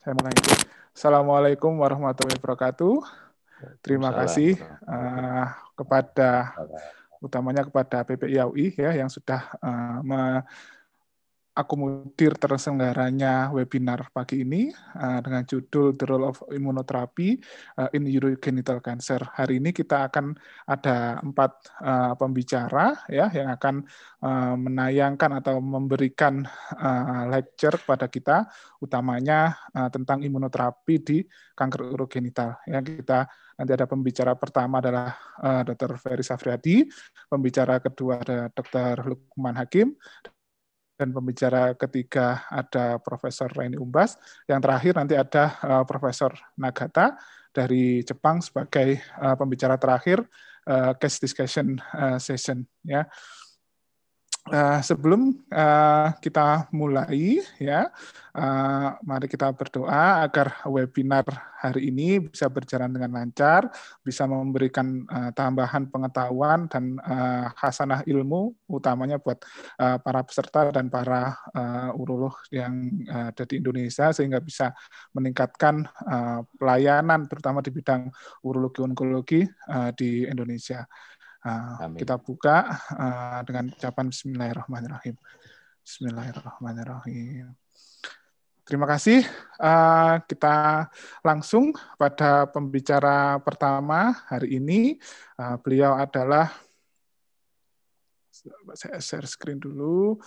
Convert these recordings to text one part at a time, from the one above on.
Saya mau lanjut. Assalamualaikum warahmatullahi wabarakatuh. Terima kasih uh, kepada utamanya kepada PPI UI ya yang sudah uh, akomodir terselenggaranya webinar pagi ini uh, dengan judul The Role of Immunotherapy uh, in Urogenital Cancer. Hari ini kita akan ada empat uh, pembicara ya yang akan uh, menayangkan atau memberikan uh, lecture kepada kita, utamanya uh, tentang imunoterapi di kanker urogenital. Ya kita Nanti ada pembicara pertama adalah uh, Dr. Ferry Safriadi, pembicara kedua ada Dr. Lukman Hakim, dan pembicara ketiga ada Profesor Reni Umbas, yang terakhir nanti ada uh, Profesor Nagata dari Jepang sebagai uh, pembicara terakhir uh, case discussion uh, session ya. Uh, sebelum uh, kita mulai ya, uh, mari kita berdoa agar webinar hari ini bisa berjalan dengan lancar, bisa memberikan uh, tambahan pengetahuan dan uh, hasanah ilmu, utamanya buat uh, para peserta dan para uh, urolog yang uh, ada di Indonesia, sehingga bisa meningkatkan uh, pelayanan, terutama di bidang urologi onkologi uh, di Indonesia. Ah, kita buka uh, dengan ucapan Bismillahirrahmanirrahim. Bismillahirrahmanirrahim. Terima kasih. Uh, kita langsung pada pembicara pertama hari ini. Uh, beliau adalah saya share screen dulu.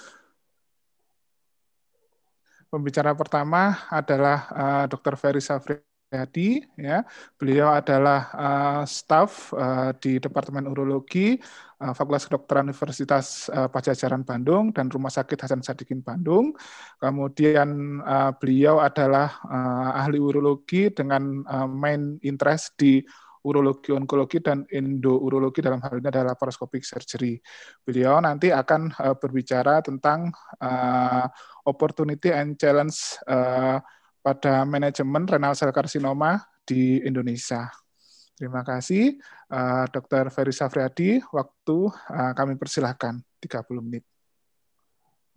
Pembicara pertama adalah uh, Dr. Ferry Safri jadi, ya. Beliau adalah uh, eh, staf uh, eh, di Departemen Urologi uh, Fakultas Kedokteran Universitas uh, Pajajaran Bandung dan Rumah Sakit Hasan Sadikin Bandung. Kemudian uh, beliau adalah uh, ahli urologi dengan uh, main interest di urologi onkologi dan endo urologi dalam hal ini adalah laparoskopik surgery. Beliau nanti akan uh, berbicara tentang uh, opportunity and challenge uh, pada manajemen renal cell carcinoma di Indonesia. Terima kasih, uh, eh, Dr. Ferry Safriadi. Waktu eh, kami persilahkan 30 menit.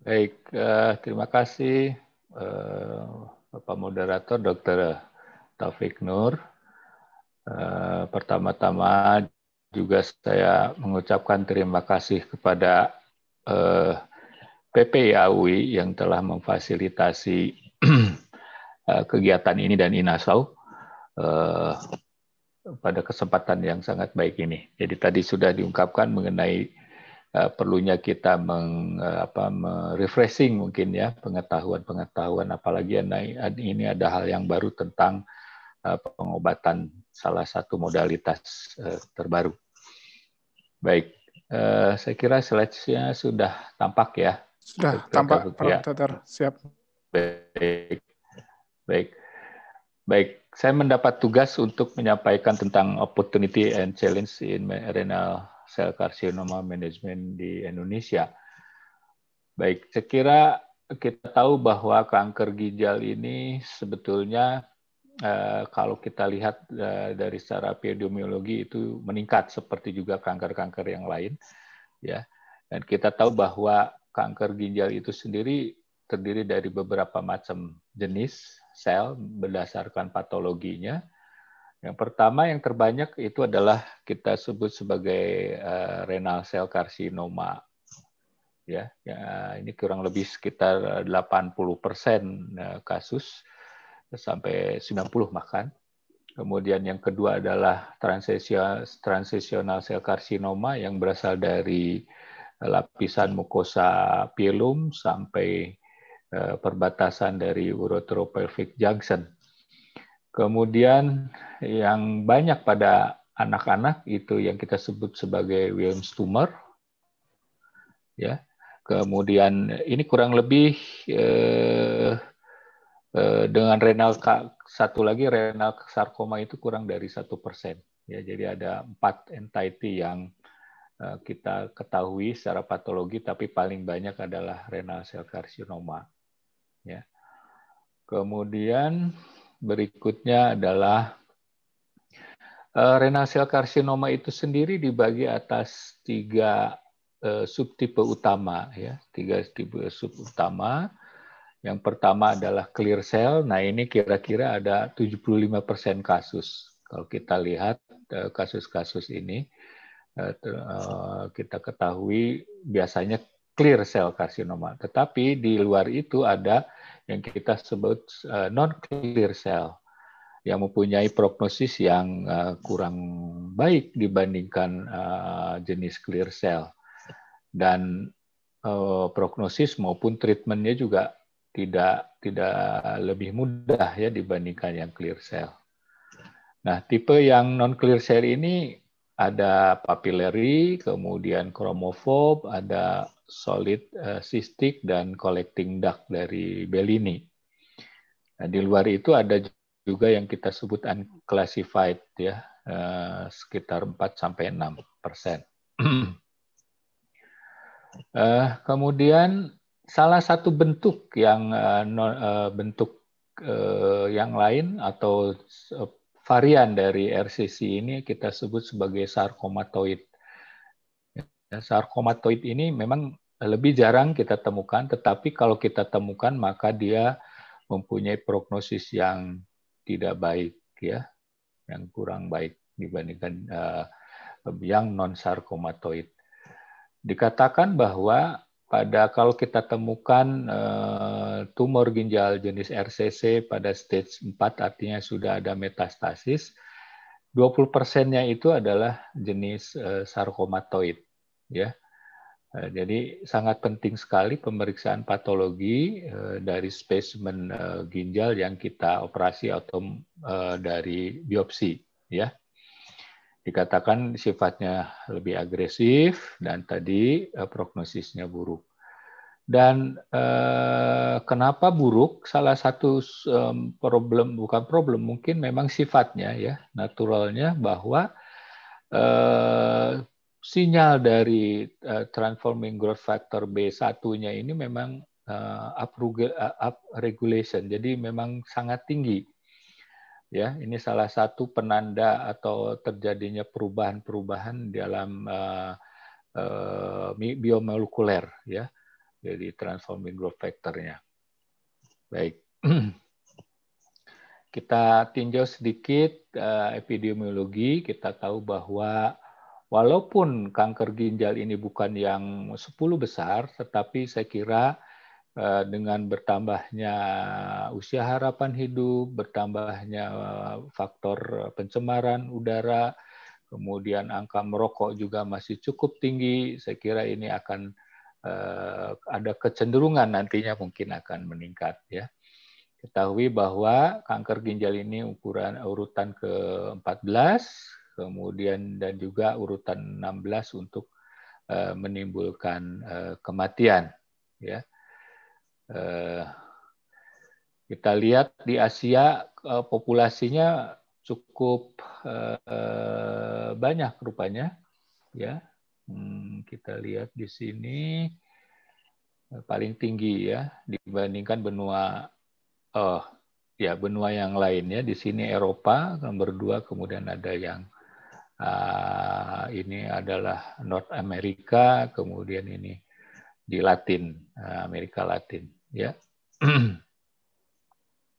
Baik, eh, terima kasih uh, Bapak Moderator Dr. Taufik Nur. Pertama-tama juga saya mengucapkan terima kasih kepada uh, PPIAUI yang telah memfasilitasi Eh, kegiatan ini dan Inasau eh, pada kesempatan yang sangat baik ini. Jadi tadi sudah diungkapkan mengenai eh, perlunya kita meng, eh, apa, refreshing mungkin ya pengetahuan-pengetahuan apalagi ini ada hal yang baru tentang eh, pengobatan salah satu modalitas eh, terbaru. Baik, saya kira slide-nya sudah tampak ya. Sudah tampak, ya. Pak ya. Siap. Baik. Baik. Baik, saya mendapat tugas untuk menyampaikan tentang opportunity and challenge in renal cell carcinoma management di Indonesia. Baik, sekira kita tahu bahwa kanker ginjal ini sebetulnya eh, kalau kita lihat eh, dari secara epidemiologi itu meningkat seperti juga kanker-kanker yang lain, ya. Dan kita tahu bahwa kanker ginjal itu sendiri terdiri dari beberapa macam jenis sel berdasarkan patologinya. Yang pertama yang terbanyak itu adalah kita sebut sebagai uh, renal cell carcinoma Ya, ya, ini kurang lebih sekitar 80 persen eh, kasus sampai 90 makan Kemudian yang kedua adalah transisional, transisional cell carcinoma yang berasal dari eh, lapisan mukosa pilum sampai Eh, perbatasan dari urotropelvic junction. Kemudian yang banyak pada anak-anak itu yang kita sebut sebagai Williams tumor. Ya. Kemudian ini kurang lebih eh, eh, dengan renal satu lagi renal sarkoma itu kurang dari satu persen. Ya, jadi ada empat entity yang eh, kita ketahui secara patologi, tapi paling banyak adalah renal cell carcinoma. Ya. Kemudian berikutnya adalah eh, renal karsinoma itu sendiri dibagi atas tiga eh, subtipe utama ya tiga tipe utama. yang pertama adalah clear cell nah ini kira-kira ada 75% kasus kalau kita lihat eh, kasus-kasus ini kita ketahui biasanya clear cell karsinoma tetapi di luar itu ada yang kita sebut uh, non-clear cell yang mempunyai prognosis yang uh, kurang baik dibandingkan uh, jenis clear cell dan uh, prognosis maupun treatmentnya juga tidak tidak lebih mudah ya dibandingkan yang clear cell. Nah tipe yang non clear cell ini ada papillary kemudian kromofob, ada solid uh, cystic dan collecting duct dari Bellini. Nah, di luar itu ada juga yang kita sebut unclassified ya uh, sekitar 4 sampai 6 persen. Uh, kemudian salah satu bentuk yang uh, non, uh, bentuk uh, yang lain atau varian dari RCC ini kita sebut sebagai sarkomatoid dan ya, sarkomatoid ini memang lebih jarang kita temukan, tetapi kalau kita temukan maka dia mempunyai prognosis yang tidak baik, ya, yang kurang baik dibandingkan uh, yang non sarkomatoid. Dikatakan bahwa pada kalau kita temukan uh, tumor ginjal jenis RCC pada stage 4 artinya sudah ada metastasis, 20%-nya itu adalah jenis uh, sarkomatoid ya. Eh, jadi sangat penting sekali pemeriksaan patologi eh, dari spesimen eh, ginjal yang kita operasi atau dari biopsi ya. Dikatakan sifatnya lebih agresif dan tadi prognosisnya buruk. Dan eh, kenapa buruk? Salah satu um, problem bukan problem mungkin memang sifatnya ya naturalnya bahwa eh, sinyal dari uh, transforming growth factor b 1 ini memang uh, up, regulation. Jadi memang sangat tinggi. Ya, ini salah satu penanda atau terjadinya perubahan-perubahan dalam uh, uh, biomolekuler ya. Jadi transforming growth factor-nya. Baik. Kita tinjau sedikit uh, epidemiologi, kita tahu bahwa walaupun kanker ginjal ini bukan yang 10 besar, tetapi saya kira eh, dengan bertambahnya usia harapan hidup, bertambahnya eh, faktor pencemaran udara, kemudian angka merokok juga masih cukup tinggi, saya kira ini akan eh, ada kecenderungan nantinya mungkin akan meningkat ya. Ketahui bahwa kanker ginjal ini ukuran urutan ke-14, kemudian dan juga urutan 16 untuk eh, menimbulkan eh, kematian ya eh, kita lihat di Asia populasinya cukup banyak rupanya ya hmm, kita lihat di sini paling tinggi ya dibandingkan benua oh ya benua yang lainnya di sini Eropa nomor dua kemudian ada yang uh, ini adalah North America, kemudian ini di Latin, uh, Amerika Latin, ya.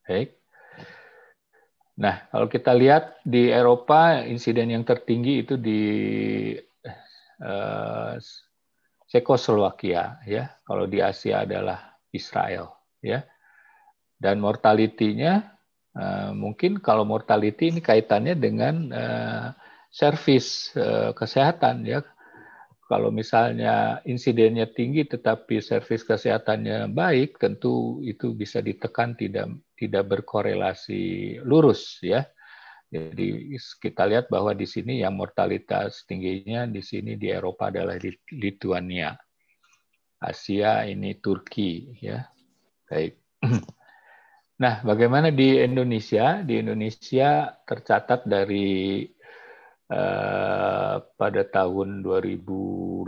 Baik. Nah, kalau kita lihat di Eropa, insiden yang tertinggi itu di eh, Cekoslowakia, ya. Kalau di Asia adalah Israel, ya. Dan mortalitinya uh, eh, mungkin kalau mortality ini kaitannya dengan eh, servis eh, kesehatan ya. Kalau misalnya insidennya tinggi tetapi servis kesehatannya baik, tentu itu bisa ditekan tidak tidak berkorelasi lurus ya. Jadi kita lihat bahwa di sini yang mortalitas tingginya di sini di Eropa adalah Lituania. Asia ini Turki ya. Baik. Nah, bagaimana di Indonesia? Di Indonesia tercatat dari Eh, pada tahun 2018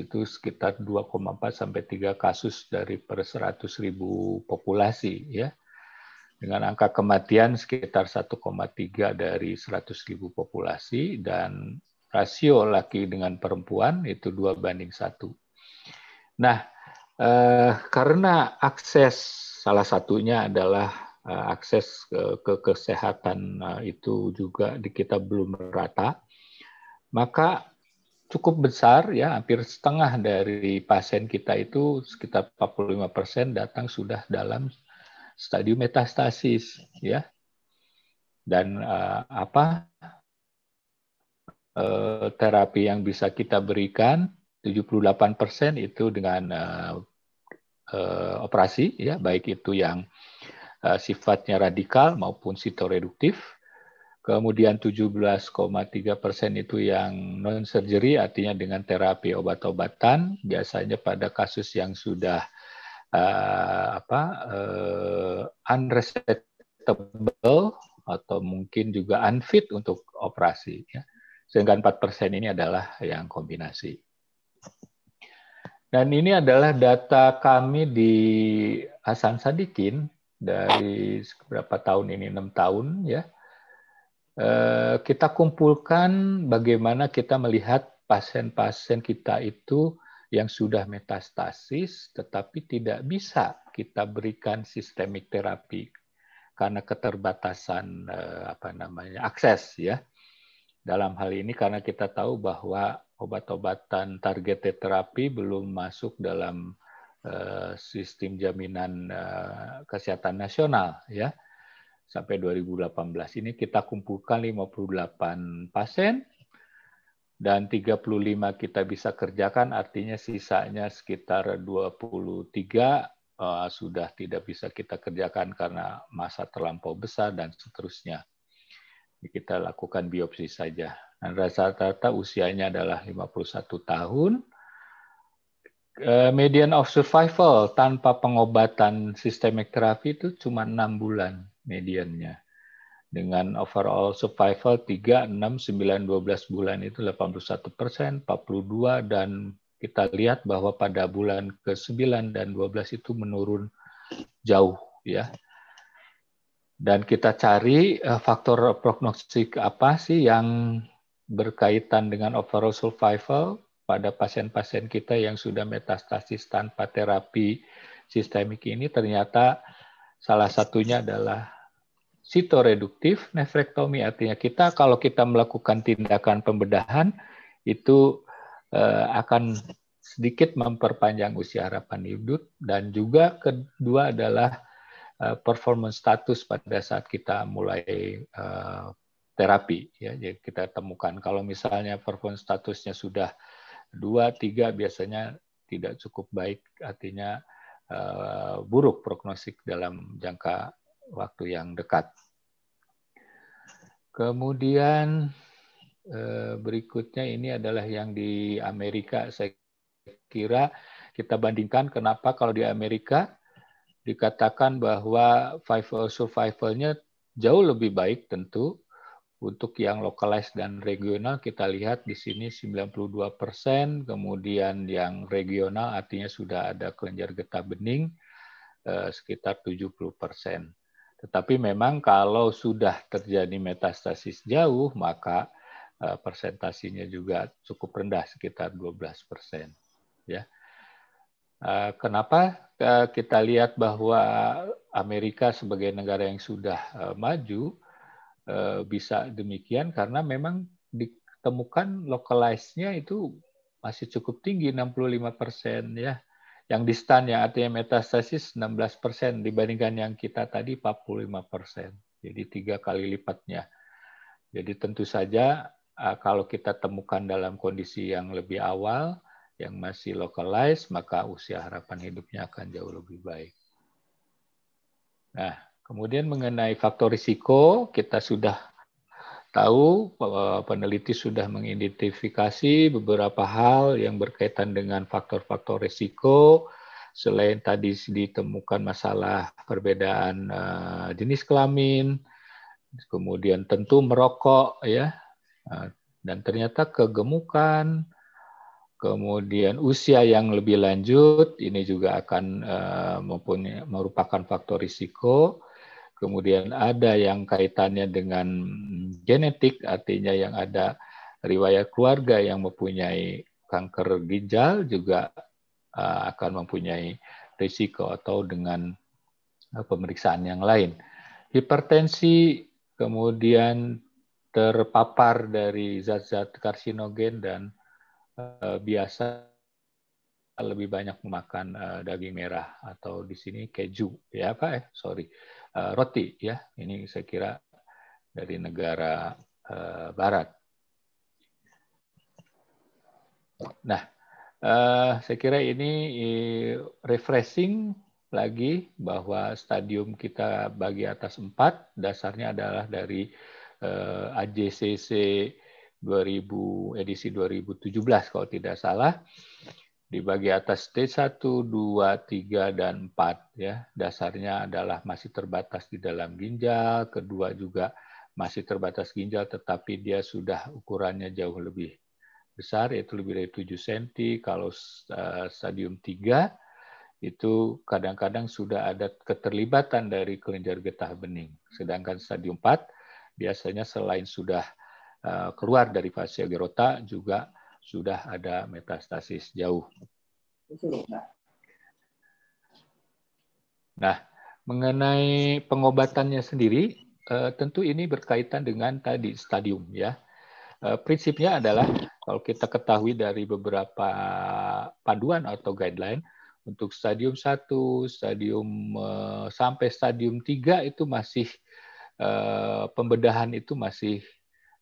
itu sekitar 2,4 sampai 3 kasus dari per 100 ribu populasi ya. Dengan angka kematian sekitar 1,3 dari 100 ribu populasi dan rasio laki dengan perempuan itu 2 banding 1. Nah, eh, karena akses salah satunya adalah Eh, akses eh, ke, kesehatan eh, itu juga di kita belum merata. maka cukup besar ya hampir setengah dari pasien kita itu sekitar 45 persen datang sudah dalam stadium metastasis ya dan uh, apa uh, terapi yang bisa kita berikan 78 persen itu dengan uh, uh, operasi ya baik itu yang Eh, sifatnya radikal maupun sitoreduktif. Kemudian 17,3 persen itu yang non-surgery, artinya dengan terapi obat-obatan, biasanya pada kasus yang sudah uh, apa uh, unresectable atau mungkin juga unfit untuk operasi. Ya. Sehingga 4 persen ini adalah yang kombinasi. Dan ini adalah data kami di Hasan Sadikin dari beberapa tahun ini enam tahun ya eh, kita kumpulkan bagaimana kita melihat pasien-pasien kita itu yang sudah metastasis tetapi tidak bisa kita berikan sistemik terapi karena keterbatasan eh, apa namanya akses ya dalam hal ini karena kita tahu bahwa obat-obatan targeted terapi belum masuk dalam Eh, sistem jaminan eh, kesehatan nasional ya sampai 2018 ini kita kumpulkan 58 pasien dan 35 kita bisa kerjakan artinya sisanya sekitar 23 uh, eh, sudah tidak bisa kita kerjakan karena masa terlampau besar dan seterusnya. Kita lakukan biopsi saja. Dan rata-rata usianya adalah 51 tahun Eh, median of survival tanpa pengobatan sistemik terapi itu cuma enam bulan mediannya. Dengan overall survival 3, 6, 9, 12 bulan itu 81 persen, 42, dan kita lihat bahwa pada bulan ke-9 dan 12 itu menurun jauh. ya. Dan kita cari eh, faktor prognostik apa sih yang berkaitan dengan overall survival pada pasien-pasien kita yang sudah metastasis tanpa terapi sistemik ini ternyata salah satunya adalah sitoreduktif nefrektomi artinya kita kalau kita melakukan tindakan pembedahan itu eh, akan sedikit memperpanjang usia harapan hidup dan juga kedua adalah eh, performance status pada saat kita mulai eh, terapi ya jadi kita temukan kalau misalnya performance statusnya sudah Dua, tiga biasanya tidak cukup baik, artinya uh, buruk prognosis dalam jangka waktu yang dekat. Kemudian uh, berikutnya ini adalah yang di Amerika. Saya kira kita bandingkan kenapa kalau di Amerika dikatakan bahwa survival-nya jauh lebih baik tentu untuk yang localized dan regional kita lihat di sini 92 persen, kemudian yang regional artinya sudah ada kelenjar getah bening eh, sekitar 70 persen. Tetapi memang kalau sudah terjadi metastasis jauh, maka eh, persentasinya juga cukup rendah sekitar 12 persen. Ya. Eh, kenapa kita lihat bahwa Amerika sebagai negara yang sudah maju? Eh, bisa demikian karena memang ditemukan lokalisnya itu masih cukup tinggi 65 persen ya yang distan ya artinya metastasis 16 persen dibandingkan yang kita tadi 45 persen jadi tiga kali lipatnya jadi tentu saja eh, kalau kita temukan dalam kondisi yang lebih awal yang masih localized maka usia harapan hidupnya akan jauh lebih baik nah Kemudian mengenai faktor risiko, kita sudah tahu bahwa eh, peneliti sudah mengidentifikasi beberapa hal yang berkaitan dengan faktor-faktor risiko selain tadi ditemukan masalah perbedaan uh, jenis kelamin, kemudian tentu merokok ya. Uh, dan ternyata kegemukan, kemudian usia yang lebih lanjut ini juga akan uh, mempunyai merupakan faktor risiko kemudian ada yang kaitannya dengan genetik, artinya yang ada riwayat keluarga yang mempunyai kanker ginjal juga uh, akan mempunyai risiko atau dengan uh, pemeriksaan yang lain. Hipertensi kemudian terpapar dari zat-zat karsinogen dan uh, biasa lebih banyak memakan uh, daging merah atau di sini keju ya Pak eh sorry Eh, roti ya. Ini saya kira dari negara eh, barat. Nah, eh, saya kira ini refreshing lagi bahwa stadium kita bagi atas empat. dasarnya adalah dari AJCC 2000 edisi 2017 kalau tidak salah dibagi atas T1, 2, 3, dan 4. Ya. Dasarnya adalah masih terbatas di dalam ginjal, kedua juga masih terbatas ginjal tetapi dia sudah ukurannya jauh lebih besar, yaitu lebih dari 7 cm. Kalau eh, stadium 3, itu kadang-kadang sudah ada keterlibatan dari kelenjar getah bening. Sedangkan stadium 4 biasanya selain sudah eh, keluar dari fase gerota juga sudah ada metastasis jauh. Nah, mengenai pengobatannya sendiri, eh, tentu ini berkaitan dengan tadi stadium ya. Eh, prinsipnya adalah kalau kita ketahui dari beberapa panduan atau guideline untuk stadium 1, stadium eh, sampai stadium 3 itu masih pembedahan itu masih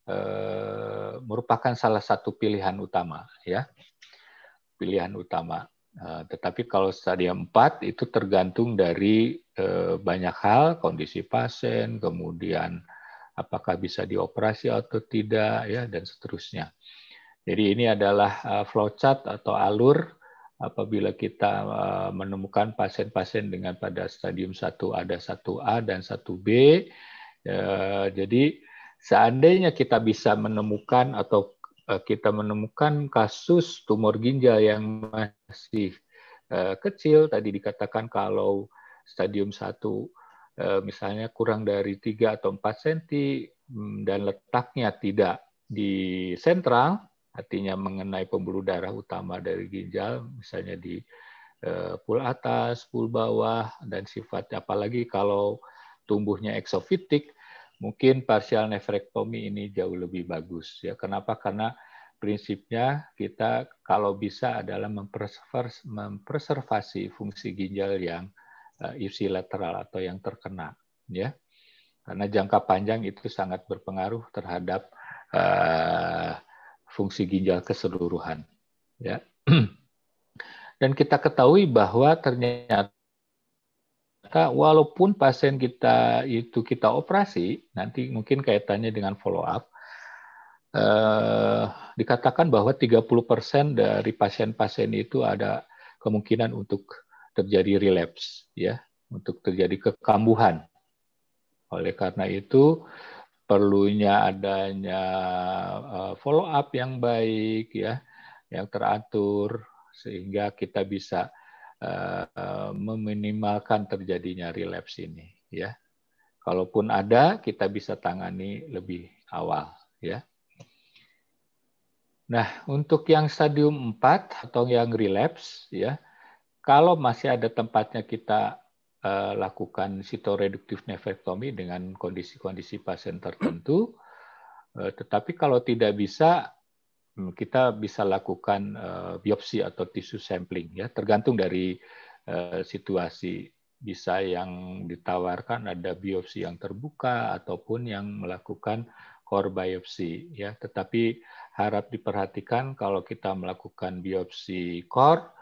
Eh, merupakan salah satu pilihan utama ya pilihan utama eh, tetapi kalau stadium 4 itu tergantung dari eh, banyak hal kondisi pasien kemudian apakah bisa dioperasi atau tidak ya dan seterusnya jadi ini adalah flowchart atau alur apabila kita menemukan pasien-pasien dengan pada stadium 1 ada 1A dan 1B. Jadi Seandainya kita bisa menemukan atau eh, kita menemukan kasus tumor ginjal yang masih eh, kecil, tadi dikatakan kalau stadium 1 eh, misalnya kurang dari 3 atau 4 cm mm, dan letaknya tidak di sentral, artinya mengenai pembuluh darah utama dari ginjal, misalnya di pul atas, pul bawah, dan sifatnya apalagi kalau tumbuhnya eksofitik, mungkin partial nefrektomi ini jauh lebih bagus ya. Kenapa? Karena prinsipnya kita kalau bisa adalah mempreservasi fungsi ginjal yang eh, ipsilateral atau yang terkena ya. Karena jangka panjang itu sangat berpengaruh terhadap uh, fungsi ginjal keseluruhan ya. Dan kita ketahui bahwa ternyata maka walaupun pasien kita itu kita operasi, nanti mungkin kaitannya dengan follow up, eh, dikatakan bahwa 30% dari pasien-pasien itu ada kemungkinan untuk terjadi relapse, ya, untuk terjadi kekambuhan. Oleh karena itu, perlunya adanya eh, follow up yang baik ya yang teratur sehingga kita bisa Eh, meminimalkan terjadinya relaps ini ya. Kalaupun ada kita bisa tangani lebih awal ya. Nah, untuk yang stadium 4 atau yang relapse ya, kalau masih ada tempatnya kita uh, lakukan sitoreduktif nefrektomi dengan kondisi-kondisi pasien tertentu, uh, tetapi kalau tidak bisa Hmm, kita bisa lakukan eh, biopsi atau tisu sampling ya tergantung dari eh, situasi bisa yang ditawarkan ada biopsi yang terbuka ataupun yang melakukan core biopsi ya tetapi harap diperhatikan kalau kita melakukan biopsi core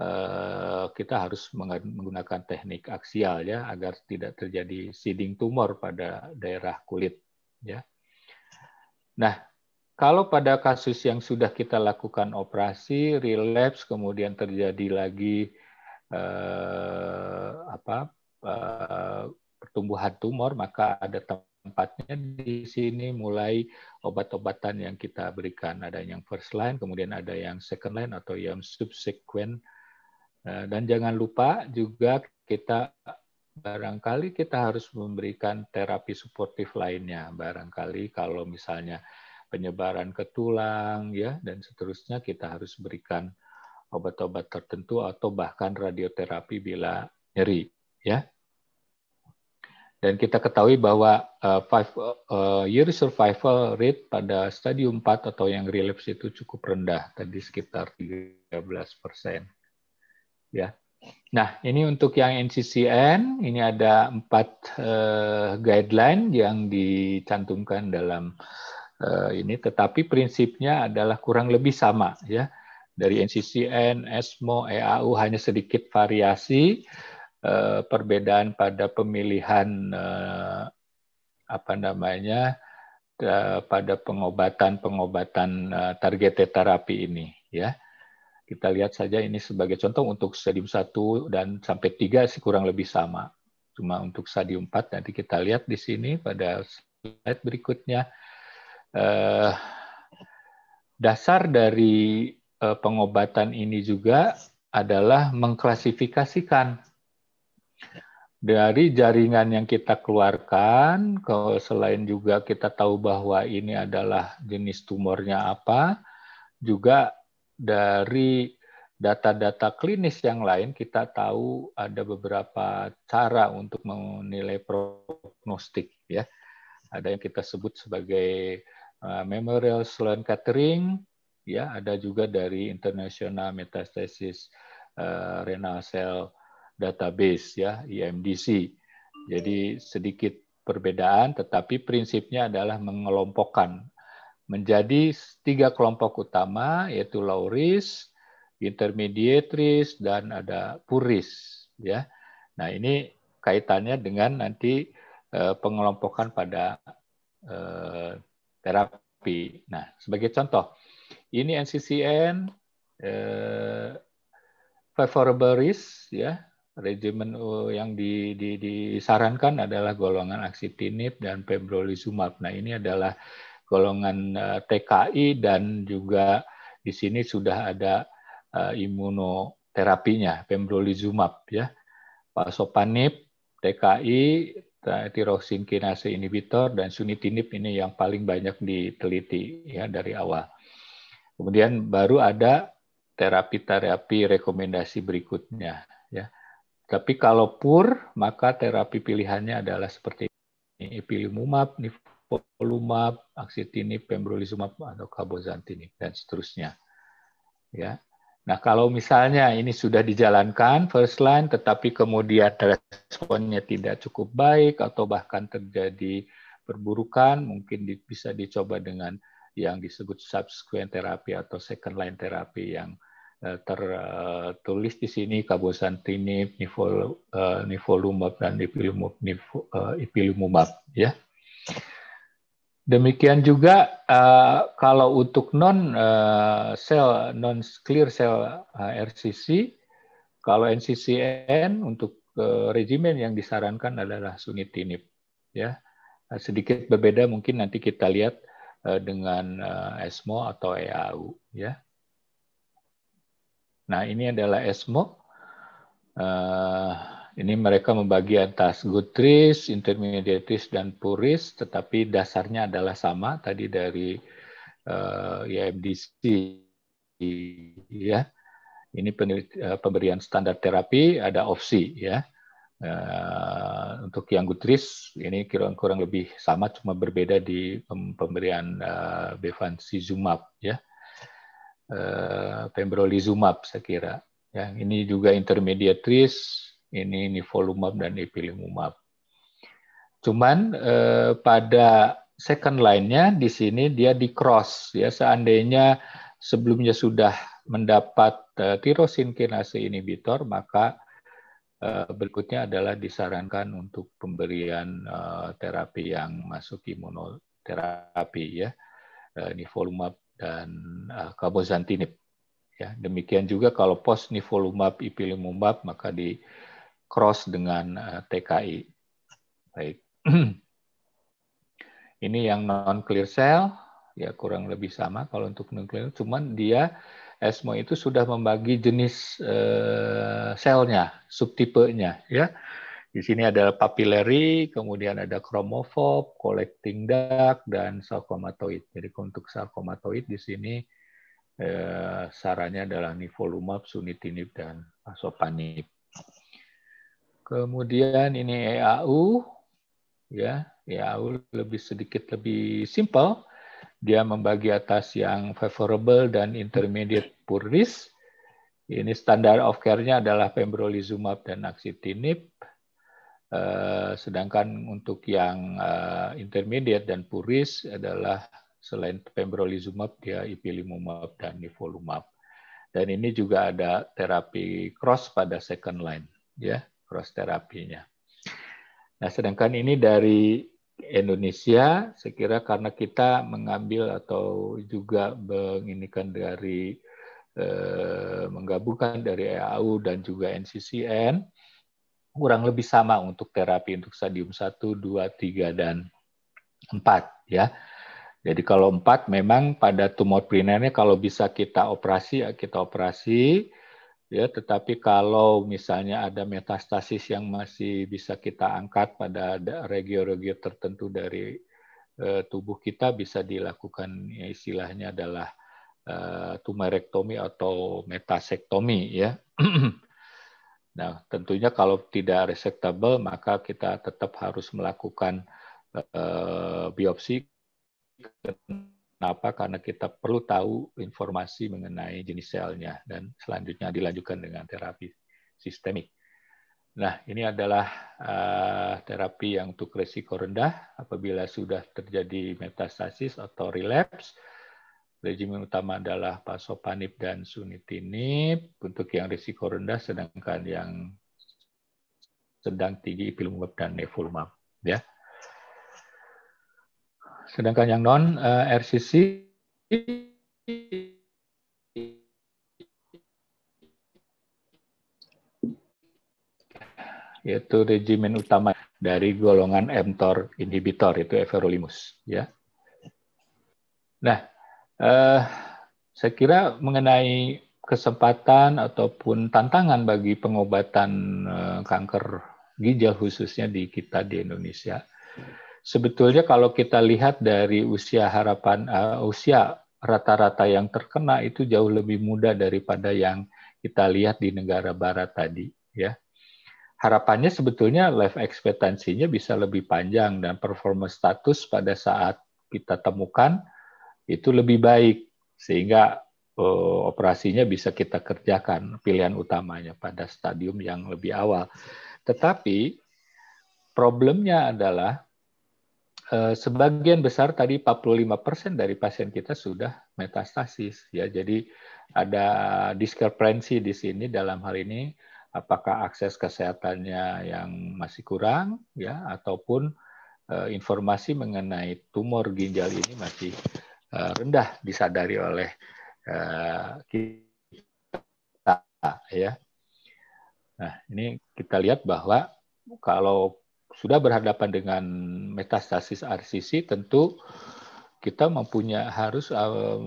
eh, kita harus menggunakan teknik aksial ya agar tidak terjadi seeding tumor pada daerah kulit ya. Nah, kalau pada kasus yang sudah kita lakukan operasi, relapse, kemudian terjadi lagi eh, apa eh, pertumbuhan tumor, maka ada tempatnya di sini mulai obat-obatan yang kita berikan. Ada yang first line, kemudian ada yang second line atau yang subsequent. Eh, dan jangan lupa juga kita barangkali kita harus memberikan terapi suportif lainnya. Barangkali kalau misalnya penyebaran ke tulang ya dan seterusnya kita harus berikan obat-obat tertentu atau bahkan radioterapi bila nyeri ya dan kita ketahui bahwa uh, five uh, year survival rate pada stadium 4 atau yang relapse itu cukup rendah tadi sekitar 13 persen ya nah ini untuk yang NCCN ini ada empat uh, guideline yang dicantumkan dalam Eh, ini tetapi prinsipnya adalah kurang lebih sama ya dari NCCN, ESMO, EAU hanya sedikit variasi eh, perbedaan pada pemilihan eh, apa namanya pada pengobatan-pengobatan target terapi ini ya. Kita lihat saja ini sebagai contoh untuk stadium 1 dan sampai 3 sih kurang lebih sama. Cuma untuk stadium 4 nanti kita lihat di sini pada slide berikutnya eh, dasar dari eh, pengobatan ini juga adalah mengklasifikasikan dari jaringan yang kita keluarkan, kalau selain juga kita tahu bahwa ini adalah jenis tumornya apa, juga dari data-data klinis yang lain kita tahu ada beberapa cara untuk menilai prognostik ya. Ada yang kita sebut sebagai Ah, Memorial Sloan Kettering, ya ada juga dari International Metastasis eh, Renal Cell Database ya IMDC. Jadi sedikit perbedaan, tetapi prinsipnya adalah mengelompokkan menjadi tiga kelompok utama yaitu low risk, intermediate risk, dan ada poor risk. Ya, nah ini kaitannya dengan nanti eh, pengelompokan pada eh, terapi. Nah, sebagai contoh, ini NCCN eh, favorable risk ya regimen eh, yang di, di, disarankan adalah golongan aksitinib dan pembrolizumab. Nah ini adalah golongan eh, TKI dan juga di sini sudah ada eh, imunoterapinya pembrolizumab ya, pasopanib, TKI, tiroksin kinase inhibitor dan sunitinib ini yang paling banyak diteliti ya dari awal. Kemudian baru ada terapi-terapi rekomendasi berikutnya ya. Tapi kalau pur maka terapi pilihannya adalah seperti ini, ipilimumab, nivolumab, axitinib, pembrolizumab atau cabozantinib dan seterusnya. Ya. Nah, kalau misalnya ini sudah dijalankan first line tetapi kemudian responnya tidak cukup baik atau bahkan terjadi perburukan, mungkin di, bisa dicoba dengan yang disebut subsequent therapy atau second line therapy yang uh, tertulis di sini kabosantinib, nivol, uh, nivolumab dan ipilimumab, eh, ya. Demikian juga uh, kalau untuk non uh, eh, cell non clear cell uh, eh, RCC, kalau NCCN untuk uh, regimen yang disarankan adalah sunitinib, ya uh, sedikit berbeda mungkin nanti kita lihat uh, dengan uh, ESMO atau EAU, ya. Nah ini adalah ESMO. Uh, ini mereka membagi atas gutris, intermediatis, dan puris, tetapi dasarnya adalah sama tadi dari uh, eh, IMDC. Ya. Ini eh, pemberian standar terapi, ada opsi. Ya. Uh, untuk yang gutris, ini kurang, kurang lebih sama, cuma berbeda di pemberian uh, bevancizumab. Ya. Uh, pembrolizumab, saya kira. Yang ini juga intermediatris, ini nivolumab dan ipilimumab. Cuman eh, pada second line-nya di sini dia di cross ya seandainya sebelumnya sudah mendapat eh, tirosin kinase inhibitor maka eh, berikutnya adalah disarankan untuk pemberian eh, terapi yang masuk imunoterapi ya eh, nivolumab dan eh, cabozantinib ya demikian juga kalau post nivolumab ipilimumab maka di cross dengan eh, TKI. Baik. Ini yang non clear cell ya kurang lebih sama kalau untuk non-clear cuman dia ESMO itu sudah membagi jenis eh, selnya, subtipenya ya. Di sini ada papillary, kemudian ada kromofob, collecting duct, dan sarcomatoid. Jadi untuk sarcomatoid di sini eh, sarannya adalah nivolumab, sunitinib, dan pasopanib. Kemudian ini EAU, ya, EAU lebih sedikit lebih simple. Dia membagi atas yang favorable dan intermediate poor risk. Ini standar of care-nya adalah pembrolizumab dan axitinib. Eh, sedangkan untuk yang eh, intermediate dan poor risk adalah selain pembrolizumab dia ipilimumab dan nivolumab. Dan ini juga ada terapi cross pada second line, ya cross terapinya. Nah, sedangkan ini dari Indonesia, sekira karena kita mengambil atau juga menginginkan dari eh, menggabungkan dari EAU dan juga NCCN, kurang lebih sama untuk terapi untuk stadium 1, 2, 3, dan 4 ya. Jadi kalau 4 memang pada tumor primernya kalau bisa kita operasi kita operasi, ya tetapi kalau misalnya ada metastasis yang masih bisa kita angkat pada regio-regio tertentu dari uh, tubuh kita bisa dilakukan ya, istilahnya adalah uh, eh, tumorektomi atau metasektomi ya nah tentunya kalau tidak resectable maka kita tetap harus melakukan uh, biopsi Kenapa? Karena kita perlu tahu informasi mengenai jenis selnya dan selanjutnya dilanjutkan dengan terapi sistemik. Nah, ini adalah uh, terapi yang untuk resiko rendah apabila sudah terjadi metastasis atau relapse. Regimen utama adalah pasopanib dan sunitinib untuk yang risiko rendah, sedangkan yang sedang tinggi ipilimumab dan nevolumab. Ya sedangkan yang non uh, eh, RCC yaitu regimen utama dari golongan mTOR inhibitor itu everolimus ya. Nah, eh, saya kira mengenai kesempatan ataupun tantangan bagi pengobatan eh, kanker ginjal khususnya di kita di Indonesia sebetulnya kalau kita lihat dari usia harapan uh, usia rata-rata yang terkena itu jauh lebih muda daripada yang kita lihat di negara barat tadi ya. Harapannya sebetulnya life expectancy-nya bisa lebih panjang dan performance status pada saat kita temukan itu lebih baik sehingga uh, operasinya bisa kita kerjakan pilihan utamanya pada stadium yang lebih awal. Tetapi problemnya adalah Eh, sebagian besar tadi 45% dari pasien kita sudah metastasis ya. Jadi ada diskrepensi di sini dalam hal ini apakah akses kesehatannya yang masih kurang ya ataupun uh, informasi mengenai tumor ginjal ini masih uh, rendah disadari oleh uh, kita ya. Nah, ini kita lihat bahwa kalau sudah berhadapan dengan metastasis RCC tentu kita mempunyai harus uh,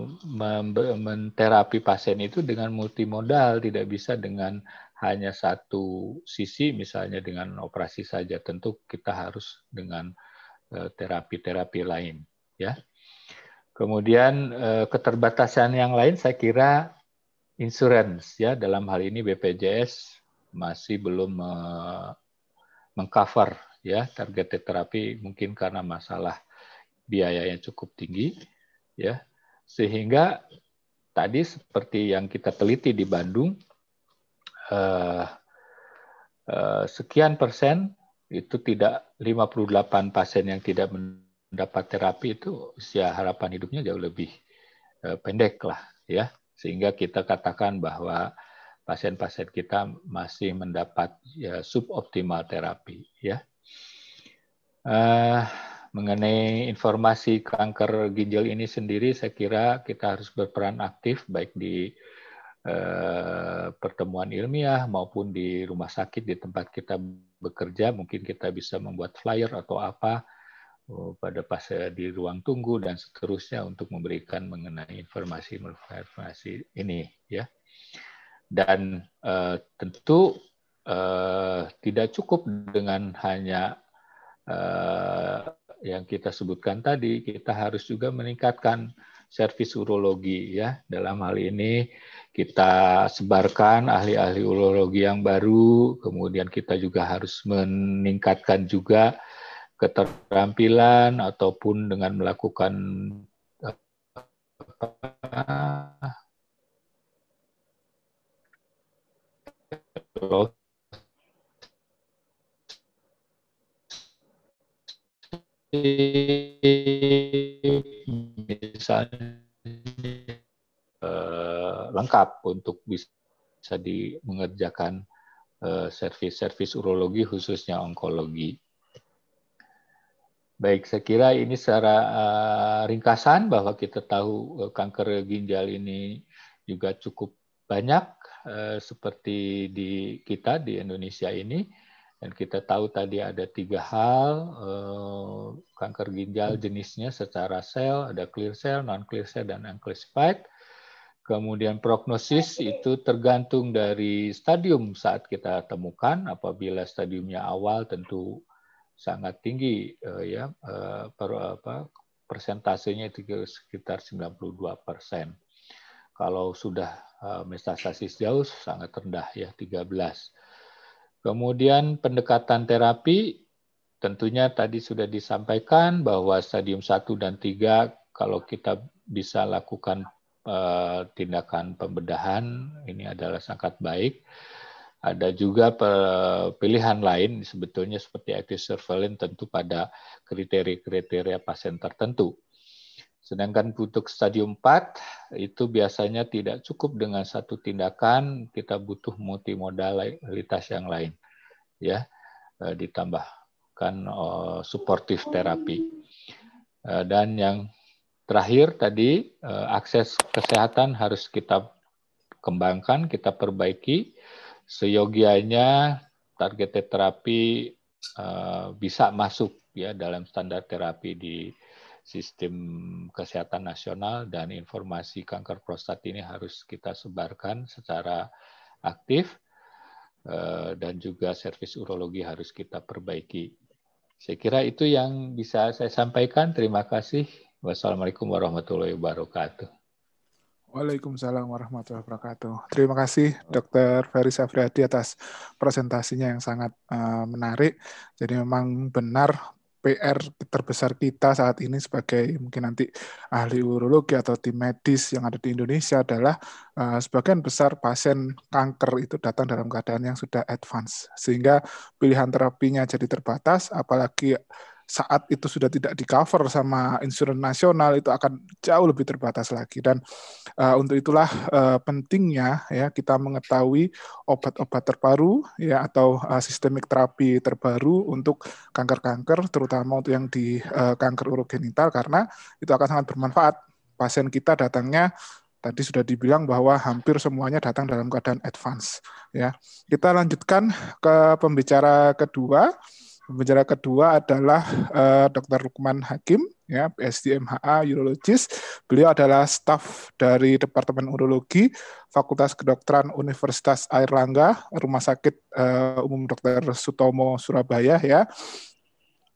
menterapi pasien itu dengan multimodal, tidak bisa dengan hanya satu sisi, misalnya dengan operasi saja. Tentu kita harus dengan eh, terapi-terapi uh, lain, ya. Kemudian uh, keterbatasan yang lain, saya kira insurance ya dalam hal ini BPJS masih belum mengcover ya target terapi mungkin karena masalah biaya yang cukup tinggi ya sehingga tadi seperti yang kita teliti di Bandung eh, eh, sekian persen itu tidak 58 pasien yang tidak mendapat terapi itu usia harapan hidupnya jauh lebih eh, pendek lah ya sehingga kita katakan bahwa pasien-pasien kita masih mendapat ya, suboptimal terapi ya Uh, mengenai informasi kanker ginjal ini sendiri, saya kira kita harus berperan aktif baik di uh, pertemuan ilmiah maupun di rumah sakit di tempat kita bekerja. Mungkin kita bisa membuat flyer atau apa uh, pada pas di ruang tunggu dan seterusnya untuk memberikan mengenai informasi informasi ini, ya. Dan uh, tentu uh, tidak cukup dengan hanya Eh, yang kita sebutkan tadi, kita harus juga meningkatkan servis urologi ya. Dalam hal ini kita sebarkan ahli-ahli urologi yang baru, kemudian kita juga harus meningkatkan juga keterampilan ataupun dengan melakukan apa, eh, misalnya eh, lengkap untuk bisa, di mengerjakan servis eh, servis-servis urologi khususnya onkologi. Baik, saya kira ini secara uh, ringkasan bahwa kita tahu uh, kanker ginjal ini juga cukup banyak uh, seperti di kita di Indonesia ini dan kita tahu tadi ada tiga hal eh, kanker ginjal jenisnya secara sel, ada clear cell, non clear cell, dan unclassified. Kemudian prognosis itu tergantung dari stadium saat kita temukan. Apabila stadiumnya awal tentu sangat tinggi eh, ya eh, per, apa, persentasenya itu sekitar 92 persen. Kalau sudah metastasis jauh sangat rendah ya 13 Kemudian pendekatan terapi tentunya tadi sudah disampaikan bahwa stadium 1 dan 3 kalau kita bisa lakukan uh, tindakan pembedahan ini adalah sangat baik. Ada juga pilihan lain sebetulnya seperti active surveillance tentu pada kriteria-kriteria pasien tertentu. Sedangkan untuk stadium 4 itu biasanya tidak cukup dengan satu tindakan, kita butuh multimodalitas yang lain. Ya, eh, ditambahkan uh, terapi. Eh, dan yang terakhir tadi akses kesehatan harus kita kembangkan, kita perbaiki seyogianya target terapi bisa masuk ya dalam standar terapi di sistem kesehatan nasional dan informasi kanker prostat ini harus kita sebarkan secara aktif eh, dan juga servis urologi harus kita perbaiki. Saya kira itu yang bisa saya sampaikan. Terima kasih. Wassalamualaikum warahmatullahi wabarakatuh. Waalaikumsalam warahmatullahi wabarakatuh. Terima kasih Dr. Ferry Safriadi atas presentasinya yang sangat uh, menarik. Jadi memang benar PR terbesar kita saat ini sebagai mungkin nanti ahli urologi atau tim medis yang ada di Indonesia adalah uh, sebagian besar pasien kanker itu datang dalam keadaan yang sudah advance sehingga pilihan terapinya jadi terbatas apalagi saat itu sudah tidak di cover sama insurans nasional itu akan jauh lebih terbatas lagi dan uh, untuk itulah uh, pentingnya ya kita mengetahui obat-obat terbaru ya atau uh, sistemik terapi terbaru untuk kanker-kanker terutama untuk yang di uh, kanker urogenital karena itu akan sangat bermanfaat pasien kita datangnya tadi sudah dibilang bahwa hampir semuanya datang dalam keadaan advance ya kita lanjutkan ke pembicara kedua Pembicara kedua adalah uh, eh, Dr. Lukman Hakim, ya PhD MHA urologis. Beliau adalah staf dari Departemen Urologi Fakultas Kedokteran Universitas Airlangga, Rumah Sakit uh, Umum Dr. Sutomo Surabaya ya.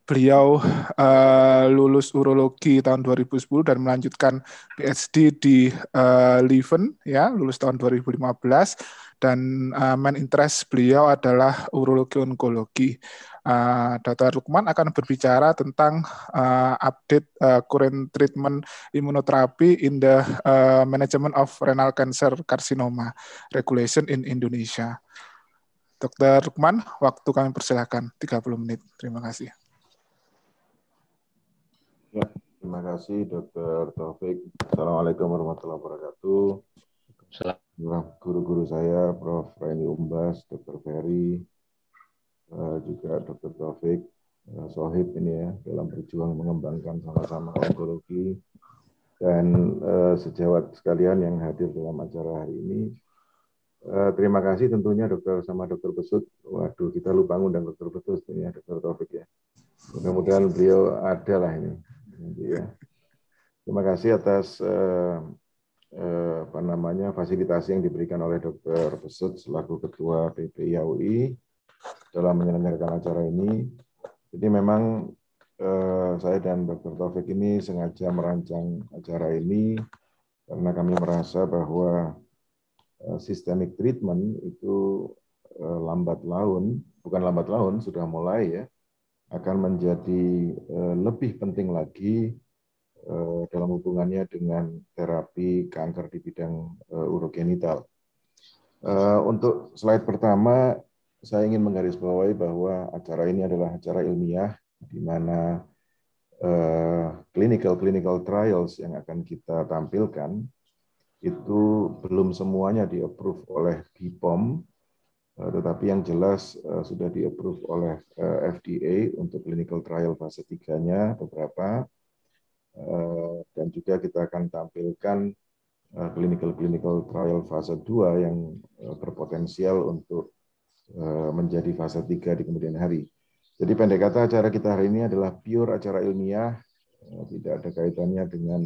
Beliau uh, lulus urologi tahun 2010 dan melanjutkan PhD di uh, Leuven ya, lulus tahun 2015 dan uh, main interest beliau adalah urologi onkologi uh, eh, Dr. Lukman akan berbicara tentang uh, update uh, current treatment immunotherapy in the uh, management of renal cancer carcinoma regulation in Indonesia. Dr. Lukman, waktu kami persilahkan 30 menit. Terima kasih. Ya, terima kasih Dr. Taufik. Assalamualaikum warahmatullahi wabarakatuh. Waalaikumsalam. Nah, guru-guru saya Prof. Reni Umbas, Dr. Ferry, Eh, juga Dr. Taufik eh, Sohib ini ya dalam berjuang mengembangkan sama-sama onkologi dan eh, sejawat sekalian yang hadir dalam acara hari ini. Terima kasih tentunya dokter sama dokter Besut. Waduh kita lupa ngundang dokter Besut ini ya dokter Taufik ya. Mudah-mudahan beliau ada lah ini. Ya. Terima kasih atas eh, apa namanya fasilitasi yang diberikan oleh Dokter Besut selaku Ketua PPIAUI dalam menyelenggarakan acara ini. Jadi memang eh, saya dan Dr. Taufik ini sengaja merancang acara ini karena kami merasa bahwa eh, systemic treatment itu eh, lambat laun, bukan lambat laun, sudah mulai ya, akan menjadi eh, lebih penting lagi eh, dalam hubungannya dengan terapi kanker di bidang eh, urogenital. Eh, untuk slide pertama, saya ingin menggarisbawahi bahwa acara ini adalah acara ilmiah di mana uh, eh, clinical clinical trials yang akan kita tampilkan itu belum semuanya di approve oleh BPOM uh, eh, tetapi yang jelas uh, sudah di approve oleh FDA untuk clinical trial fase 3-nya beberapa dan juga kita akan tampilkan clinical clinical trial fase 2 yang berpotensial untuk Eh, menjadi fase 3 di kemudian hari. Jadi pendek kata acara kita hari ini adalah pure acara ilmiah, eh, tidak ada kaitannya dengan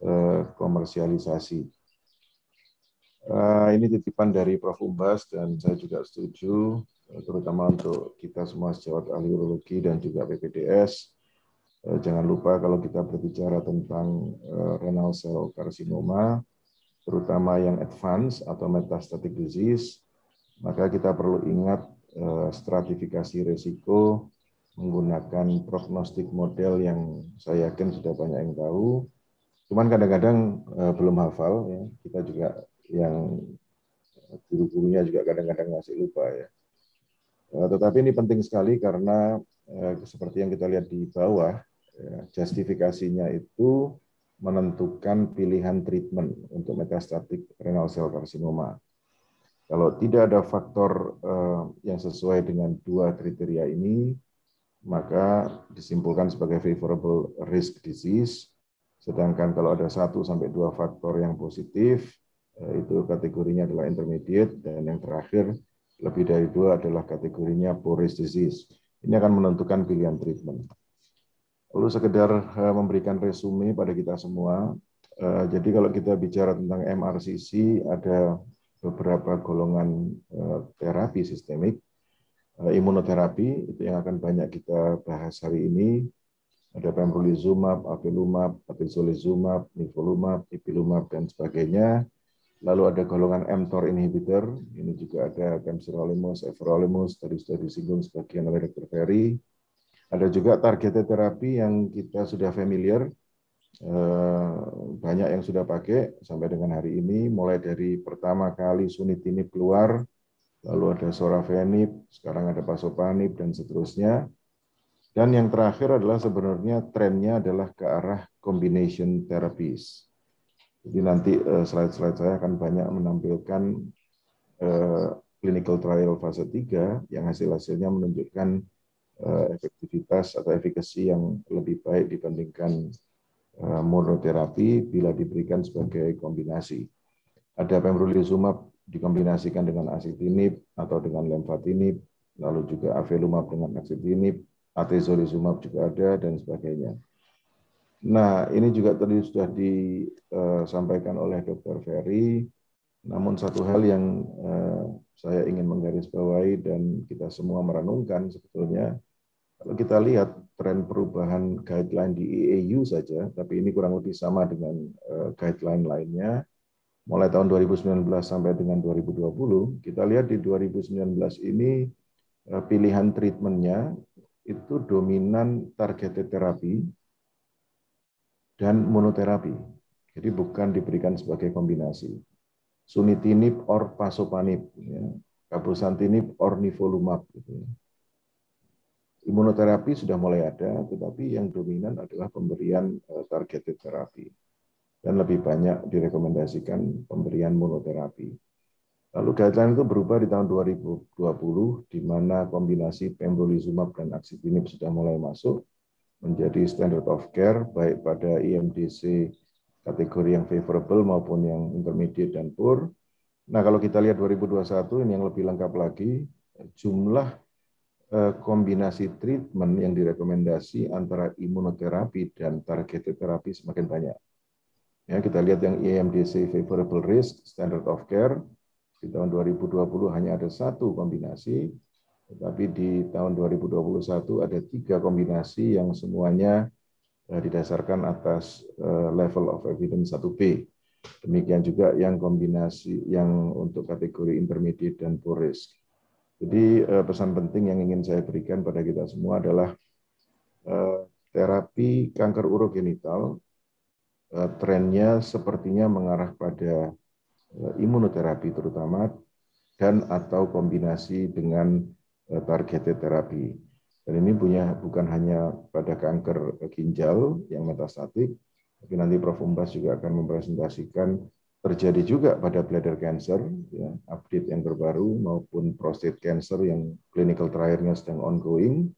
eh, komersialisasi. Ini titipan dari Prof. Umbas dan saya juga setuju, terutama untuk kita semua sejawat ahli urologi dan juga PPDS. Jangan lupa kalau kita berbicara tentang renal cell carcinoma, terutama yang advance atau metastatic disease, maka kita perlu ingat eh, stratifikasi risiko menggunakan prognostik model yang saya yakin sudah banyak yang tahu. Cuman kadang-kadang eh, belum hafal ya. Kita juga yang guru-gurunya juga kadang-kadang masih lupa ya. Eh, tetapi ini penting sekali karena seperti yang kita lihat di bawah, ya, justifikasinya itu menentukan pilihan treatment untuk metastatik renal cell carcinoma. Kalau tidak ada faktor eh, yang sesuai dengan dua kriteria ini, maka disimpulkan sebagai favorable risk disease. Sedangkan kalau ada satu sampai dua faktor yang positif, eh, itu kategorinya adalah intermediate, dan yang terakhir lebih dari dua adalah kategorinya poor risk disease. Ini akan menentukan pilihan treatment. Lalu sekedar eh, memberikan resume pada kita semua, jadi kalau kita bicara tentang MRCC, ada beberapa golongan eh, terapi sistemik eh, imunoterapi itu yang akan banyak kita bahas hari ini ada pembrolizumab, avelumab, atezolizumab, nivolumab, ipilumab dan sebagainya. Lalu ada golongan mTOR inhibitor, ini juga ada pemsirolimus, everolimus, tadi sudah disinggung sebagian oleh Dr. Ferry. Ada juga targeted terapi yang kita sudah familiar, Eh, banyak yang sudah pakai sampai dengan hari ini, mulai dari pertama kali sunit ini keluar, lalu ada sorafenib, sekarang ada pasopanib, dan seterusnya. Dan yang terakhir adalah sebenarnya trennya adalah ke arah combination therapies. Jadi nanti eh, slide-slide saya akan banyak menampilkan eh, clinical trial fase 3 yang hasil-hasilnya menunjukkan efektivitas atau efikasi yang lebih baik dibandingkan Eh, monoterapi bila diberikan sebagai kombinasi. Ada pembrolizumab dikombinasikan dengan asitinib atau dengan lemfatinib, lalu juga avelumab dengan asitinib, atezolizumab juga ada dan sebagainya. Nah, ini juga tadi sudah disampaikan eh, oleh Dr. Ferry. Namun satu hal yang eh, saya ingin menggarisbawahi dan kita semua merenungkan sebetulnya kalau kita lihat tren perubahan guideline di EU saja, tapi ini kurang lebih sama dengan eh, guideline lainnya, mulai tahun 2019 sampai dengan 2020, kita lihat di 2019 ini eh, pilihan treatmentnya itu dominan targeted terapi dan monoterapi. Jadi bukan diberikan sebagai kombinasi. Sunitinib or pasopanib, ya. kabusantinib or nivolumab. Gitu ya. Imunoterapi sudah mulai ada, tetapi yang dominan adalah pemberian eh, targeted terapi. Dan lebih banyak direkomendasikan pemberian monoterapi. Lalu guideline itu berubah di tahun 2020, di mana kombinasi pembrolizumab dan axitinib sudah mulai masuk menjadi standard of care, baik pada IMDC e kategori yang favorable maupun yang intermediate dan poor. Nah, kalau kita lihat 2021 ini yang lebih lengkap lagi, jumlah Eh, kombinasi treatment yang direkomendasi antara imunoterapi dan targeted terapi semakin banyak. Ya, kita lihat yang IMDC e favorable risk standard of care di tahun 2020 hanya ada satu kombinasi, tetapi di tahun 2021 ada tiga kombinasi yang semuanya eh, didasarkan atas eh, level of evidence 1B. Demikian juga yang kombinasi yang untuk kategori intermediate dan poor risk. Jadi eh, pesan penting yang ingin saya berikan pada kita semua adalah eh, terapi kanker urogenital eh, trennya sepertinya mengarah pada imunoterapi terutama dan atau kombinasi dengan targeted terapi. Dan ini punya bukan hanya pada kanker ginjal yang metastatik, tapi nanti Prof. Umbas juga akan mempresentasikan terjadi juga pada bladder cancer, ya, update yang terbaru maupun prostate cancer yang clinical trialnya sedang ongoing,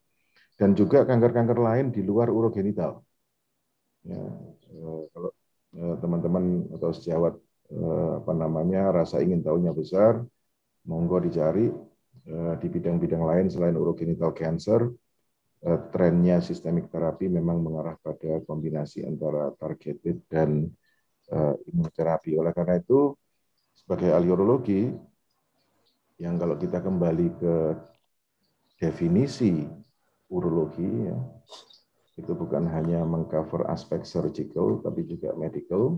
dan juga kanker-kanker lain di luar urogenital. Ya, eh, kalau eh, teman-teman atau sejawat eh, apa namanya rasa ingin tahunya besar, monggo dicari di bidang-bidang lain selain urogenital cancer, trennya sistemik terapi memang mengarah pada kombinasi antara targeted dan Eh, imunoterapi. Oleh karena itu, sebagai ahli urologi, yang kalau kita kembali ke definisi urologi, ya, itu bukan hanya mengcover aspek surgical, tapi juga medical,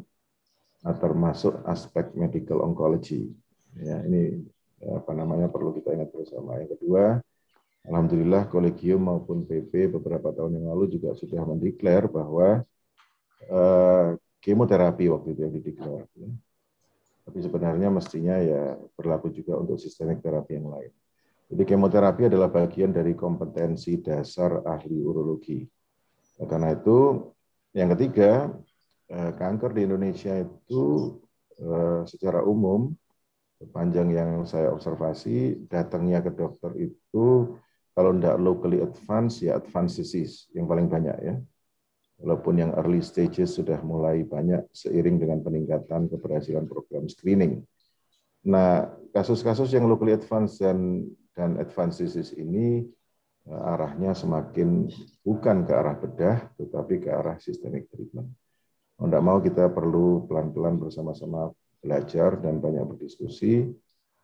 nah, termasuk aspek medical oncology. Ya, ini eh, apa namanya perlu kita ingat bersama. Yang kedua, Alhamdulillah kolegium maupun PP beberapa tahun yang lalu juga sudah mendeklar bahwa eh, kemoterapi waktu itu yang dideklar. Ya. Tapi sebenarnya mestinya ya berlaku juga untuk sistemik terapi yang lain. Jadi kemoterapi adalah bagian dari kompetensi dasar ahli urologi. Nah, karena itu yang ketiga, eh, kanker di Indonesia itu eh, secara umum sepanjang yang saya observasi datangnya ke dokter itu kalau tidak locally advance ya advanced disease yang paling banyak ya walaupun yang early stages sudah mulai banyak seiring dengan peningkatan keberhasilan program screening. Nah, kasus-kasus yang locally advanced dan dan advanced disease ini eh, arahnya semakin bukan ke arah bedah, tetapi ke arah systemic treatment. Mau tidak mau kita perlu pelan-pelan bersama-sama belajar dan banyak berdiskusi,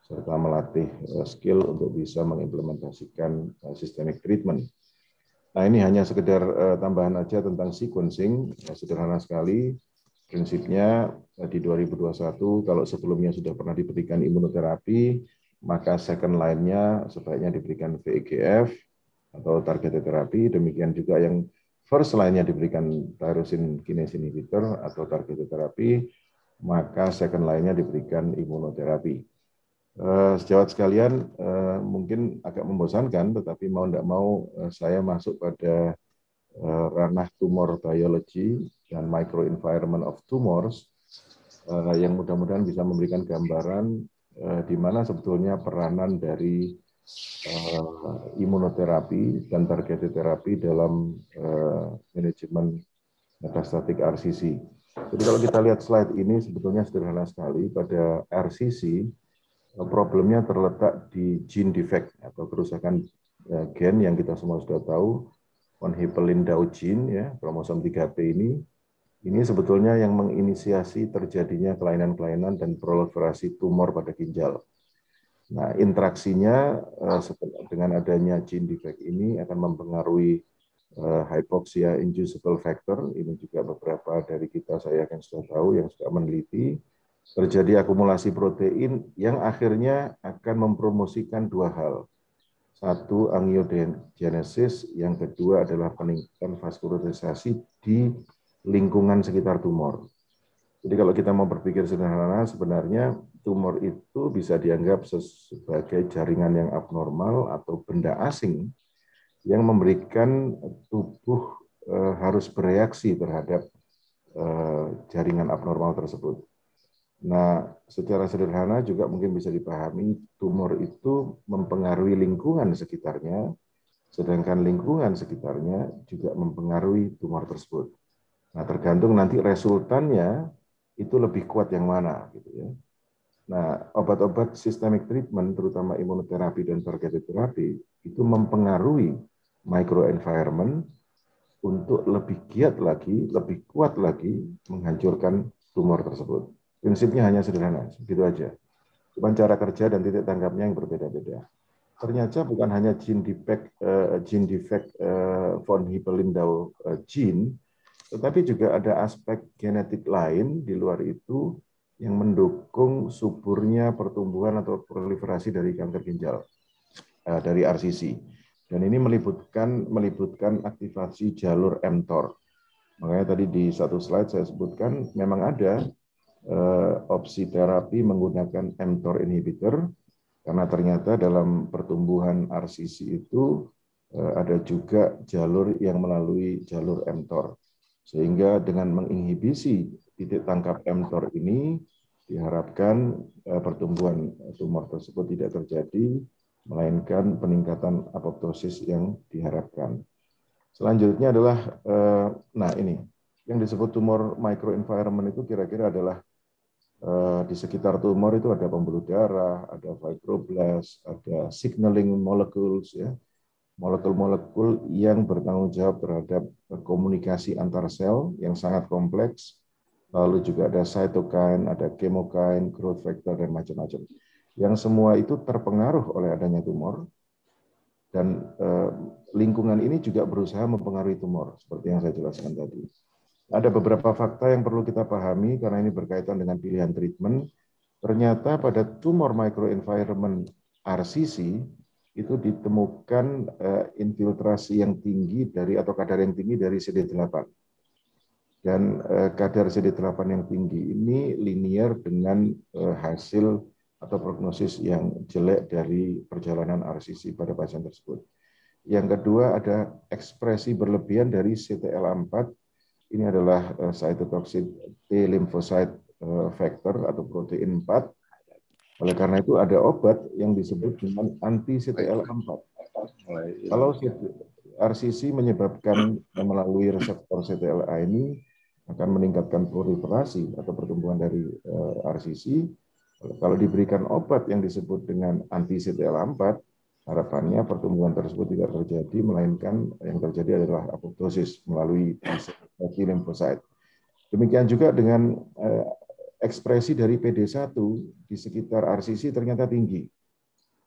serta melatih eh, skill untuk bisa mengimplementasikan eh, systemic treatment Nah ini hanya sekedar uh, tambahan aja tentang sequencing, ya, sederhana sekali. Prinsipnya eh, di 2021 kalau sebelumnya sudah pernah diberikan imunoterapi, maka second line-nya sebaiknya diberikan VEGF atau target terapi. Demikian juga yang first line-nya diberikan tyrosin kinase inhibitor atau target terapi, maka second line-nya diberikan imunoterapi. Eh, sejawat sekalian eh, mungkin agak membosankan, tetapi mau tidak mau eh, saya masuk pada ranah tumor biology dan microenvironment of tumors yang mudah-mudahan bisa memberikan gambaran di mana sebetulnya peranan dari imunoterapi dan targeted terapi dalam manajemen metastatik RCC. Jadi kalau kita lihat slide ini sebetulnya sederhana sekali pada RCC Eh, problemnya terletak di gene defect atau kerusakan eh, gen yang kita semua sudah tahu von Hippel-Lindau gene ya kromosom 3P ini ini sebetulnya yang menginisiasi terjadinya kelainan-kelainan dan proliferasi tumor pada ginjal. Nah, interaksinya eh, dengan adanya gene defect ini akan mempengaruhi hypoxia inducible factor. Ini juga beberapa dari kita saya akan sudah tahu yang sudah meneliti terjadi akumulasi protein yang akhirnya akan mempromosikan dua hal. Satu, angiogenesis, yang kedua adalah peningkatan vaskularisasi di lingkungan sekitar tumor. Jadi kalau kita mau berpikir sederhana, sebenarnya tumor itu bisa dianggap sebagai jaringan yang abnormal atau benda asing yang memberikan tubuh eh, harus bereaksi terhadap eh, jaringan abnormal tersebut. Nah, secara sederhana juga mungkin bisa dipahami tumor itu mempengaruhi lingkungan sekitarnya, sedangkan lingkungan sekitarnya juga mempengaruhi tumor tersebut. Nah, tergantung nanti resultannya itu lebih kuat yang mana gitu ya. Nah, obat-obat systemic treatment terutama imunoterapi dan targeted terapi itu mempengaruhi microenvironment untuk lebih giat lagi, lebih kuat lagi menghancurkan tumor tersebut. Prinsipnya hanya sederhana, begitu aja. Cuma cara kerja dan titik tanggapnya yang berbeda-beda. Ternyata bukan hanya gene defect, uh, gene defect uh, von Hippel-Lindau uh, gene, tetapi juga ada aspek genetik lain di luar itu yang mendukung suburnya pertumbuhan atau proliferasi dari kanker ginjal uh, dari RCC. Dan ini melibutkan melibutkan aktivasi jalur mTOR. Makanya tadi di satu slide saya sebutkan memang ada Eh, opsi terapi menggunakan mTOR inhibitor karena ternyata dalam pertumbuhan RCC itu eh, ada juga jalur yang melalui jalur mTOR. Sehingga dengan menginhibisi titik tangkap mTOR ini diharapkan eh, pertumbuhan tumor tersebut tidak terjadi melainkan peningkatan apoptosis yang diharapkan. Selanjutnya adalah nah ini yang disebut tumor microenvironment itu kira-kira adalah Eh, di sekitar tumor itu ada pembuluh darah, ada fibroblast, ada signaling molecules ya. Molekul-molekul yang bertanggung jawab terhadap komunikasi antar sel yang sangat kompleks. Lalu juga ada cytokine, ada chemokine, growth factor dan macam-macam. Yang semua itu terpengaruh oleh adanya tumor dan eh, lingkungan ini juga berusaha mempengaruhi tumor seperti yang saya jelaskan tadi ada beberapa fakta yang perlu kita pahami karena ini berkaitan dengan pilihan treatment. Ternyata pada tumor microenvironment RCC itu ditemukan eh, infiltrasi yang tinggi dari atau kadar yang tinggi dari CD8. Dan eh, kadar CD8 yang tinggi ini linear dengan eh, hasil atau prognosis yang jelek dari perjalanan RCC pada pasien tersebut. Yang kedua ada ekspresi berlebihan dari ctl 4 ini adalah uh, cytotoxic T lymphocyte factor eh, atau protein 4. Oleh karena itu ada obat yang disebut dengan anti ctl 4 Kalau RCC menyebabkan melalui reseptor CTLA ini akan meningkatkan proliferasi atau pertumbuhan dari eh, RCC. Kalau diberikan obat yang disebut dengan anti ctl 4 Harapannya pertumbuhan tersebut tidak terjadi, melainkan yang terjadi adalah apoptosis melalui bagi limfosit. Demikian juga dengan eh, ekspresi dari PD1 di sekitar RCC ternyata tinggi.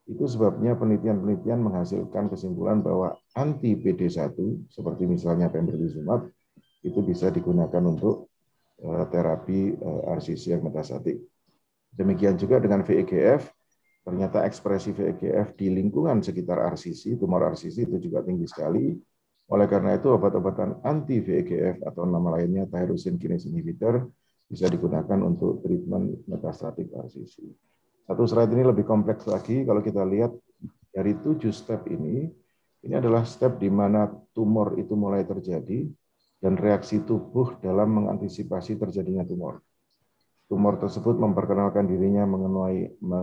Itu sebabnya penelitian-penelitian menghasilkan kesimpulan bahwa anti PD1 seperti misalnya pembrolizumab itu bisa digunakan untuk eh, terapi eh, RCC yang metastatik. Demikian juga dengan VEGF Ternyata ekspresi VEGF di lingkungan sekitar RCC, tumor RCC itu juga tinggi sekali. Oleh karena itu, obat-obatan anti-VEGF atau nama lainnya tyrosine kinase inhibitor bisa digunakan untuk treatment metastatic RCC. Satu slide ini lebih kompleks lagi kalau kita lihat dari tujuh step ini, ini adalah step di mana tumor itu mulai terjadi dan reaksi tubuh dalam mengantisipasi terjadinya tumor tumor tersebut memperkenalkan dirinya mengenai me,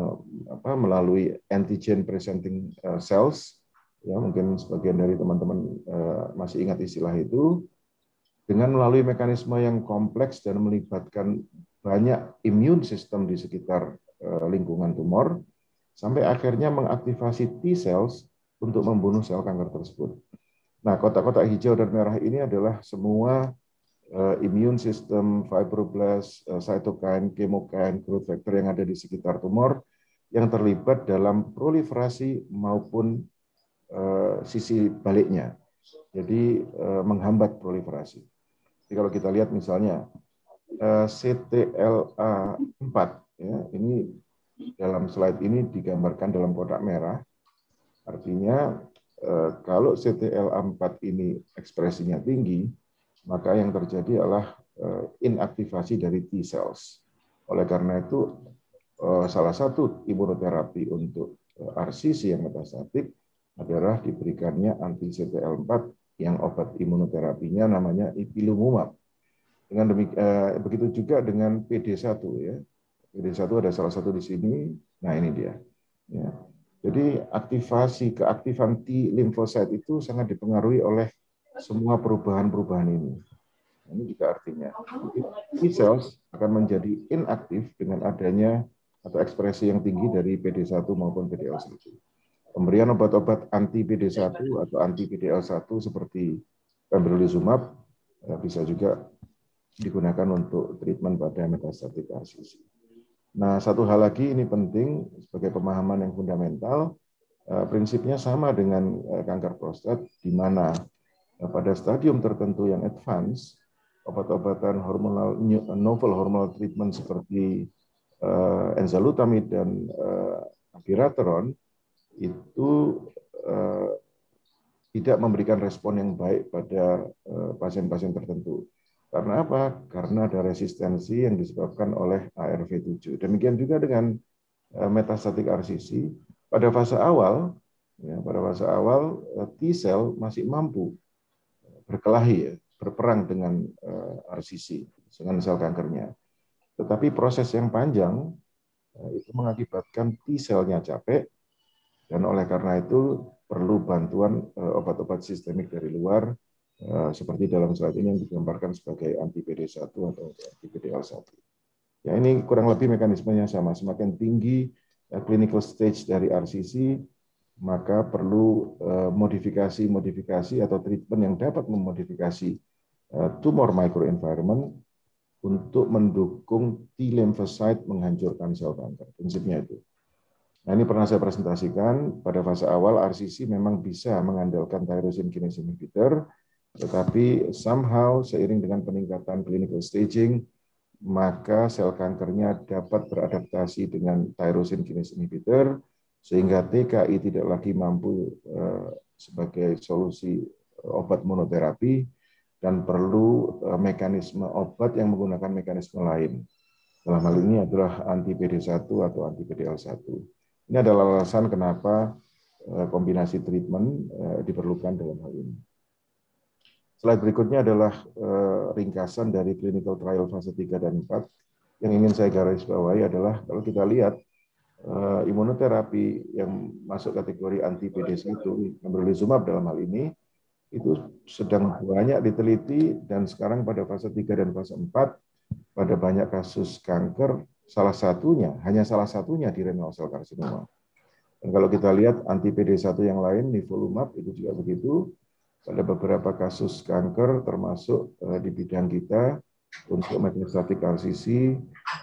apa, melalui antigen presenting eh, cells ya mungkin sebagian dari teman-teman eh, masih ingat istilah itu dengan melalui mekanisme yang kompleks dan melibatkan banyak imun sistem di sekitar eh, lingkungan tumor sampai akhirnya mengaktifasi T cells untuk membunuh sel kanker tersebut. Nah, kotak-kotak hijau dan merah ini adalah semua uh, immune system, fibroblast, uh, cytokine, chemokine, growth factor yang ada di sekitar tumor yang terlibat dalam proliferasi maupun uh, sisi baliknya. Jadi uh, menghambat proliferasi. Jadi kalau kita lihat misalnya uh, CTLA4 ya, ini dalam slide ini digambarkan dalam kotak merah. Artinya kalau CTLA4 ini ekspresinya tinggi, maka yang terjadi adalah eh, inaktivasi dari T cells. Oleh karena itu eh, salah satu imunoterapi untuk eh, RCC yang metastatik adalah diberikannya anti CTL4 yang obat imunoterapinya namanya ipilimumab. Dengan demikian, begitu juga dengan PD1 ya. PD1 ada salah satu di sini. Nah, ini dia. Ya. Jadi aktivasi keaktifan T limfosit itu sangat dipengaruhi oleh semua perubahan-perubahan ini. Ini juga artinya T cells akan menjadi inaktif dengan adanya atau ekspresi yang tinggi dari PD1 maupun PDL1. Pemberian obat-obat anti PD1 atau anti PDL1 seperti pembrolizumab eh, bisa juga digunakan untuk treatment pada metastatik RCC. Nah, satu hal lagi ini penting sebagai pemahaman yang fundamental, eh, prinsipnya sama dengan eh, kanker prostat di mana Nah, pada stadium tertentu yang advance, obat-obatan hormonal uh, novel hormonal treatment seperti uh, enzalutamide dan uh, abiraterone itu uh, tidak memberikan respon yang baik pada uh, pasien-pasien uh, tertentu. Karena apa? Karena ada resistensi yang disebabkan oleh ARV7. Demikian juga dengan uh, metastatik RCC. Pada fase awal, ya, pada fase awal uh, t cell masih mampu berkelahi, ya, berperang dengan eh, RCC, dengan sel kankernya. Tetapi proses yang panjang eh, itu mengakibatkan T-selnya capek, dan oleh karena itu perlu bantuan eh, obat-obat sistemik dari luar, seperti dalam slide ini yang digambarkan sebagai anti-PD1 atau anti-PDL1. Ya, ini kurang lebih mekanismenya sama. Semakin tinggi clinical stage dari RCC, maka perlu eh, modifikasi-modifikasi atau treatment yang dapat memodifikasi eh, tumor microenvironment untuk mendukung T lymphocyte menghancurkan sel kanker. Prinsipnya itu. Nah, ini pernah saya presentasikan pada fase awal RCC memang bisa mengandalkan tyrosine kinase inhibitor, tetapi somehow seiring dengan peningkatan clinical staging, maka sel kankernya dapat beradaptasi dengan tyrosine kinase inhibitor, sehingga TKI tidak lagi mampu eh, sebagai solusi eh, obat monoterapi dan perlu eh, mekanisme obat yang menggunakan mekanisme lain. Dalam hal ini adalah anti PD1 atau anti PDL1. Ini adalah alasan kenapa kombinasi treatment diperlukan dalam hal ini. Slide berikutnya adalah ringkasan dari clinical trial fase 3 dan 4. Yang ingin saya garis bawahi adalah kalau kita lihat uh, imunoterapi yang masuk kategori anti PD1, pembrolizumab dalam hal ini, itu sedang banyak diteliti dan sekarang pada fase 3 dan fase 4 pada banyak kasus kanker salah satunya hanya salah satunya di renal cell carcinoma. Dan kalau kita lihat anti PD1 yang lain nivolumab itu juga begitu pada beberapa kasus kanker termasuk eh, di bidang kita untuk metastatik RCC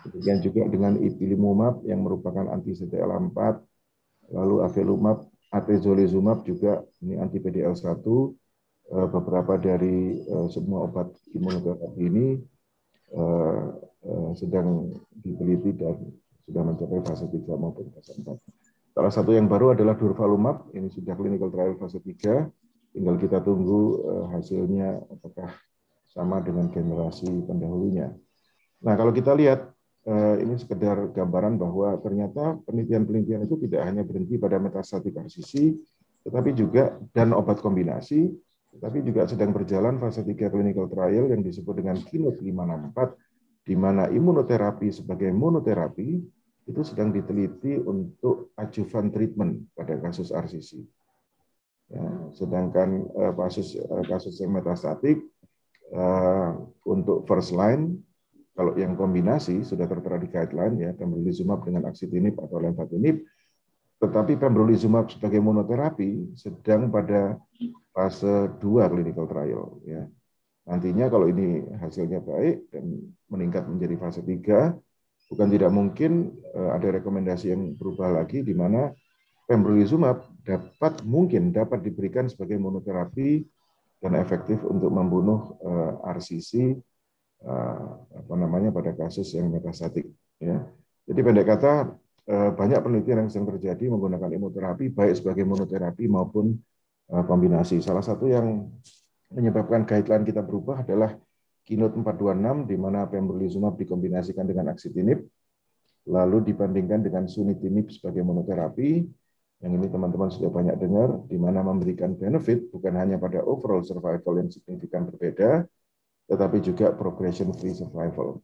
Demikian juga dengan ipilimumab yang merupakan anti ctl 4 lalu avelumab, atezolizumab juga ini anti PDL1. Eh, beberapa dari eh, semua obat imunoterapi ini eh, sedang diteliti dan sudah mencapai fase 3 maupun fase 4. Salah satu yang baru adalah durvalumab, ini sudah clinical trial fase 3, tinggal kita tunggu hasilnya apakah sama dengan generasi pendahulunya. Nah, kalau kita lihat Eh, ini sekedar gambaran bahwa ternyata penelitian-penelitian itu tidak hanya berhenti pada metastatik RCC, tetapi juga dan obat kombinasi, tetapi juga sedang berjalan fase 3 clinical trial yang disebut dengan Keynote 564, di mana imunoterapi sebagai monoterapi itu sedang diteliti untuk ajuvan treatment pada kasus RCC. Ya, sedangkan eh, kasus eh, kasus yang metastatik untuk first line kalau yang kombinasi sudah tertera di guideline ya pembrolizumab dengan axitinib atau lenvatinib tetapi pembrolizumab sebagai monoterapi sedang pada fase 2 clinical trial ya. Nantinya kalau ini hasilnya baik dan meningkat menjadi fase 3, bukan tidak mungkin eh, ada rekomendasi yang berubah lagi di mana pembrolizumab dapat mungkin dapat diberikan sebagai monoterapi dan efektif untuk membunuh eh, RCC Eh, apa namanya pada kasus yang metastatik ya. Jadi pendek kata eh, banyak penelitian yang sedang terjadi menggunakan imunoterapi baik sebagai monoterapi maupun eh, kombinasi. Salah satu yang menyebabkan guideline kita berubah adalah Keynote 426 di mana pembrolizumab dikombinasikan dengan axitinib lalu dibandingkan dengan sunitinib sebagai monoterapi yang ini teman-teman sudah banyak dengar di mana memberikan benefit bukan hanya pada overall survival yang signifikan berbeda tetapi juga progression free survival.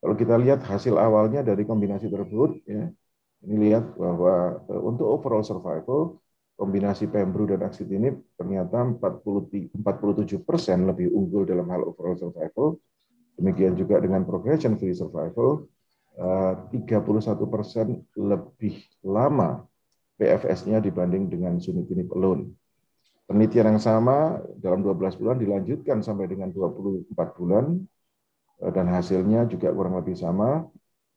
Kalau kita lihat hasil awalnya dari kombinasi tersebut, ya, ini lihat bahwa eh, untuk overall survival, kombinasi Pembro dan ini ternyata 47 persen lebih unggul dalam hal overall survival. Demikian juga dengan progression free survival, 31 eh, persen lebih lama PFS-nya dibanding dengan sunitinib alone penelitian yang sama dalam 12 bulan dilanjutkan sampai dengan 24 bulan eh, dan hasilnya juga kurang lebih sama.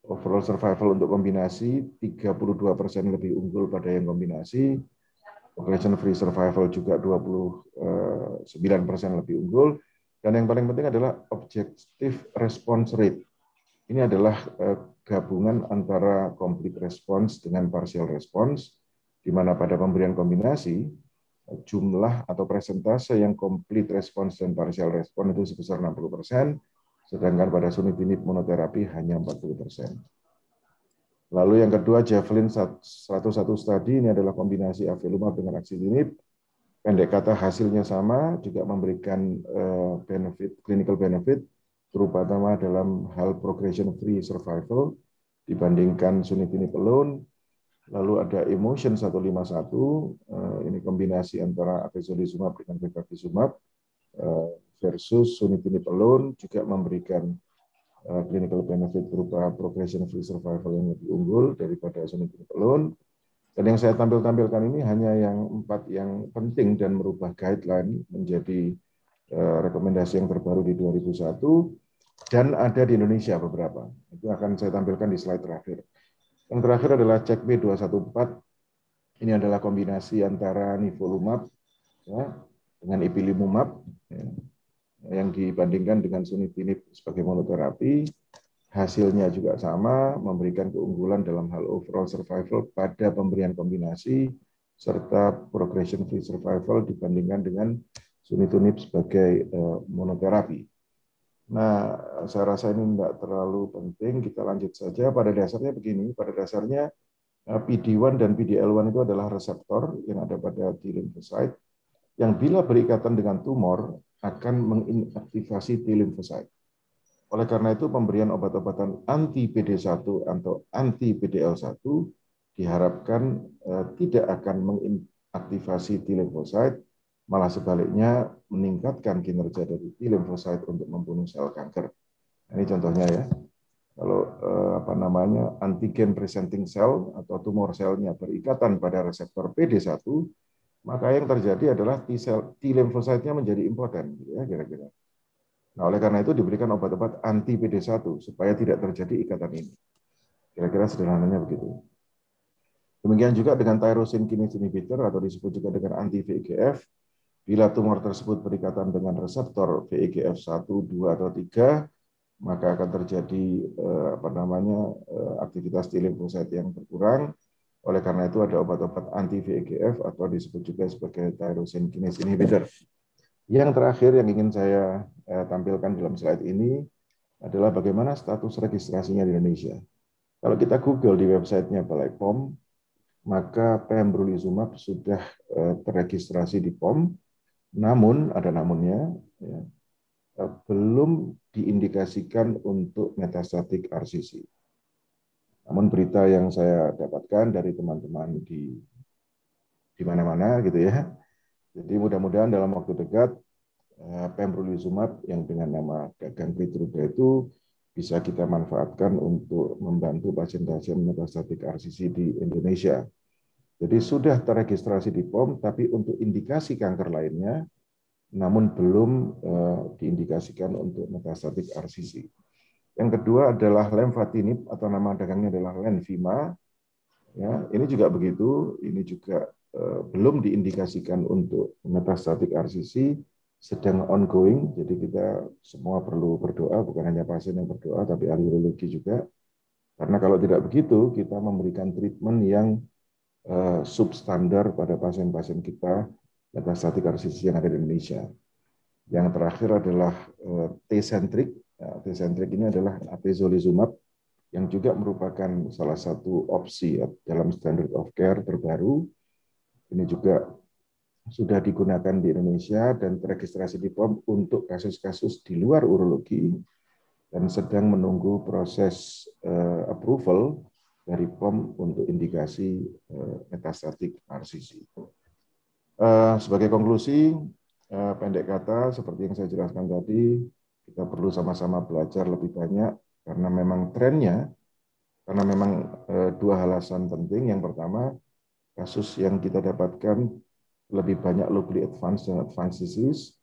Overall survival untuk kombinasi 32% lebih unggul pada yang kombinasi. progression free survival juga 29% eh, lebih unggul. Dan yang paling penting adalah objective response rate. Ini adalah eh, gabungan antara complete response dengan partial response, di mana pada pemberian kombinasi jumlah atau presentase yang complete response dan partial response itu sebesar 60 persen, sedangkan pada sunitinib monoterapi hanya 40 persen. Lalu yang kedua, Javelin 101 study ini adalah kombinasi avelumab dengan axitinib. Pendek kata hasilnya sama, juga memberikan eh, benefit, clinical benefit, terutama dalam hal progression-free survival dibandingkan sunitinib alone, Lalu ada Emotion 151, eh, ini kombinasi antara atezolizumab dengan bevacizumab eh, versus sunitinib alone juga memberikan eh, clinical benefit berupa progression free survival yang lebih unggul daripada sunitinib alone. Dan yang saya tampil-tampilkan ini hanya yang empat yang penting dan merubah guideline menjadi rekomendasi yang terbaru di 2001 dan ada di Indonesia beberapa. Itu akan saya tampilkan di slide terakhir. Yang terakhir adalah cek B214. Ini adalah kombinasi antara nivolumab ya, dengan ipilimumab ya, yang dibandingkan dengan sunitinib sebagai monoterapi. Hasilnya juga sama, memberikan keunggulan dalam hal overall survival pada pemberian kombinasi serta progression free survival dibandingkan dengan sunitinib sebagai eh, monoterapi. Nah, saya rasa ini tidak terlalu penting. Kita lanjut saja. Pada dasarnya begini, pada dasarnya eh, PD1 dan PDL1 itu adalah reseptor yang ada pada T lymphocyte yang bila berikatan dengan tumor akan menginaktivasi T lymphocyte. Oleh karena itu pemberian obat-obatan anti PD1 atau anti PDL1 diharapkan eh, tidak akan menginaktivasi T lymphocyte malah sebaliknya meningkatkan kinerja dari T limfosit untuk membunuh sel kanker. Nah, ini contohnya ya. Kalau eh, apa namanya antigen presenting cell atau tumor selnya berikatan pada reseptor PD1, maka yang terjadi adalah T cell T limfositnya menjadi impoten gitu ya kira-kira. Nah, oleh karena itu diberikan obat-obat anti PD1 supaya tidak terjadi ikatan ini. Kira-kira sederhananya begitu. Demikian juga dengan tyrosine kinase inhibitor atau disebut juga dengan anti VEGF Bila tumor tersebut berikatan dengan reseptor VEGF1, 2 atau 3, maka akan terjadi eh, apa namanya eh, aktivitas di limfosit yang berkurang. Oleh karena itu ada obat-obat anti VEGF atau disebut juga sebagai tyrosine kinase inhibitor. Yang terakhir yang ingin saya eh, tampilkan dalam slide ini adalah bagaimana status registrasinya di Indonesia. Kalau kita Google di websitenya Balai POM, maka pembrolizumab sudah terregistrasi di POM namun, ada namunnya, ya, eh, belum diindikasikan untuk metastatik RCC. Namun berita yang saya dapatkan dari teman-teman di di mana-mana gitu ya. Jadi mudah-mudahan dalam waktu dekat eh, pembrolizumab yang dengan nama gagang Petruda itu bisa kita manfaatkan untuk membantu pasien-pasien metastatik RCC di Indonesia. Jadi sudah terregistrasi di POM, tapi untuk indikasi kanker lainnya, namun belum eh, diindikasikan untuk metastatik RCC. Yang kedua adalah lemfatinib atau nama dagangnya adalah lenfima. Ya, ini juga begitu, ini juga eh, belum diindikasikan untuk metastatik RCC, sedang ongoing, jadi kita semua perlu berdoa, bukan hanya pasien yang berdoa, tapi ahli urologi juga. Karena kalau tidak begitu, kita memberikan treatment yang Eh, substandar pada pasien-pasien kita metastatik RCC yang ada di Indonesia. Yang terakhir adalah eh, T-centric. Nah, T-centric ini adalah atezolizumab yang juga merupakan salah satu opsi ya dalam standard of care terbaru. Ini juga sudah digunakan di Indonesia dan teregistrasi di POM untuk kasus-kasus di luar urologi dan sedang menunggu proses eh, approval dari POM untuk indikasi eh, metastatik RCC. Eh, sebagai konklusi, eh, pendek kata seperti yang saya jelaskan tadi, kita perlu sama-sama belajar lebih banyak karena memang trennya, karena memang dua alasan penting. Yang pertama, kasus yang kita dapatkan lebih banyak locally advanced dan advanced disease.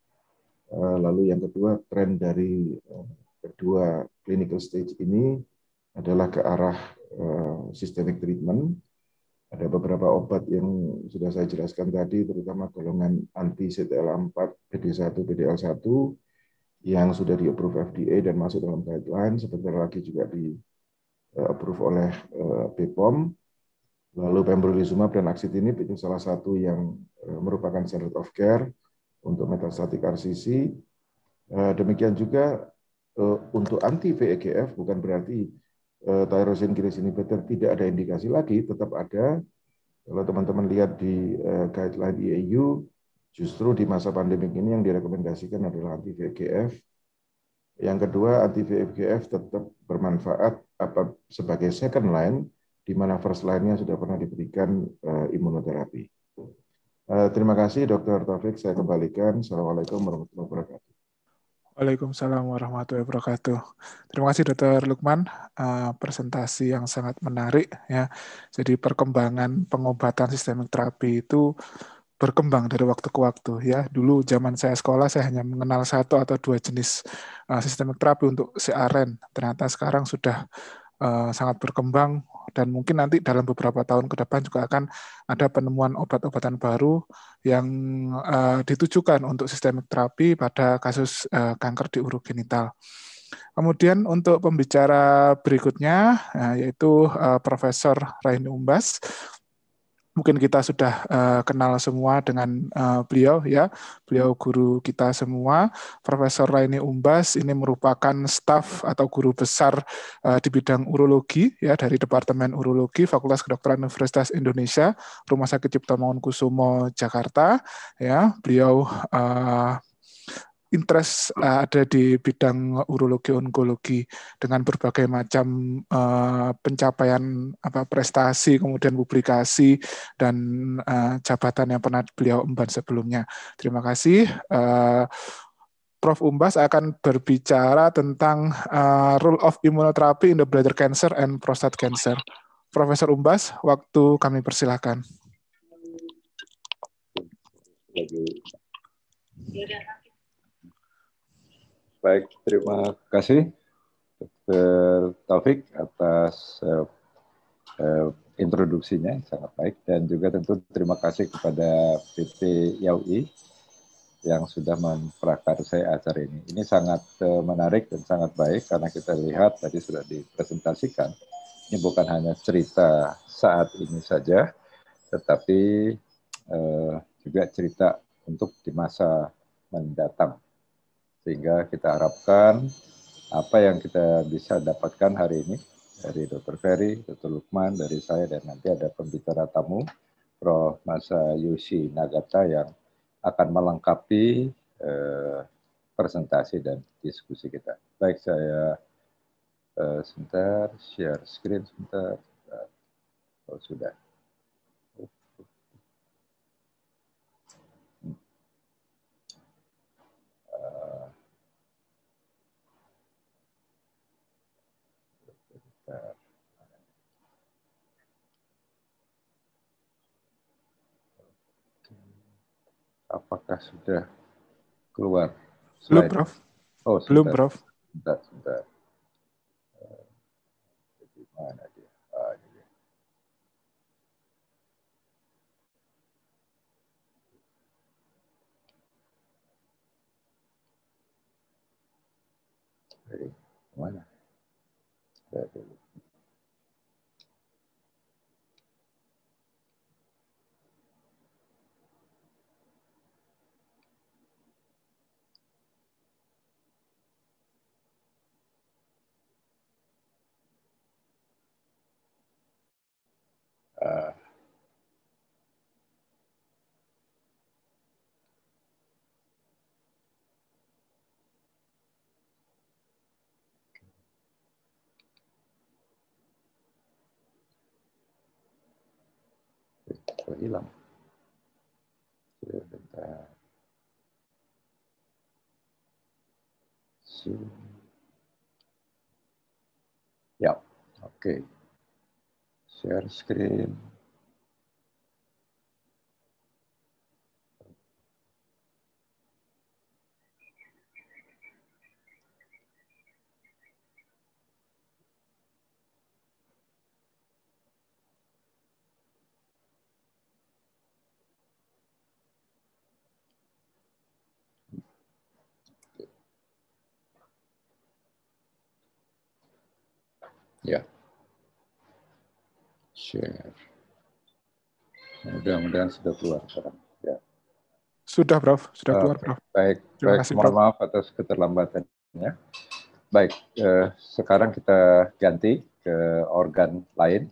Lalu yang kedua, tren dari kedua clinical stage ini adalah ke arah Eh, systemic treatment. Ada beberapa obat yang sudah saya jelaskan tadi, terutama golongan anti ctl 4 PD1, PDL1 yang sudah di approve FDA dan masuk dalam guideline, sebentar lagi juga di eh, approve oleh eh, BPOM. Lalu pembrolizumab dan ini itu salah satu yang merupakan standard of care untuk metastatic RCC. Demikian juga untuk anti VEGF bukan berarti Eh, tyrosine sini inhibitor tidak ada indikasi lagi, tetap ada. Kalau teman-teman lihat di eh, guideline EAU, justru di masa pandemi ini yang direkomendasikan adalah anti VEGF. Yang kedua, anti VEGF tetap bermanfaat apa sebagai second line di mana first line-nya sudah pernah diberikan eh, imunoterapi. Terima kasih Dr. Taufik, saya kembalikan. Assalamualaikum warahmatullahi wabarakatuh. Waalaikumsalam warahmatullahi wabarakatuh. Terima kasih Dr. Lukman, uh, presentasi yang sangat menarik ya. Jadi perkembangan pengobatan sistemik terapi itu berkembang dari waktu ke waktu ya. Dulu zaman saya sekolah saya hanya mengenal satu atau dua jenis uh, sistemik terapi untuk CRN. Ternyata sekarang sudah uh, sangat berkembang dan mungkin nanti dalam beberapa tahun ke depan juga akan ada penemuan obat-obatan baru yang uh, ditujukan untuk sistemik terapi pada kasus uh, kanker di uru genital. Kemudian untuk pembicara berikutnya eh, yaitu Profesor Raini Umbas mungkin kita sudah uh, kenal semua dengan uh, beliau ya. Beliau guru kita semua, Profesor Raini Umbas ini merupakan staf atau guru besar uh, di bidang urologi ya dari Departemen Urologi Fakultas Kedokteran Universitas Indonesia, Rumah Sakit Cipto Mangunkusumo Jakarta ya. Beliau uh, interest uh, ada di bidang urologi onkologi dengan berbagai macam uh, pencapaian apa prestasi kemudian publikasi dan uh, jabatan yang pernah beliau emban sebelumnya. Terima kasih. Uh, Prof. Umbas akan berbicara tentang uh, role of immunotherapy in the bladder cancer and prostate cancer. Profesor Umbas, waktu kami persilahkan. Ya, Baik, terima kasih Dr. Taufik atas uh, uh, introduksinya sangat baik dan juga tentu terima kasih kepada PT YAUI yang sudah memprakarsai acara ini. Ini sangat uh, menarik dan sangat baik karena kita lihat tadi sudah dipresentasikan ini bukan hanya cerita saat ini saja, tetapi uh, juga cerita untuk di masa mendatang. Sehingga kita harapkan apa yang kita bisa dapatkan hari ini dari Dr. Ferry, Dr. Lukman, dari saya, dan nanti ada pembicara tamu, Prof. Masa Yusi Nagata yang akan melengkapi eh, presentasi dan diskusi kita. Baik, saya eh, sebentar, share screen sebentar. Nah, oh, sudah. apakah sudah keluar? Slide? Belum, Prof. Oh, sebentar, Belum, Prof. Sebentar, sebentar. Eh, jadi mana dia? Ah, ini dia. Jadi, mana? Sudah dulu. hilang. Sebentar. Ya, oke. Okay. Share screen. share. Iya. Mudah-mudahan sudah keluar sekarang. Ya. Sudah, Prof. Sudah keluar, ah, Prof. Baik, Terima baik. Kasih, Mohon maaf atas keterlambatannya. Baik, eh, sekarang kita ganti ke organ lain.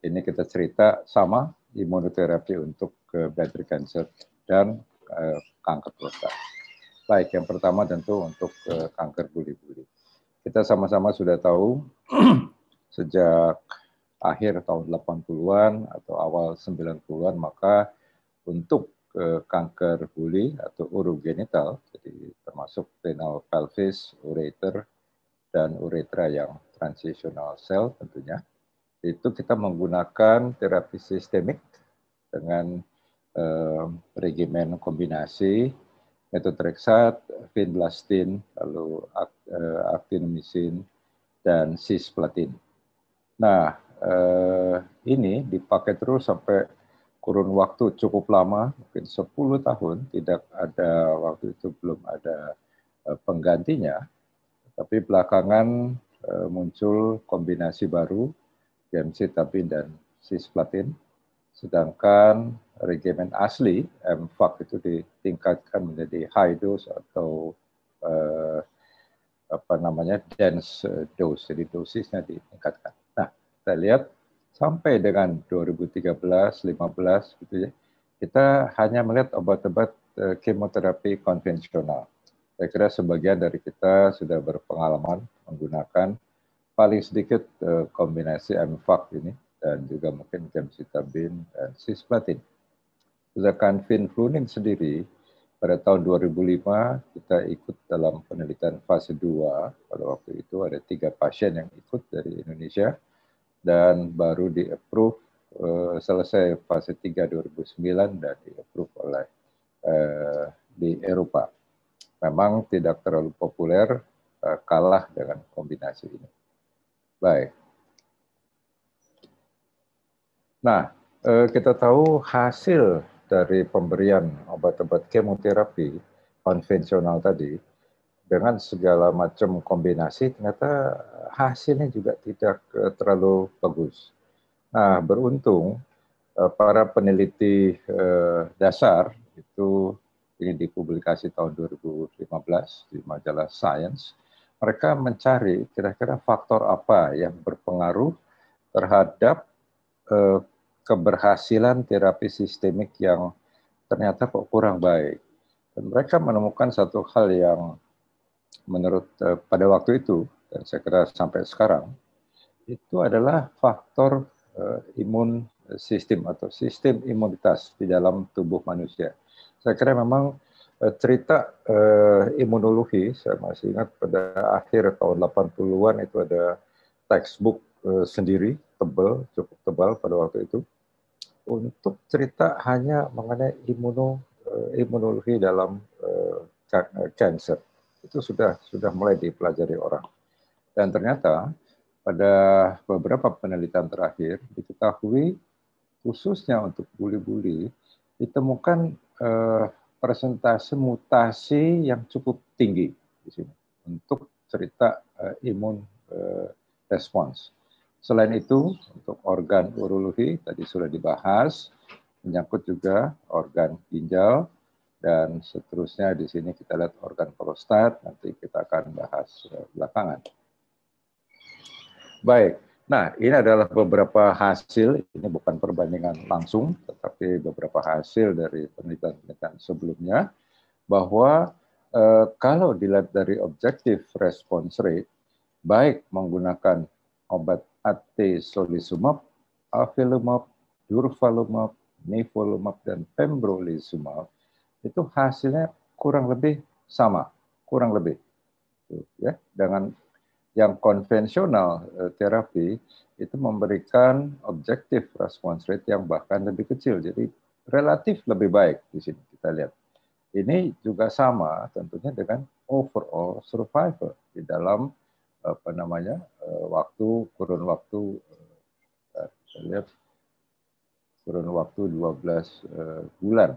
Ini kita cerita sama imunoterapi untuk ke eh, battery cancer dan eh, kanker prostat. Baik, yang pertama tentu untuk eh, kanker buli-buli. Kita sama-sama sudah tahu sejak akhir tahun 80-an atau awal 90-an maka untuk eh, kanker buli atau urogenital jadi termasuk renal pelvis, ureter dan uretra yang transitional cell tentunya itu kita menggunakan terapi sistemik dengan eh, regimen kombinasi metotrexat, vinblastin, lalu eh, actinomycin dan cisplatin. Nah, eh, ini dipakai terus sampai kurun waktu cukup lama, mungkin 10 tahun, tidak ada waktu itu belum ada eh, penggantinya. Tapi belakangan eh, muncul kombinasi baru, GMC Tapin dan cisplatin. Sedangkan regimen asli, MFAC itu ditingkatkan menjadi high dose atau eh, apa namanya dense dose, jadi dosisnya ditingkatkan kita lihat sampai dengan 2013, 15 gitu ya, kita hanya melihat obat-obat eh, kemoterapi konvensional. Saya kira sebagian dari kita sudah berpengalaman menggunakan paling sedikit eh, kombinasi MFAK ini dan juga mungkin gemcitabine dan cisplatin. Sedangkan vinflunin sendiri pada tahun 2005 kita ikut dalam penelitian fase 2. Pada waktu itu ada tiga pasien yang ikut dari Indonesia dan baru di approve uh, eh, selesai fase 3 2009 dan di approve oleh uh, di Eropa. Memang tidak terlalu populer uh, kalah dengan kombinasi ini. Baik. Nah, uh, kita tahu hasil dari pemberian obat-obat kemoterapi konvensional tadi dengan segala macam kombinasi ternyata hasilnya juga tidak eh, terlalu bagus. Nah, beruntung eh, para peneliti eh, dasar itu ini dipublikasi tahun 2015 di majalah Science, mereka mencari kira-kira faktor apa yang berpengaruh terhadap keberhasilan terapi sistemik yang ternyata kok kurang baik. Dan mereka menemukan satu hal yang menurut uh, pada waktu itu dan saya kira sampai sekarang itu adalah faktor uh, imun sistem atau sistem imunitas di dalam tubuh manusia. Saya kira memang uh, cerita uh, imunologi saya masih ingat pada akhir tahun 80-an itu ada textbook uh, sendiri tebal cukup tebal pada waktu itu untuk cerita hanya mengenai imunologi dalam uh, cancer itu sudah sudah mulai dipelajari orang. Dan ternyata pada beberapa penelitian terakhir diketahui khususnya untuk buli-buli ditemukan eh, presentasi mutasi yang cukup tinggi di sini untuk cerita eh, imun eh, response. Selain itu, untuk organ urologi tadi sudah dibahas, menyangkut juga organ ginjal, dan seterusnya di sini kita lihat organ prostat nanti kita akan bahas eh, belakangan. Baik. Nah, ini adalah beberapa hasil, ini bukan perbandingan langsung, tetapi beberapa hasil dari penelitian-penelitian sebelumnya, bahwa eh, kalau dilihat dari objektif response rate, baik menggunakan obat atezolizumab, avelumab, durvalumab, nivolumab, dan pembrolizumab, itu hasilnya kurang lebih sama, kurang lebih. Ya, dengan yang konvensional eh, terapi itu memberikan objektif response rate yang bahkan lebih kecil. Jadi relatif lebih baik di sini kita lihat. Ini juga sama tentunya dengan overall survival di dalam apa namanya eh, waktu kurun waktu eh, kita lihat kurun waktu 12 bulan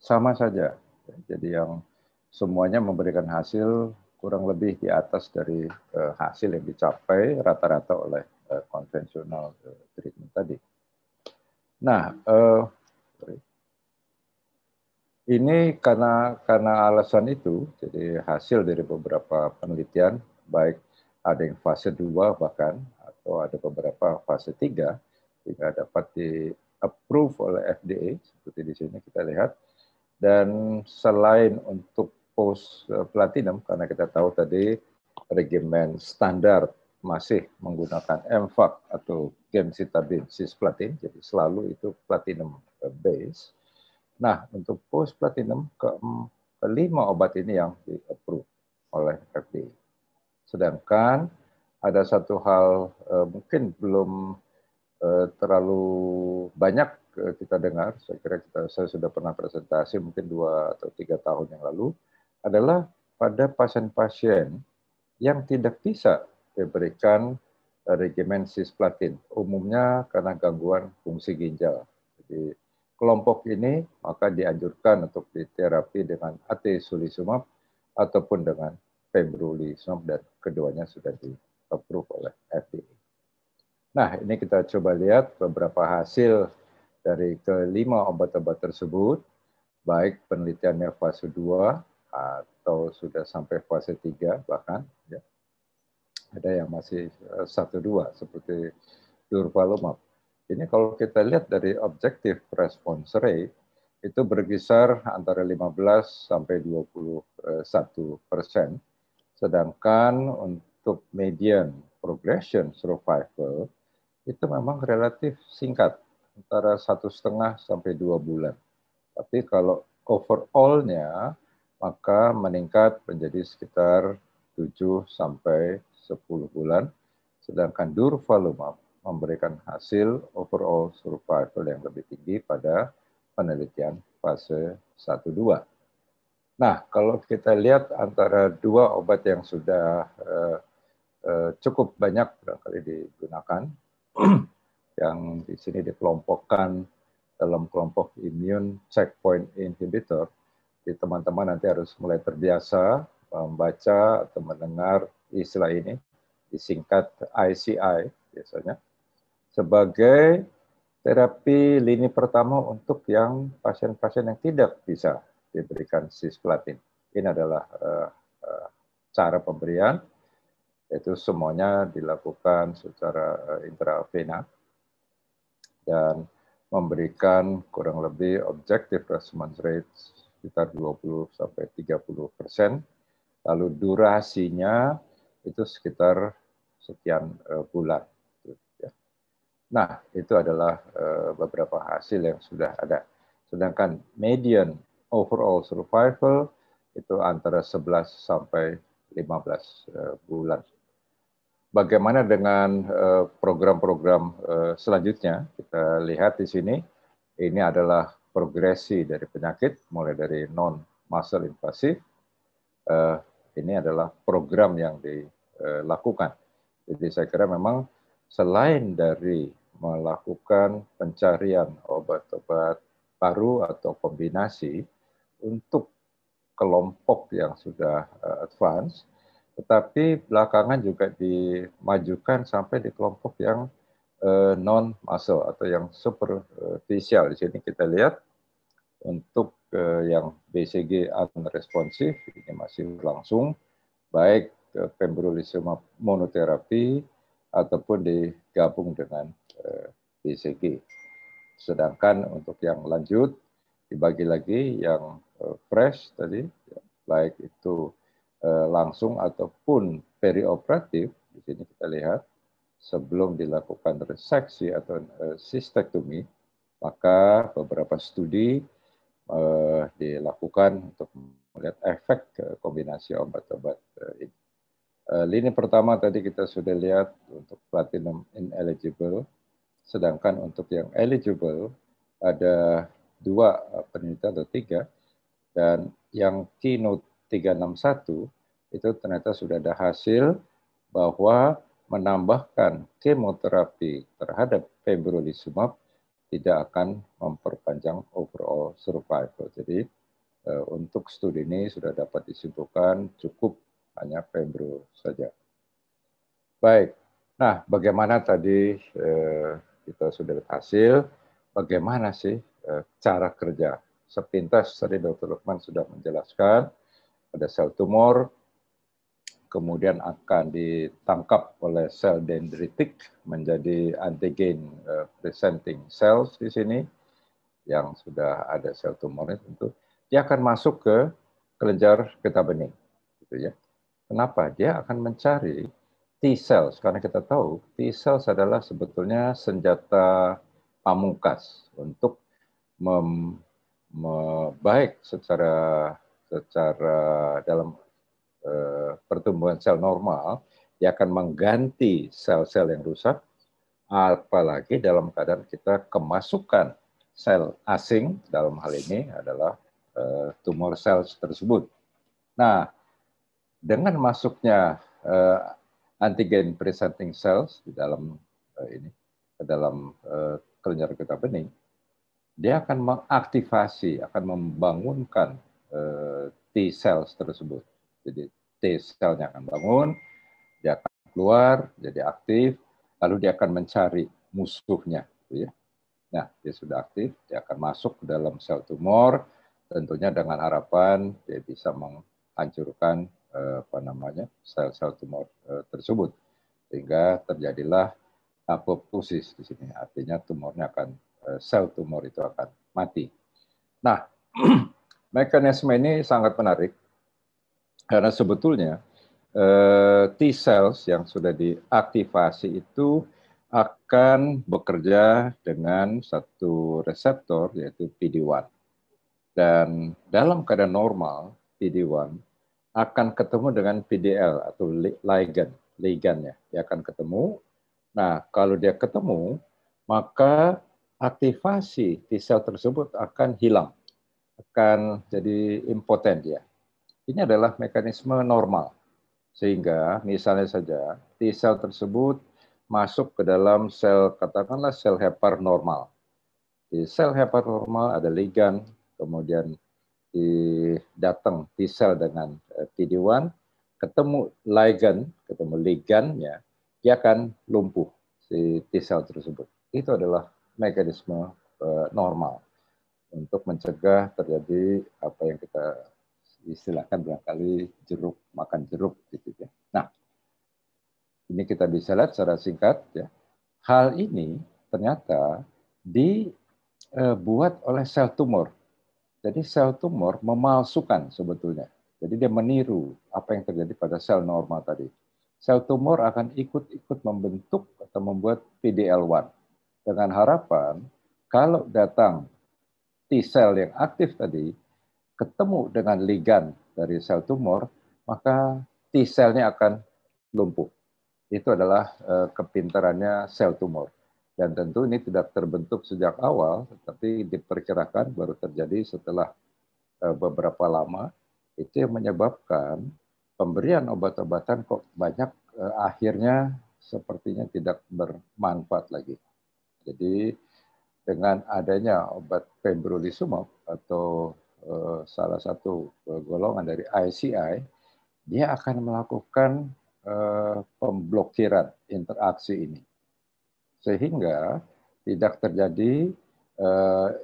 sama saja. Jadi yang semuanya memberikan hasil kurang lebih di atas dari eh, hasil yang dicapai rata-rata oleh eh, konvensional eh, treatment tadi. Nah, uh, ini karena karena alasan itu, jadi hasil dari beberapa penelitian, baik ada yang fase 2 bahkan, atau ada beberapa fase 3, sehingga dapat di-approve oleh FDA, seperti di sini kita lihat, dan selain untuk post eh, platinum, karena kita tahu tadi regimen standar masih menggunakan MFAC atau gemcitabine cisplatin, jadi selalu itu platinum eh, base. Nah, untuk post platinum ke mm, kelima obat ini yang di approve oleh FDA. Sedangkan ada satu hal eh, mungkin belum terlalu banyak kita dengar, saya kira kita, saya sudah pernah presentasi mungkin dua atau tiga tahun yang lalu, adalah pada pasien-pasien yang tidak bisa diberikan eh, regimen cisplatin, umumnya karena gangguan fungsi ginjal. Jadi kelompok ini maka dianjurkan untuk diterapi dengan atezolizumab ataupun dengan pembrolizumab dan keduanya sudah di approve oleh FDA. Nah, ini kita coba lihat beberapa hasil dari kelima obat-obat tersebut, baik penelitiannya fase 2 atau sudah sampai fase 3 bahkan, ya. ada yang masih eh, satu dua seperti durvalumab. Ini kalau kita lihat dari objektif response rate, itu berkisar antara 15 sampai 21 persen. Sedangkan untuk median progression survival itu memang relatif singkat antara satu setengah sampai dua bulan. Tapi kalau overallnya maka meningkat menjadi sekitar 7 sampai 10 bulan. Sedangkan durvalumab memberikan hasil overall survival yang lebih tinggi pada penelitian fase 1-2. Nah, kalau kita lihat antara dua obat yang sudah eh, eh, cukup banyak berkali digunakan, yang di sini dikelompokkan dalam kelompok immune checkpoint inhibitor, jadi teman-teman nanti harus mulai terbiasa eh, membaca atau mendengar istilah ini, disingkat ICI biasanya, sebagai terapi lini pertama untuk yang pasien-pasien yang tidak bisa diberikan cisplatin. Ini adalah uh, uh, cara pemberian, yaitu semuanya dilakukan secara uh, intravena dan memberikan kurang lebih objective response rate sekitar 20 sampai 30 persen. Lalu durasinya itu sekitar sekian eh, bulan. Nah, itu adalah eh, beberapa hasil yang sudah ada. Sedangkan median overall survival itu antara 11 sampai 15 eh, bulan bagaimana dengan eh, program-program eh, selanjutnya? Kita lihat di sini, ini adalah progresi dari penyakit, mulai dari non-muscle invasif. Eh, ini adalah program yang dilakukan. Jadi saya kira memang selain dari melakukan pencarian obat-obat baru atau kombinasi untuk kelompok yang sudah advance, tetapi belakangan juga dimajukan sampai di kelompok yang uh, eh, non muscle atau yang superficial. Di sini kita lihat untuk uh, yang BCG unresponsif ini masih langsung baik ke eh, pembrolizumab monoterapi ataupun digabung dengan uh, BCG. Sedangkan untuk yang lanjut dibagi lagi yang fresh tadi, baik itu Eh, langsung ataupun perioperatif, di sini kita lihat, sebelum dilakukan reseksi atau eh, sistektomi, maka beberapa studi eh, dilakukan untuk melihat efek eh, kombinasi obat-obat ini. Lini pertama tadi kita sudah lihat untuk platinum ineligible, sedangkan untuk yang eligible ada dua penelitian atau tiga, dan yang keynote 361 itu ternyata sudah ada hasil bahwa menambahkan kemoterapi terhadap pembrolizumab tidak akan memperpanjang overall survival. Jadi eh, untuk studi ini sudah dapat disimpulkan cukup hanya pembro saja. Baik. Nah, bagaimana tadi eh, kita sudah berhasil, bagaimana sih eh, cara kerja? Sepintas tadi Dr. Lukman sudah menjelaskan pada sel tumor, kemudian akan ditangkap oleh sel dendritik menjadi antigen eh, presenting cells di sini yang sudah ada sel tumor itu, dia akan masuk ke kelenjar getah bening gitu ya. Kenapa? Dia akan mencari T cells karena kita tahu T cells adalah sebetulnya senjata pamungkas untuk membaik secara secara dalam uh, pertumbuhan sel normal, dia akan mengganti sel-sel yang rusak, apalagi dalam keadaan kita kemasukan sel asing, dalam hal ini adalah uh, tumor sel tersebut. Nah, dengan masuknya uh, antigen presenting cells di dalam uh, ini ke dalam uh, kelenjar getah bening, dia akan mengaktifasi, akan membangunkan Eh, T cells tersebut. Jadi T cellnya akan bangun, dia akan keluar, jadi aktif, lalu dia akan mencari musuhnya. Gitu ya. Nah, dia sudah aktif, dia akan masuk ke dalam sel tumor, tentunya dengan harapan dia bisa menghancurkan eh, apa namanya sel-sel tumor eh, tersebut, sehingga terjadilah apoptosis di sini. Artinya tumornya akan sel tumor itu akan mati. Nah, mekanisme ini sangat menarik karena sebetulnya eh, T cells yang sudah diaktifasi itu akan bekerja dengan satu reseptor yaitu PD1. Dan dalam keadaan normal PD1 akan ketemu dengan PDL atau ligand, ligannya. Dia akan ketemu. Nah, kalau dia ketemu, maka aktivasi T cell tersebut akan hilang akan jadi impoten dia. Ya. Ini adalah mekanisme normal. Sehingga misalnya saja T sel tersebut masuk ke dalam sel katakanlah sel hepar normal. Di sel hepar normal ada ligan, kemudian di datang eh, T sel dengan PD1 ketemu ligan, ketemu ligannya, dia akan lumpuh si T sel tersebut. Itu adalah mekanisme eh, normal untuk mencegah terjadi apa yang kita istilahkan berkali-kali jeruk makan jeruk gitu ya. Nah, ini kita bisa lihat secara singkat ya. Hal ini ternyata dibuat oleh sel tumor. Jadi sel tumor memalsukan sebetulnya. Jadi dia meniru apa yang terjadi pada sel normal tadi. Sel tumor akan ikut-ikut membentuk atau membuat PDL1 dengan harapan kalau datang T-sel yang aktif tadi ketemu dengan ligan dari sel tumor, maka T-selnya akan lumpuh. Itu adalah eh, kepintarannya sel tumor. Dan tentu ini tidak terbentuk sejak awal, tapi diperkirakan baru terjadi setelah eh, beberapa lama. Itu yang menyebabkan pemberian obat-obatan kok banyak eh, akhirnya sepertinya tidak bermanfaat lagi. Jadi dengan adanya obat pembrolizumab atau eh, salah satu eh, golongan dari ICI, dia akan melakukan eh, pemblokiran interaksi ini. Sehingga tidak terjadi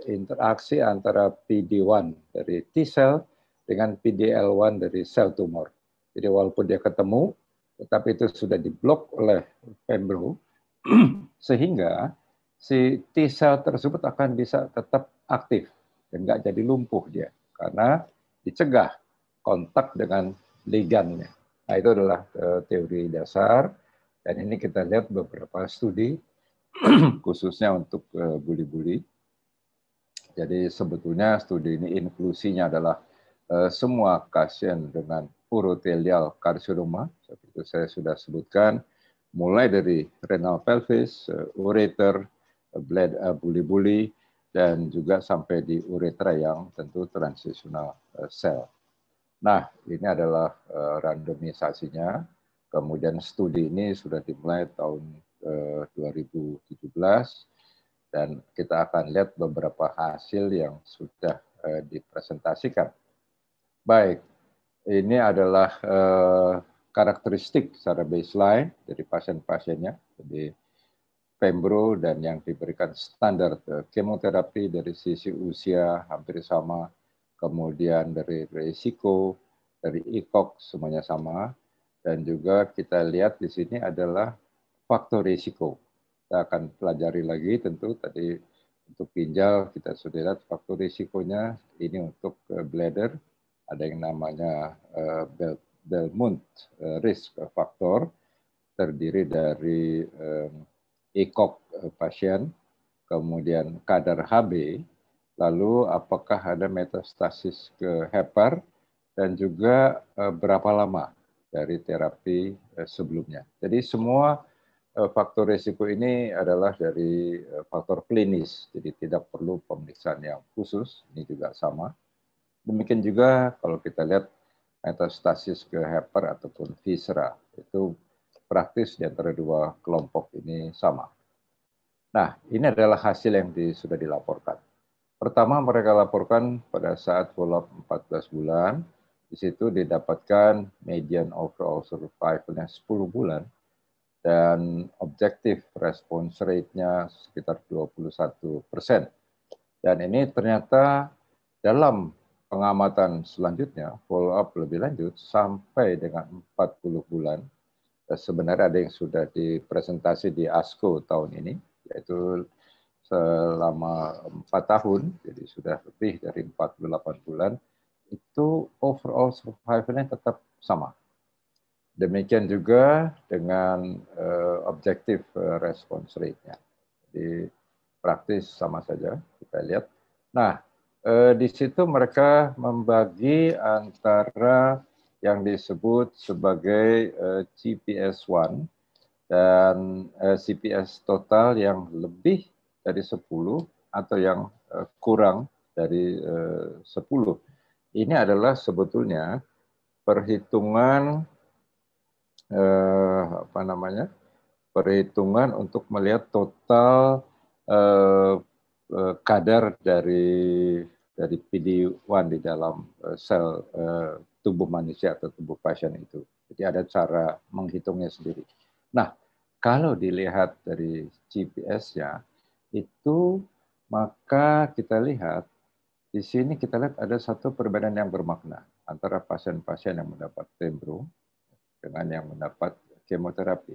interaksi antara PD-1 dari T-cell dengan PD-L1 dari sel tumor. Jadi walaupun dia ketemu, tetapi itu sudah diblok oleh pembro, sehingga si T cell tersebut akan bisa tetap aktif dan nggak jadi lumpuh dia karena dicegah kontak dengan ligannya. Nah itu adalah eh, teori dasar dan ini kita lihat beberapa studi khususnya untuk eh, buli-buli. Jadi sebetulnya studi ini inklusinya adalah eh, semua pasien dengan urotelial karsinoma seperti itu saya sudah sebutkan mulai dari renal pelvis, ureter, Eh, eh, buli-buli dan juga sampai di uretra yang tentu transisional sel. Eh, nah, ini adalah randomisasinya. Kemudian studi ini sudah dimulai tahun 2017 dan kita akan lihat beberapa hasil yang sudah dipresentasikan. Baik, ini adalah karakteristik secara baseline dari pasien-pasiennya. Jadi pembro dan yang diberikan standar eh, kemoterapi dari sisi usia hampir sama, kemudian dari resiko, dari ECOG semuanya sama, dan juga kita lihat di sini adalah faktor risiko. Kita akan pelajari lagi tentu tadi untuk ginjal kita sudah lihat faktor risikonya. Ini untuk eh, bladder ada yang namanya Delmont eh, Belmont risk factor terdiri dari ECOG eh, pasien, kemudian kadar HB, lalu apakah ada metastasis ke hepar, dan juga eh, berapa lama dari terapi eh, sebelumnya. Jadi semua faktor risiko ini adalah dari faktor klinis, jadi tidak perlu pemeriksaan yang khusus, ini juga sama. Demikian juga kalau kita lihat metastasis ke hepar ataupun visera itu praktis di antara dua kelompok ini sama. Nah, ini adalah hasil yang di, sudah dilaporkan. Pertama, mereka laporkan pada saat follow-up 14 bulan, di situ didapatkan median overall survival-nya 10 bulan, dan objektif response rate-nya sekitar 21 persen. Dan ini ternyata dalam pengamatan selanjutnya, follow up lebih lanjut sampai dengan 40 bulan, Eh, sebenarnya ada yang sudah dipresentasi di ASCO tahun ini, yaitu selama empat tahun, jadi sudah lebih dari 48 bulan, itu overall survivalnya tetap sama. Demikian juga dengan uh, objektif uh, response rate-nya. Jadi praktis sama saja, kita lihat. Nah, uh, di situ mereka membagi antara yang disebut sebagai uh, eh, CPS1 dan uh, eh, CPS total yang lebih dari 10 atau yang uh, kurang dari uh, 10. Ini adalah sebetulnya perhitungan uh, apa namanya? perhitungan untuk melihat total uh, kadar dari dari PD1 di dalam sel tubuh manusia atau tubuh pasien itu. Jadi ada cara menghitungnya sendiri. Nah, kalau dilihat dari GPS-nya, itu maka kita lihat di sini kita lihat ada satu perbedaan yang bermakna antara pasien-pasien yang mendapat tembro dengan yang mendapat kemoterapi.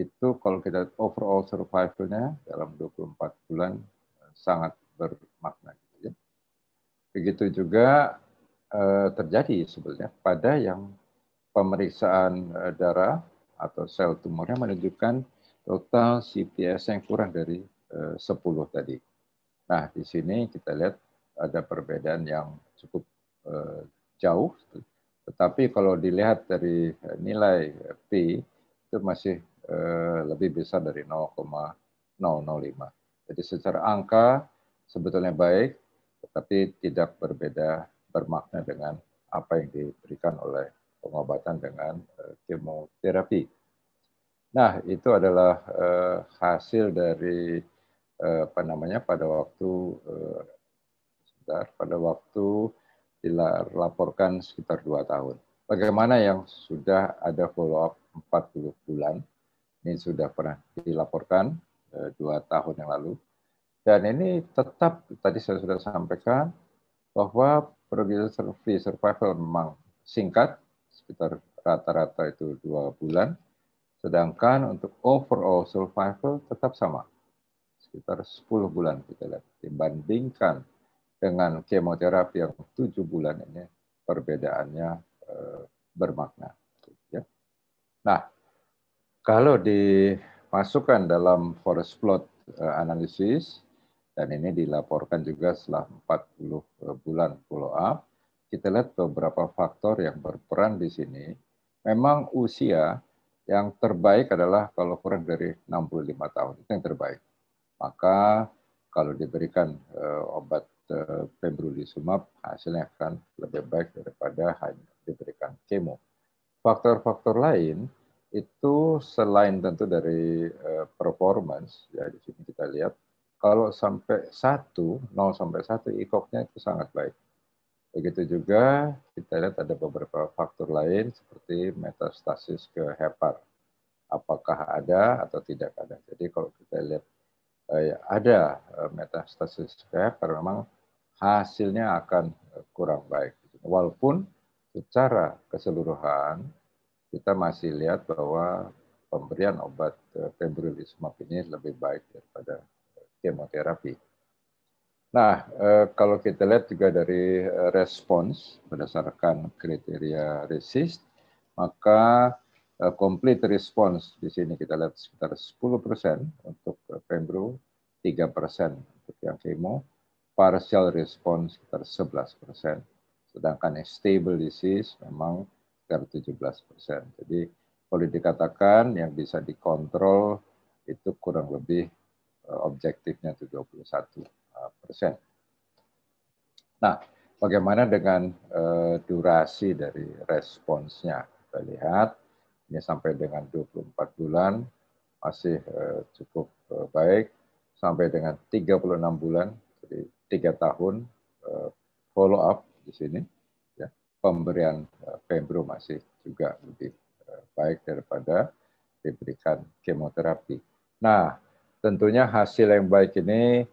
Itu kalau kita overall survival-nya dalam 24 bulan eh, sangat bermakna. Gitu ya. Begitu juga Eh, terjadi sebenarnya pada yang pemeriksaan eh, darah atau sel tumornya menunjukkan total CPS yang kurang dari eh, 10 tadi. Nah, di sini kita lihat ada perbedaan yang cukup eh, jauh, tetapi kalau dilihat dari nilai P itu masih lebih besar dari 0,005. Jadi secara angka sebetulnya baik, tetapi tidak berbeda bermakna dengan apa yang diberikan oleh pengobatan dengan eh, kemoterapi. Nah, itu adalah eh, hasil dari eh, apa namanya pada waktu sebentar pada waktu dilaporkan sekitar dua tahun. Bagaimana yang sudah ada follow up 40 bulan ini sudah pernah dilaporkan dua tahun yang lalu dan ini tetap tadi saya sudah sampaikan bahwa periode free survival memang singkat, sekitar rata-rata itu dua bulan, sedangkan untuk overall survival tetap sama, sekitar 10 bulan kita lihat. Dibandingkan dengan kemoterapi yang tujuh bulan ini, perbedaannya e, bermakna. Ya. Nah, kalau dimasukkan dalam forest plot e, analisis, dan ini dilaporkan juga setelah 40 eh, bulan follow up. Kita lihat beberapa faktor yang berperan di sini. Memang usia yang terbaik adalah kalau kurang dari 65 tahun, itu yang terbaik. Maka kalau diberikan eh, obat eh, pembrolizumab hasilnya akan lebih baik daripada hanya diberikan kemo. Faktor-faktor lain itu selain tentu dari performance, ya di sini kita lihat kalau sampai 1, 0 sampai 1, ikoknya nya itu sangat baik. Begitu juga kita lihat ada beberapa faktor lain seperti metastasis ke hepar. Apakah ada atau tidak ada. Jadi kalau kita lihat eh, ada eh, metastasis ke hepar, memang hasilnya akan eh, kurang baik. Walaupun secara keseluruhan kita masih lihat bahwa pemberian obat pembrolizumab ini lebih baik daripada kemoterapi. Nah, eh, kalau kita lihat juga dari eh, respons berdasarkan kriteria RESIST, maka eh, complete response di sini kita lihat sekitar 10% untuk pembro, 3% untuk yang kemo, partial response sekitar 11%, sedangkan stable disease memang sekitar 17%. Jadi boleh dikatakan yang bisa dikontrol itu kurang lebih objektifnya 71 persen. Nah, bagaimana dengan eh, durasi dari responsnya? Kita lihat, ini sampai dengan 24 bulan masih eh, cukup eh, baik, sampai dengan 36 bulan, jadi tiga tahun follow up di sini, ya. pemberian pembro masih juga lebih baik daripada diberikan kemoterapi. Nah, tentunya hasil yang baik ini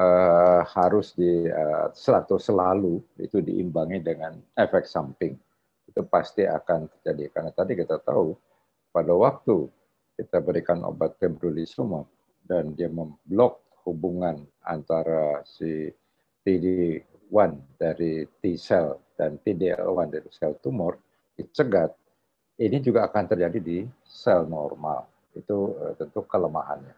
uh, harus di uh, selalu itu diimbangi dengan efek samping itu pasti akan terjadi karena tadi kita tahu pada waktu kita berikan obat pembrolizumab dan dia memblok hubungan antara si PD1 dari T cell dan PD-L1 dari sel tumor dicegat, ini juga akan terjadi di sel normal. Itu eh, tentu kelemahannya.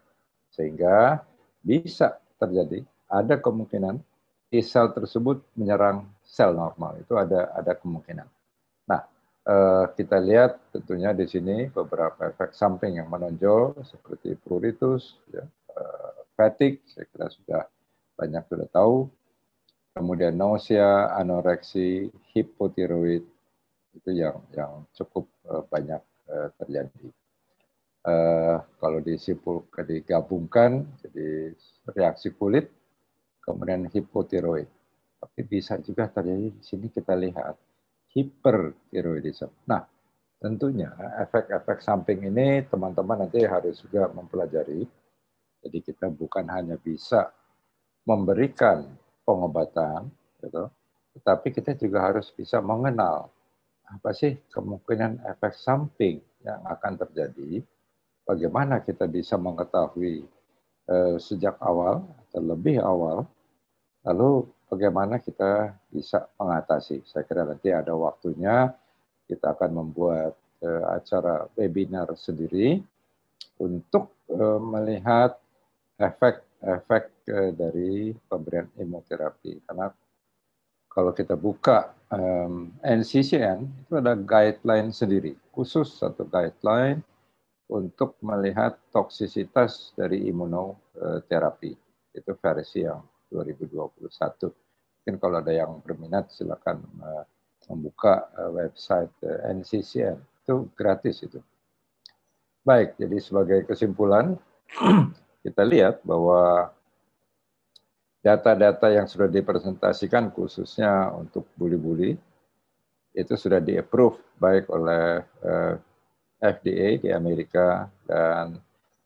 Sehingga bisa terjadi ada kemungkinan T sel tersebut menyerang sel normal. Itu ada ada kemungkinan. Nah, eh, kita lihat tentunya di sini beberapa efek samping yang menonjol seperti pruritus, ya, eh, fatigue, saya kira sudah banyak sudah tahu. Kemudian nausea, anoreksi, hipotiroid itu yang yang cukup eh, banyak eh, terjadi uh, kalau disimpul digabungkan jadi reaksi kulit kemudian hipotiroid. Tapi bisa juga terjadi di sini kita lihat hipertiroidisme. Nah, tentunya efek-efek samping ini teman-teman nanti harus juga mempelajari. Jadi kita bukan hanya bisa memberikan pengobatan, gitu, tetapi kita juga harus bisa mengenal apa sih kemungkinan efek samping yang akan terjadi bagaimana kita bisa mengetahui eh, sejak awal atau lebih awal, lalu bagaimana kita bisa mengatasi. Saya kira nanti ada waktunya kita akan membuat eh, acara webinar sendiri untuk eh, melihat efek-efek eh, dari pemberian imunoterapi. Karena kalau kita buka eh, NCCN itu ada guideline sendiri, khusus satu guideline untuk melihat toksisitas dari imunoterapi. Itu versi yang 2021. Mungkin kalau ada yang berminat silakan eh, membuka eh, website NCCN. Eh, itu gratis itu. Baik, jadi sebagai kesimpulan kita lihat bahwa data-data yang sudah dipresentasikan khususnya untuk buli-buli itu sudah di-approve baik oleh FDA di Amerika dan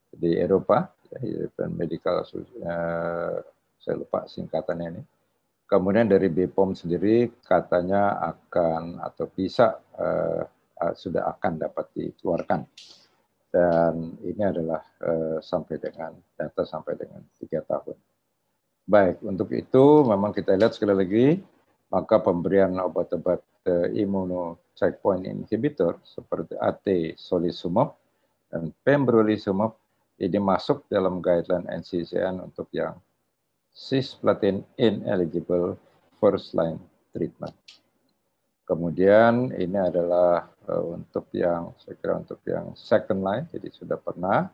di Eropa, ya, European Medical Association, eh, saya lupa singkatannya ini. Kemudian dari BPOM sendiri katanya akan atau bisa eh, sudah akan dapat dikeluarkan. Dan ini adalah eh, sampai dengan data sampai dengan tiga tahun. Baik, untuk itu memang kita lihat sekali lagi maka pemberian obat-obat eh, imuno checkpoint inhibitor seperti AT solisumab dan pembrolizumab ini masuk dalam guideline NCCN untuk yang cisplatin ineligible first line treatment. Kemudian ini adalah eh, untuk yang saya kira untuk yang second line, jadi sudah pernah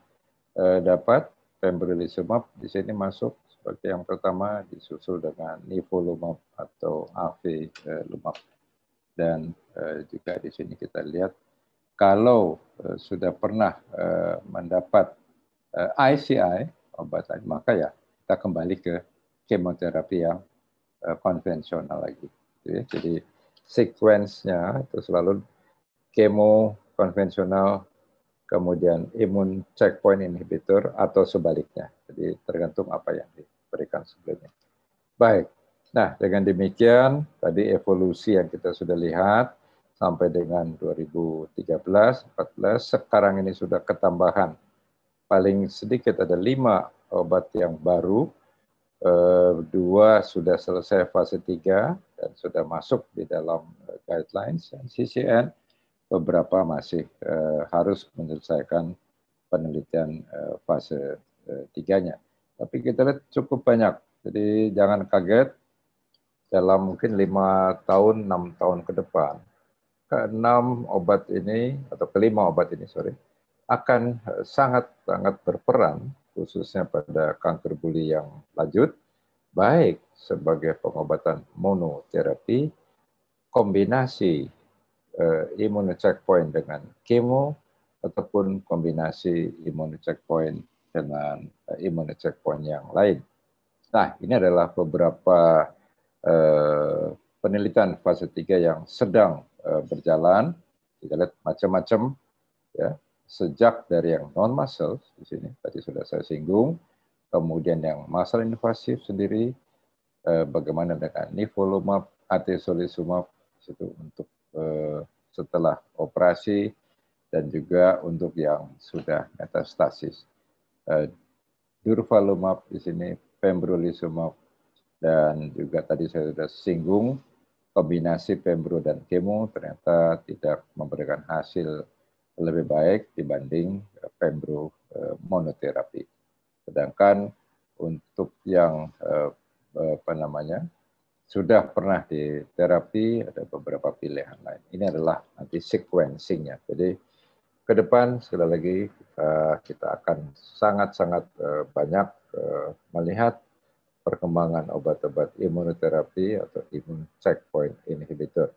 eh, dapat pembrolizumab di sini masuk seperti yang pertama disusul dengan nivolumab atau eh, lumap. Dan eh, juga di sini kita lihat kalau eh, sudah pernah mendapat ICI obat maka ya kita kembali ke kemoterapi yang konvensional lagi. Gitu ya. Jadi sequence-nya itu selalu kemo konvensional kemudian imun checkpoint inhibitor atau sebaliknya. Jadi tergantung apa yang di berikan sebelumnya. Baik, nah dengan demikian tadi evolusi yang kita sudah lihat sampai dengan 2013, 14, sekarang ini sudah ketambahan. Paling sedikit ada lima obat yang baru, eh, dua sudah selesai fase tiga dan sudah masuk di dalam eh, guidelines CCN, beberapa masih eh, harus menyelesaikan penelitian fase tiganya tapi kita lihat cukup banyak. Jadi jangan kaget dalam mungkin lima tahun, enam tahun ke depan, keenam obat ini atau kelima obat ini sorry akan sangat sangat berperan khususnya pada kanker buli yang lanjut baik sebagai pengobatan monoterapi kombinasi eh, imun checkpoint dengan kemo ataupun kombinasi imun checkpoint dengan eh, imun checkpoint yang lain. Nah, ini adalah beberapa eh, penelitian fase 3 yang sedang eh, berjalan. Kita lihat macam-macam ya, sejak dari yang non muscle di sini tadi sudah saya singgung, kemudian yang muscle invasif sendiri eh, bagaimana dengan nivolumab, atezolizumab itu untuk eh, setelah operasi dan juga untuk yang sudah metastasis. Eh, durvalumab di sini, pembrolizumab dan juga tadi saya sudah singgung kombinasi pembro dan kemo ternyata tidak memberikan hasil lebih baik dibanding eh, pembro eh, monoterapi. Sedangkan untuk yang apa namanya sudah pernah di terapi ada beberapa pilihan lain. Ini adalah nanti sequencingnya. Jadi ke depan sekali lagi eh, kita akan sangat-sangat eh, banyak eh, melihat perkembangan obat-obat imunoterapi atau imun checkpoint inhibitor.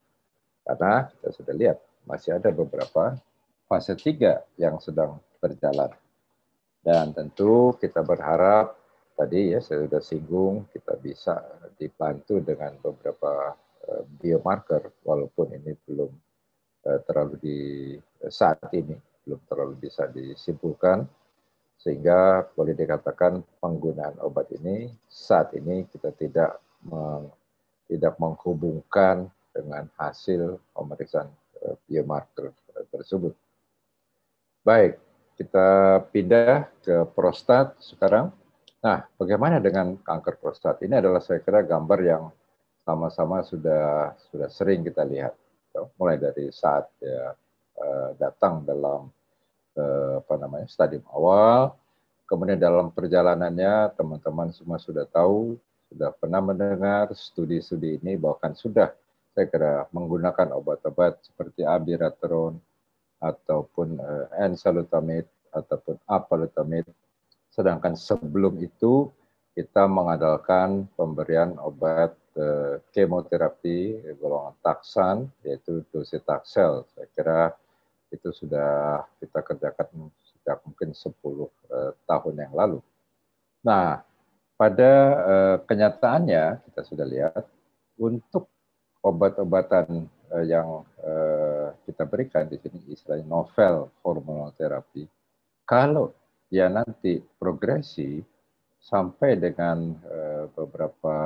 Karena kita sudah lihat masih ada beberapa fase 3 yang sedang berjalan. Dan tentu kita berharap tadi ya saya sudah singgung kita bisa dibantu dengan beberapa biomarker walaupun ini belum terlalu di saat ini belum terlalu bisa disimpulkan sehingga boleh dikatakan penggunaan obat ini saat ini kita tidak meng, tidak menghubungkan dengan hasil pemeriksaan eh, biomarker eh, tersebut. Baik, kita pindah ke prostat sekarang. Nah, bagaimana dengan kanker prostat? Ini adalah saya kira gambar yang sama-sama sudah sudah sering kita lihat, mulai dari saat ya, Eh, datang dalam eh, apa namanya stadium awal. Kemudian dalam perjalanannya teman-teman semua sudah tahu, sudah pernah mendengar studi-studi ini bahkan sudah saya kira menggunakan obat-obat seperti abiraterone ataupun uh, ataupun apalutamid Sedangkan sebelum itu kita mengandalkan pemberian obat kemoterapi golongan taksan yaitu docetaxel. Saya kira itu sudah kita kerjakan sejak mungkin 10 eh, tahun yang lalu. Nah, pada eh, kenyataannya kita sudah lihat untuk obat-obatan eh, yang kita berikan di sini istilahnya novel hormonal terapi, kalau dia nanti progresi sampai dengan beberapa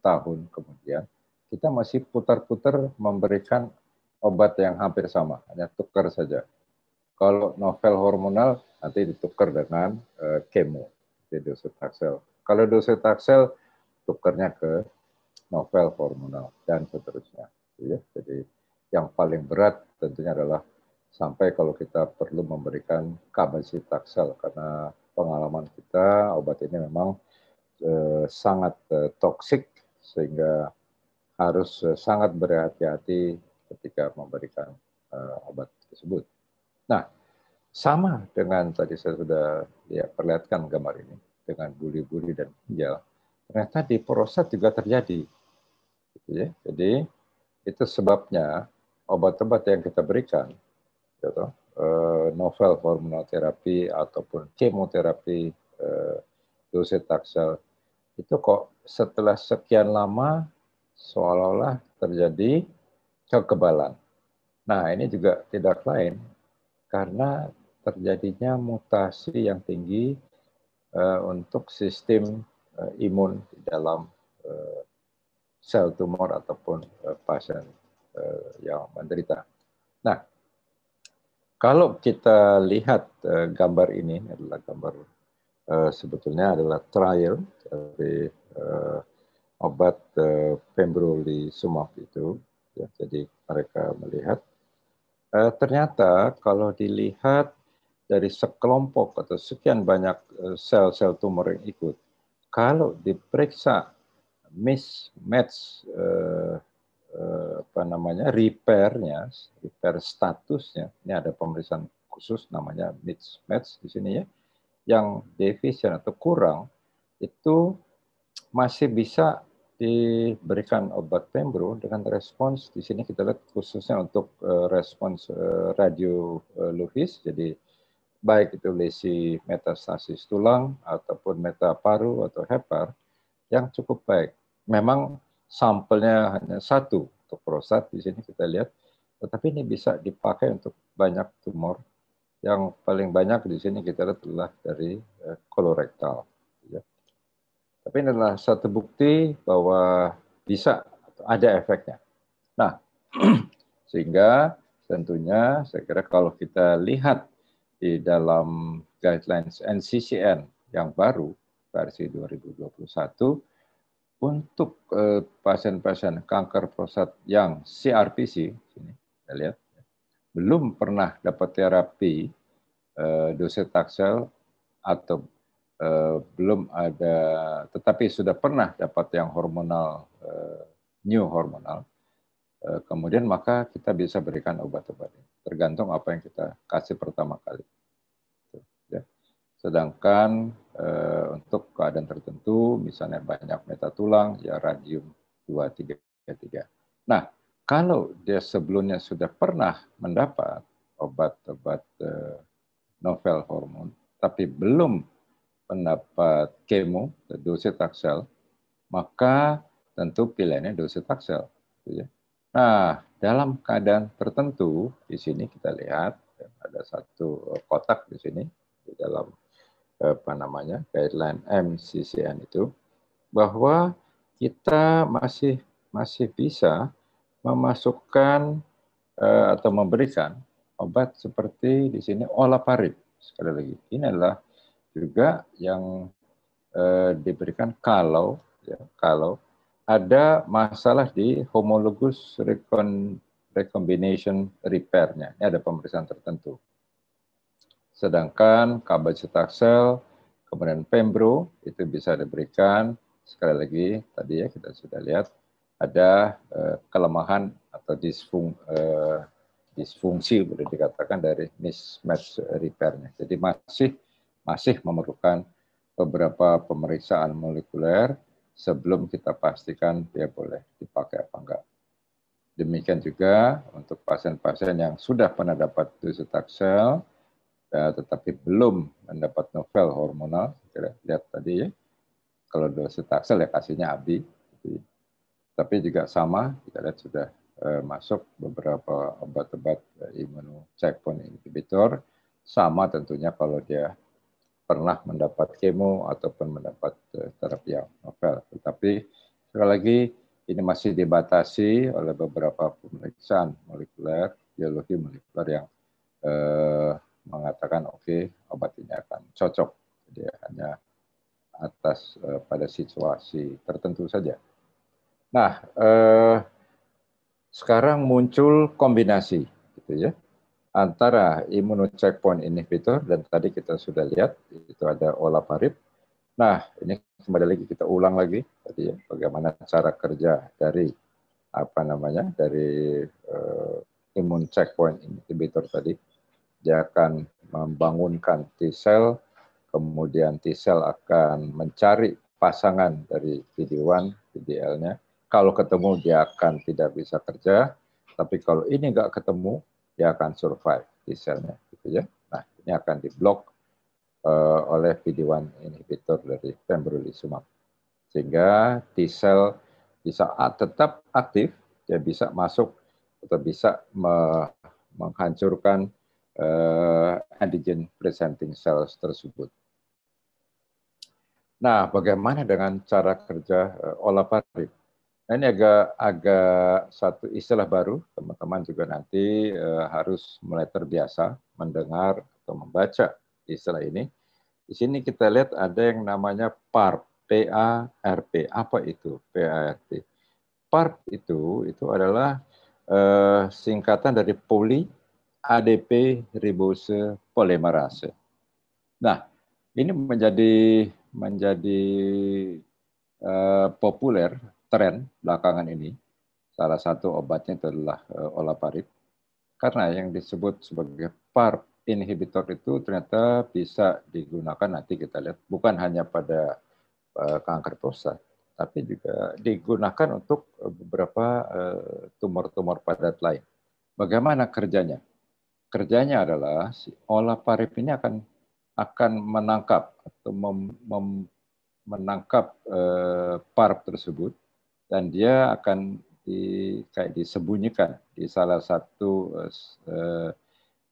tahun kemudian, kita masih putar-putar memberikan obat yang hampir sama, hanya tukar saja. Kalau novel hormonal nanti ditukar dengan uh, kemo, jadi docetaxel. Kalau docetaxel tukarnya ke novel hormonal dan seterusnya. Iya, jadi yang paling berat tentunya adalah sampai kalau kita perlu memberikan kabasitaxel karena pengalaman kita obat ini memang eh, sangat eh, toksik sehingga harus eh, sangat berhati-hati ketika memberikan uh, obat tersebut. Nah, sama dengan tadi saya sudah ya perlihatkan gambar ini dengan buli-buli dan ginjal. Ternyata di proses juga terjadi. Gitu ya. Jadi itu sebabnya obat-obat yang kita berikan, gitu, uh, novel terapi ataupun kemoterapi uh, docetaxel itu kok setelah sekian lama seolah-olah terjadi kekebalan. Nah, ini juga tidak lain karena terjadinya mutasi yang tinggi uh, untuk sistem uh, imun di dalam uh, sel tumor ataupun uh, pasien uh, yang menderita. Nah, kalau kita lihat uh, gambar ini adalah gambar uh, sebetulnya adalah trial dari uh, obat uh, pembrolizumab itu Ya, jadi mereka melihat e, ternyata kalau dilihat dari sekelompok atau sekian banyak eh, sel-sel tumor yang ikut, kalau diperiksa mismatch eh, eh, apa namanya repairnya, repair statusnya, ini ada pemeriksaan khusus namanya mismatch di sini ya, yang defisien atau kurang itu masih bisa diberikan obat pembro dengan respons di sini kita lihat khususnya untuk uh, respons uh, eh, radiologis eh, jadi baik itu lesi metastasis tulang ataupun meta paru atau hepar yang cukup baik. Memang sampelnya hanya satu untuk prostat di sini kita lihat, tetapi ini bisa dipakai untuk banyak tumor. Yang paling banyak di sini kita lihat adalah dari kolorektal. Tapi ini adalah satu bukti bahwa bisa ada efeknya. Nah, sehingga tentunya saya kira kalau kita lihat di dalam guidelines NCCN yang baru versi 2021 untuk eh, pasien-pasien kanker prostat yang CRPC sini kita lihat belum pernah dapat terapi eh, dosis taksel atau Eh, belum ada, tetapi sudah pernah dapat yang hormonal, eh, new hormonal, eh, kemudian maka kita bisa berikan obat-obat ini. Tergantung apa yang kita kasih pertama kali. Ya. Sedangkan e, untuk keadaan tertentu, misalnya banyak meta tulang, ya radium 233. Nah, kalau dia sebelumnya sudah pernah mendapat obat-obat e, novel hormon, tapi belum pendapat kemo, dosis taksel, maka tentu pilihannya dosis taksel. Gitu ya. Nah, dalam keadaan tertentu, di sini kita lihat ada satu eh, kotak di sini, di dalam eh, apa namanya guideline MCCN itu, bahwa kita masih masih bisa memasukkan eh, atau memberikan obat seperti di sini olaparib. Sekali lagi, ini adalah juga yang eh, diberikan kalau ya, kalau ada masalah di homologus recon, recombination repairnya. Ini ada pemeriksaan tertentu. Sedangkan cetak sel kemudian pembro itu bisa diberikan sekali lagi tadi ya kita sudah lihat ada eh, kelemahan atau disfung, eh, disfungsi boleh dikatakan dari mismatch repairnya. Jadi masih masih memerlukan beberapa pemeriksaan molekuler sebelum kita pastikan dia boleh dipakai apa enggak. Demikian juga untuk pasien-pasien yang sudah pernah dapat docetaxel ya, tetapi belum mendapat novel hormonal, lihat tadi ya, kalau docetaxel ya kasihnya ABI. Tapi juga sama, kita lihat sudah eh, masuk beberapa obat-obat eh, imuno checkpoint inhibitor, sama tentunya kalau dia pernah mendapat kemo ataupun mendapat eh, terapi novel. Tetapi sekali lagi ini masih dibatasi oleh beberapa pemeriksaan molekuler, biologi molekuler yang eh, mengatakan oke okay, obat ini akan cocok. Jadi hanya atas eh, pada situasi tertentu saja. Nah, eh, sekarang muncul kombinasi gitu ya antara imuno checkpoint inhibitor dan tadi kita sudah lihat itu ada olaparib. Nah, ini kembali lagi kita ulang lagi tadi ya, bagaimana cara kerja dari apa namanya dari uh, eh, imun checkpoint inhibitor tadi. Dia akan membangunkan T cell, kemudian T cell akan mencari pasangan dari PD1, PDL-nya. Kalau ketemu dia akan tidak bisa kerja, tapi kalau ini nggak ketemu, dia akan survive di selnya gitu ya. Nah, ini akan diblok uh, eh, oleh PD1 inhibitor dari pembrolizumab. Sehingga T sel di saat tetap aktif dia bisa masuk atau bisa me menghancurkan uh, antigen presenting cells tersebut. Nah, bagaimana dengan cara kerja uh, olaparib? Nah ini agak agak satu istilah baru, teman-teman juga nanti uh, harus mulai terbiasa mendengar atau membaca istilah ini. Di sini kita lihat ada yang namanya PARP, P-A-R-P. Apa itu P-A-R-P? PARP itu itu adalah uh, singkatan dari poli ADP ribose polymerase. Nah, ini menjadi menjadi uh, populer tren belakangan ini. Salah satu obatnya itu adalah eh, olaparib. Karena yang disebut sebagai PARP inhibitor itu ternyata bisa digunakan nanti kita lihat bukan hanya pada eh, kanker prostat, tapi juga digunakan untuk beberapa eh, tumor-tumor padat lain. Bagaimana kerjanya? Kerjanya adalah si olaparib ini akan akan menangkap atau mem, mem, menangkap eh, PARP tersebut dan dia akan di, kayak disembunyikan di salah satu uh,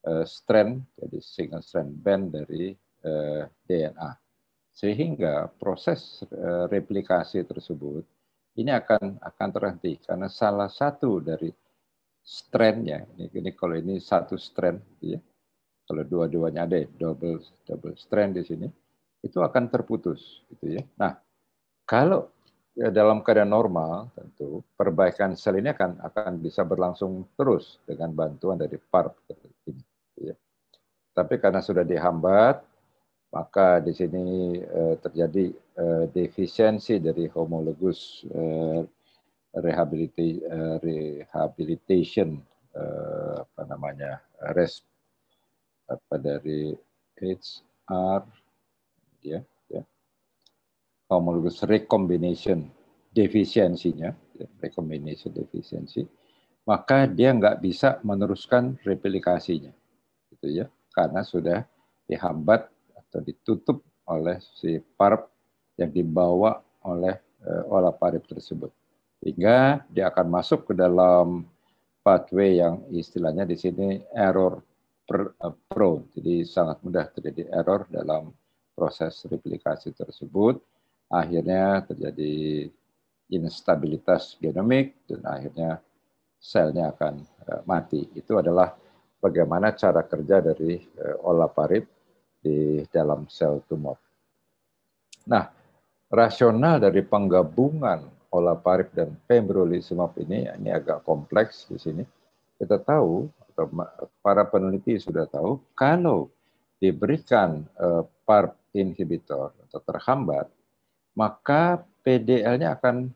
uh, strand jadi single strand band dari uh, eh, DNA sehingga proses uh, replikasi tersebut ini akan akan terhenti karena salah satu dari strandnya ini, ini kalau ini satu strand gitu ya kalau dua-duanya ada double double strand di sini itu akan terputus gitu ya nah kalau ya, dalam keadaan normal tentu perbaikan sel ini akan akan bisa berlangsung terus dengan bantuan dari PARP. Ya. Tapi karena sudah dihambat, maka di sini eh, terjadi eh, defisiensi dari homologus eh, rehabiliti, eh, rehabilitation eh, apa namanya res apa dari HR ya homologous recombination defisiensinya, recombination defisiensi, maka dia nggak bisa meneruskan replikasinya, gitu ya, karena sudah dihambat atau ditutup oleh si parp yang dibawa oleh eh, olah parip tersebut, sehingga dia akan masuk ke dalam pathway yang istilahnya di sini error per, eh, prone, jadi sangat mudah terjadi error dalam proses replikasi tersebut akhirnya terjadi instabilitas genomik dan akhirnya selnya akan e, mati. Itu adalah bagaimana cara kerja dari e, olaparib di dalam sel tumor. Nah, rasional dari penggabungan olaparib dan pembrolizumab ini ini agak kompleks di sini. Kita tahu atau para peneliti sudah tahu kalau diberikan e, PARP inhibitor atau terhambat maka PDL-nya akan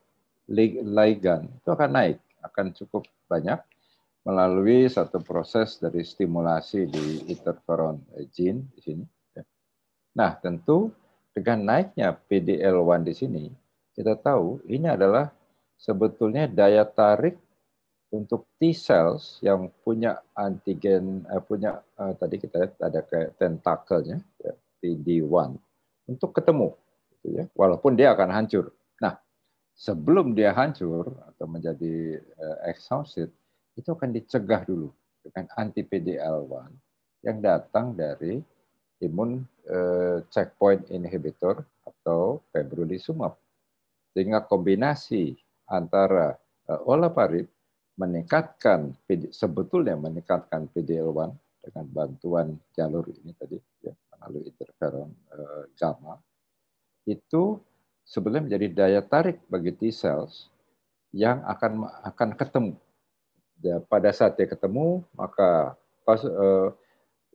ligand itu akan naik, akan cukup banyak melalui satu proses dari stimulasi di interferon gene di sini. Ya. Nah, tentu dengan naiknya PDL1 di sini, kita tahu ini adalah sebetulnya daya tarik untuk T cells yang punya antigen eh, punya eh, tadi kita lihat ada kayak tentakelnya ya, PD1 untuk ketemu Gitu ya. Walaupun dia akan hancur. Nah, sebelum dia hancur atau menjadi eh, exhausted, itu akan dicegah dulu dengan anti PDL1 yang datang dari imun eh, checkpoint inhibitor atau pembrolizumab. Sehingga kombinasi antara eh, olaparib meningkatkan sebetulnya meningkatkan PDL1 dengan bantuan jalur ini tadi ya, melalui interferon gamma itu sebenarnya menjadi daya tarik bagi T cells yang akan akan ketemu. Dan ya, pada saat dia ketemu, maka pas, uh,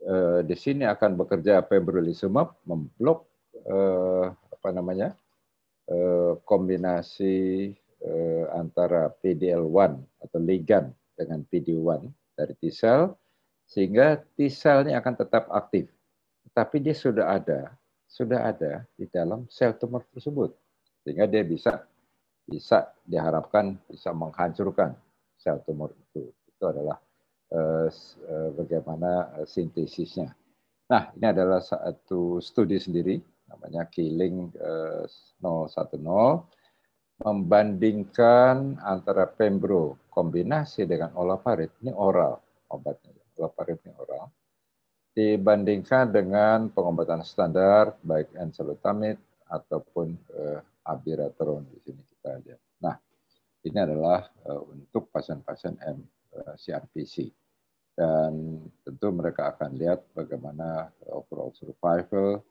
uh, di sini akan bekerja pembrolizumab memblok uh, apa namanya uh, kombinasi uh, antara PDL1 atau ligan dengan PD1 dari T cell sehingga T cell ini akan tetap aktif. Tapi dia sudah ada sudah ada di dalam sel tumor tersebut. Sehingga dia bisa bisa diharapkan bisa menghancurkan sel tumor itu. Itu adalah eh, eh bagaimana eh, sintesisnya. Nah, ini adalah satu studi sendiri namanya Killing eh, 010 membandingkan antara pembro kombinasi dengan olaparib ini oral obatnya. Olaparib ini oral dibandingkan dengan pengobatan standar baik enzalutamid ataupun uh, abiraterone di sini kita lihat. Nah, ini adalah uh, untuk pasien-pasien M uh, eh, CRPC dan tentu mereka akan lihat bagaimana overall survival,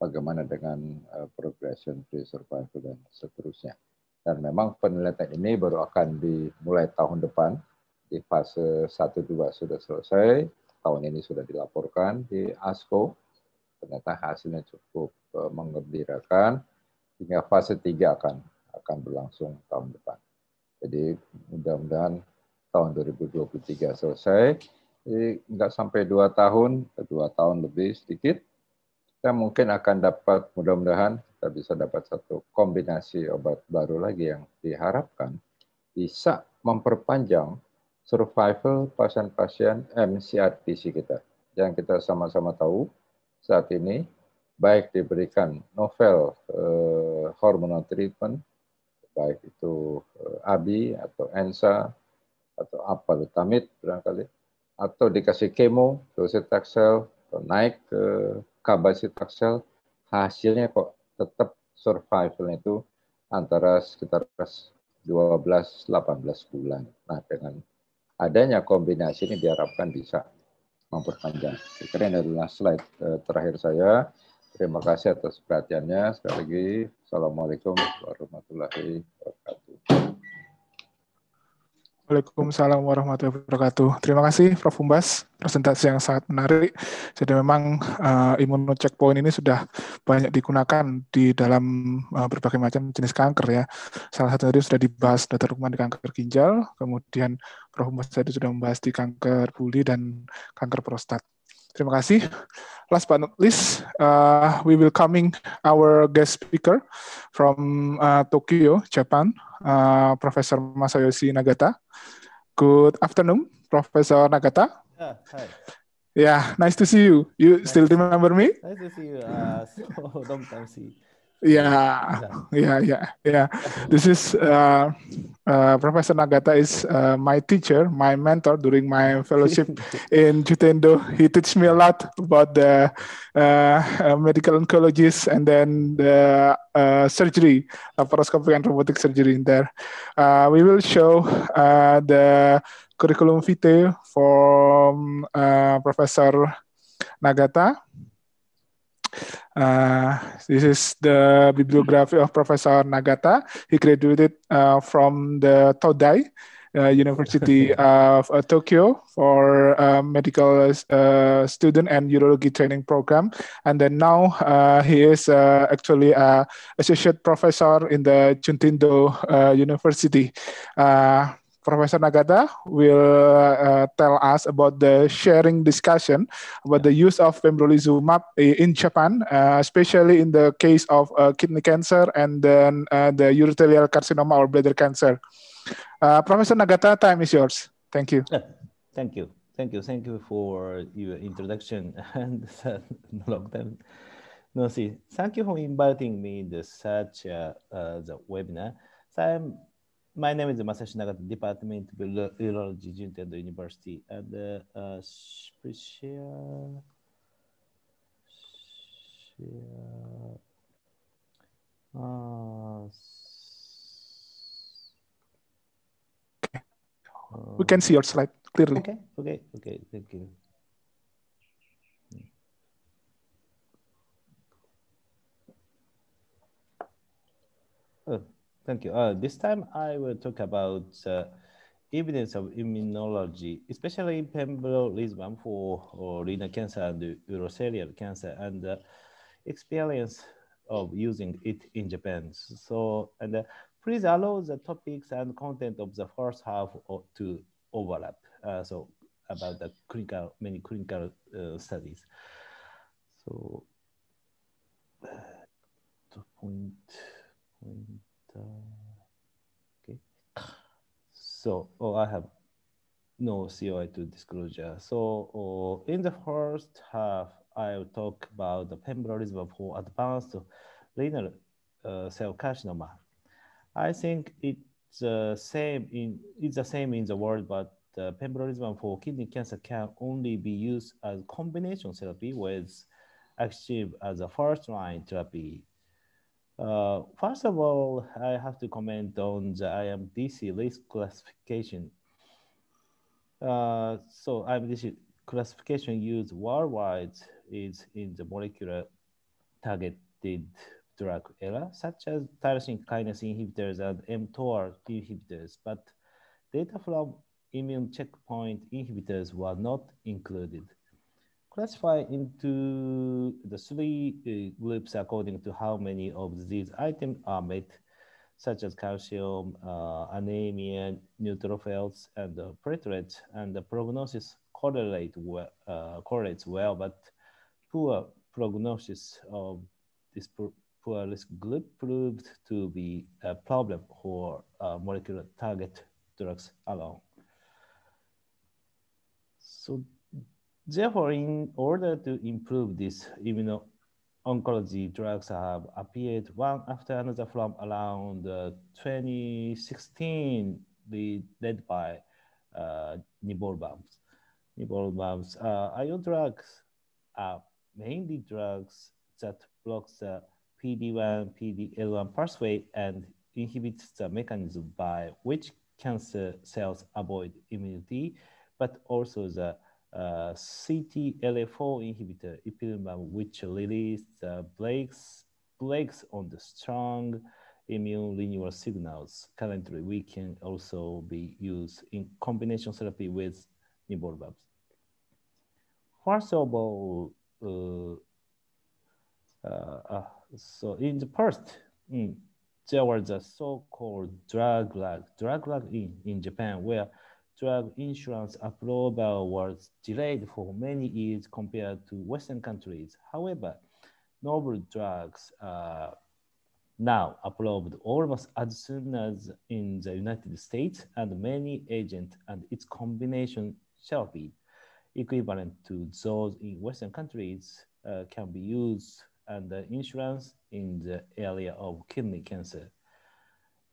bagaimana dengan uh, progression free survival dan seterusnya. Dan memang penelitian ini baru akan dimulai tahun depan di fase 1 2 sudah selesai tahun ini sudah dilaporkan di ASCO, Ternyata hasilnya cukup eh, mengembirakan hingga fase 3 akan akan berlangsung tahun depan. Jadi mudah-mudahan tahun 2023 selesai. Jadi nggak sampai dua tahun, dua tahun lebih sedikit, kita mungkin akan dapat mudah-mudahan kita bisa dapat satu kombinasi obat baru lagi yang diharapkan bisa memperpanjang survival pasien-pasien MCRPC kita yang kita sama-sama tahu saat ini baik diberikan novel eh, hormonal treatment baik itu eh, ABI atau ENSA atau apa apalutamid barangkali atau dikasih kemo docetaxel atau naik ke kabasitaxel hasilnya kok tetap survival itu antara sekitar 12 18 bulan nah dengan adanya kombinasi ini diharapkan bisa memperpanjang. Sekarang ini adalah slide eh, terakhir saya. Terima kasih atas perhatiannya. Sekali lagi, Assalamualaikum warahmatullahi wabarakatuh. Waalaikumsalam warahmatullahi wabarakatuh. Terima kasih Prof. Umbas, presentasi yang sangat menarik. Jadi memang uh, eh, imuno checkpoint ini sudah banyak digunakan di dalam uh, berbagai macam jenis kanker ya. Salah satu tadi sudah dibahas data rumah di kanker ginjal, kemudian Prof. Umbas tadi sudah membahas di kanker buli dan kanker prostat. Terima kasih. Last but not least, uh, we will coming our guest speaker from uh, Tokyo, Japan, uh, Professor Masayoshi Nagata. Good afternoon, Professor Nagata. Yeah, hi. Yeah, nice to see you. You nice. still remember me? Nice to see you. Uh, so long time see. Yeah, yeah, yeah, yeah. This is uh, uh, Professor Nagata is uh, my teacher, my mentor during my fellowship in Jutendo. He teach me a lot about the uh, medical oncologist and then the uh, surgery, laparoscopic and robotic surgery in there. Uh, we will show the curriculum vitae from Professor Nagata. Uh, this is the bibliography of Professor Nagata. He graduated uh, from the Todai uh, University of uh, Tokyo for uh, medical student and urology training program. And then now he is actually an associate professor in the Chuntindo University. Professor Nagata will uh, tell us about the sharing discussion about the use of pembrolizumab in Japan, uh, especially in the case of uh, kidney cancer and then uh, the urothelial carcinoma or bladder cancer. Uh, Professor Nagata, time is yours. Thank you. Thank you. Thank you. Thank you for your introduction and long time. No, see, thank you for inviting me to such uh, the webinar. So I'm my name is Masashi Nagata, Department of Urology, Juntendo University, and uh, uh, please share, Uh, we can see your slide clearly. Okay, okay, okay, thank you. Oh. Thank you. Uh, this time I will talk about uh, evidence of immunology, especially pembrolizumab for uh, renal cancer and urothelial cancer and uh, experience of using it in Japan. So, and uh, please allow the topics and content of the first half uh, to overlap. so about the clinical, many clinical studies. So, point, point okay. So oh, I have no COI2 disclosure. So oh, in the first half, I'll talk about the pembrolizumab for advanced renal uh, cell carcinoma. I think it's the uh, same in it's the same in the world, but uh, pembrolizumab for kidney cancer can only be used as combination therapy with active as a first line therapy uh, first of all, I have to comment on the IMDC risk classification. Uh, so IMDC classification used worldwide is in the molecular targeted drug era, such as tyrosine kinase inhibitors and mTOR inhibitors, but data from immune checkpoint inhibitors were not included classify into the three uh, groups according to how many of these items are met, such as calcium, uh, anemia, neutrophils, and uh, platelets, and the prognosis correlate uh, correlates well, but poor prognosis of this poor risk group proved to be a problem for uh, molecular target drugs alone. So Therefore, in order to improve this, immuno-oncology drugs have appeared one after another from around uh, 2016, led by uh, nivolumab. Nivolumab uh, IO drugs are uh, mainly drugs that block the PD-1, PD-L1 pathway and inhibit the mechanism by which cancer cells avoid immunity, but also the uh, CTLA4 inhibitor, ipilimumab, which releases the uh, brakes, brakes on the strong immune renewal signals. Currently, we can also be used in combination therapy with nivolumab. First of all, uh, uh, uh so in the past, mm, there was a so-called drug lag, drug lag in, in Japan, where drug insurance approval was delayed for many years compared to Western countries. However, novel drugs are now approved almost as soon as in the United States, and many agents and its combination therapy equivalent to those in Western countries uh, can be used under insurance in the area of kidney cancer.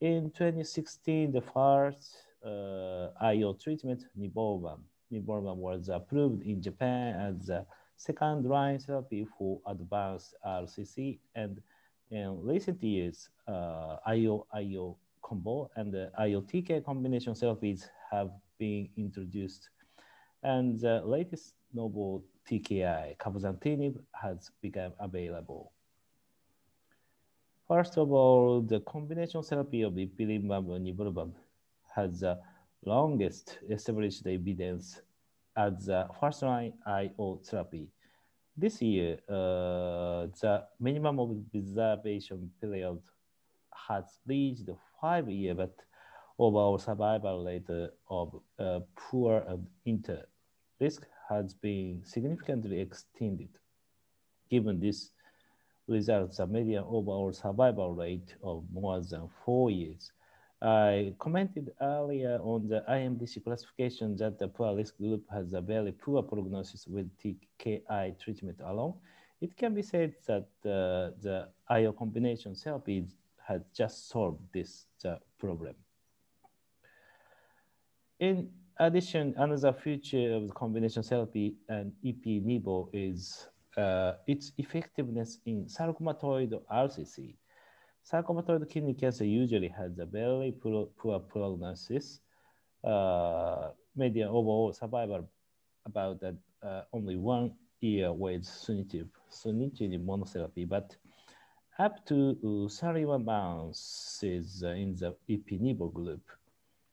In 2016, the first uh, IO treatment, Nibobam. Nibobam was approved in Japan as a second-line therapy for advanced RCC. And in recent years, uh, IO, IO combo and the io combination therapies have been introduced. And the latest novel TKI, cabozantinib, has become available. First of all, the combination therapy of ipilimumab and nivolumab has the longest established evidence as the first line IO therapy. This year, uh, the minimum observation period has reached five years, but overall survival rate of uh, poor and inter risk has been significantly extended. Given this results, the median overall survival rate of more than four years I commented earlier on the IMDC classification that the poor risk group has a very poor prognosis with TKI treatment alone. It can be said that uh, the IO combination therapy has just solved this uh, problem. In addition, another feature of the combination therapy and EP-NIVO is uh, its effectiveness in sarcomatoid RCC. Sarcomatoid kidney cancer usually has a very poor, poor prognosis, uh, median overall survival about uh, only one year with sunitinib, sunitinib monotherapy, but up to 31 months is uh, in the epinibo group.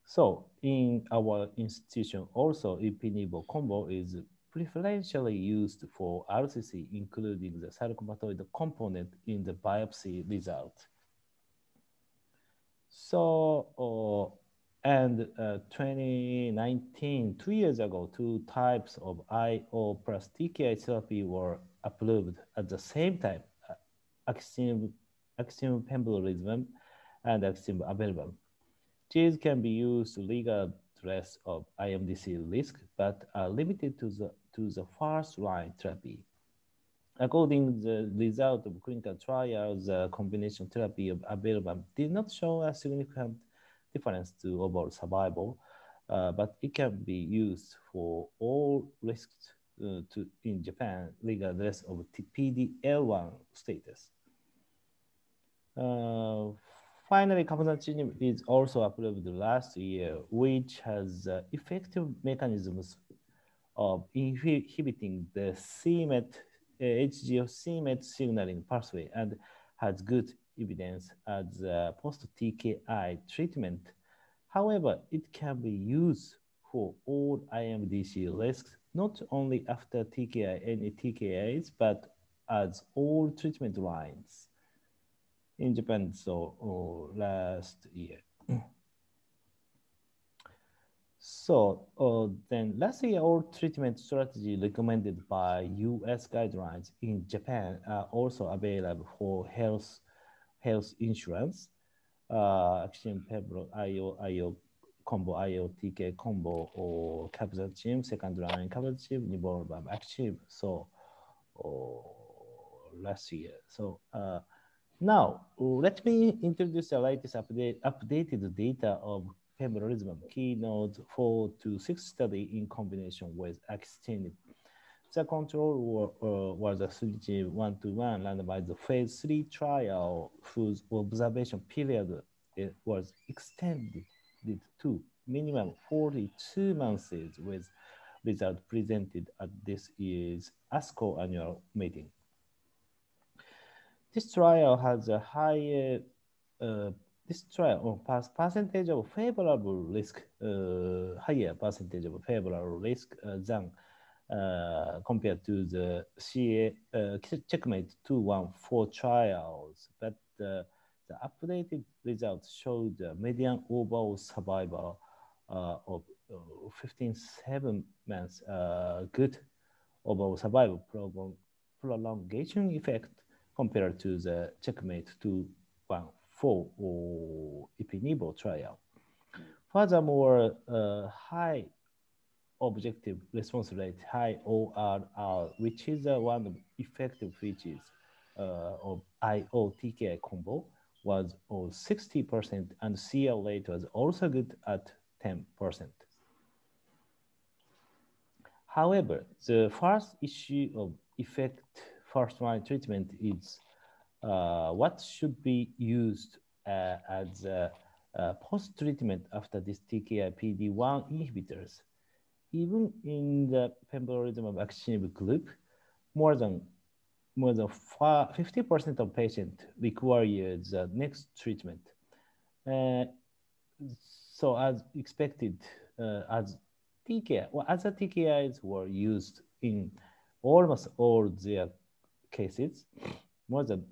So in our institution, also epinibo combo is preferentially used for RCC, including the sarcomatoid component in the biopsy result. So, uh, and uh, 2019, two years ago, two types of IO plus TKI therapy were approved at the same time, axiom, uh, pembrolizumab and axiom avelumab. These can be used to legal address of IMDC risk, but are limited to the, to the first line therapy. According to the result of clinical trials, the uh, combination therapy of available did not show a significant difference to overall survival, uh, but it can be used for all risks uh, to, in Japan, regardless of PDL1 status. Uh, finally, cabozantinib is also approved last year, which has uh, effective mechanisms of inhibiting the c HGO uh, cmet signaling pathway and has good evidence as a post-TKI treatment. However, it can be used for all IMDC risks, not only after TKI and TKIs, but as all treatment lines in Japan, so uh, last year. So uh, then let's say our treatment strategy recommended by US guidelines in Japan are also available for health, health insurance. Uh, Action Pebro IO, IO combo, IOTK combo, or capsaicin, second line capsaicin, nivolumab, active. So oh, last year. So uh, now let me introduce the latest update, updated data of pembrolizumab keynote six study in combination with axitinib. The control were, uh, was a strategy one-to-one randomized phase three trial whose observation period uh, was extended to minimum 42 months with result presented at this year's ASCO annual meeting. This trial has a higher uh, this trial on percentage of favorable risk, uh, higher percentage of favorable risk uh, than uh, compared to the CA checkmate 214 trials, but the updated results showed the median overall survival of 15.7 months good overall survival prolong prolongation effect compared to the checkmate 214 for ipinibo trial. Furthermore, uh, high objective response rate, high ORR, which is uh, one of effective features uh, of IO-TKI combo, was 60% and CR rate was also good at 10%. However, the first issue of effect first line treatment is uh, what should be used uh, as post-treatment after this TKI PD-1 inhibitors? Even in the pembrolizumab vaccine group, more than more than 50% of patients required the next treatment. Uh, so as expected, uh, as TKI, well, other TKIs were used in almost all their cases, more than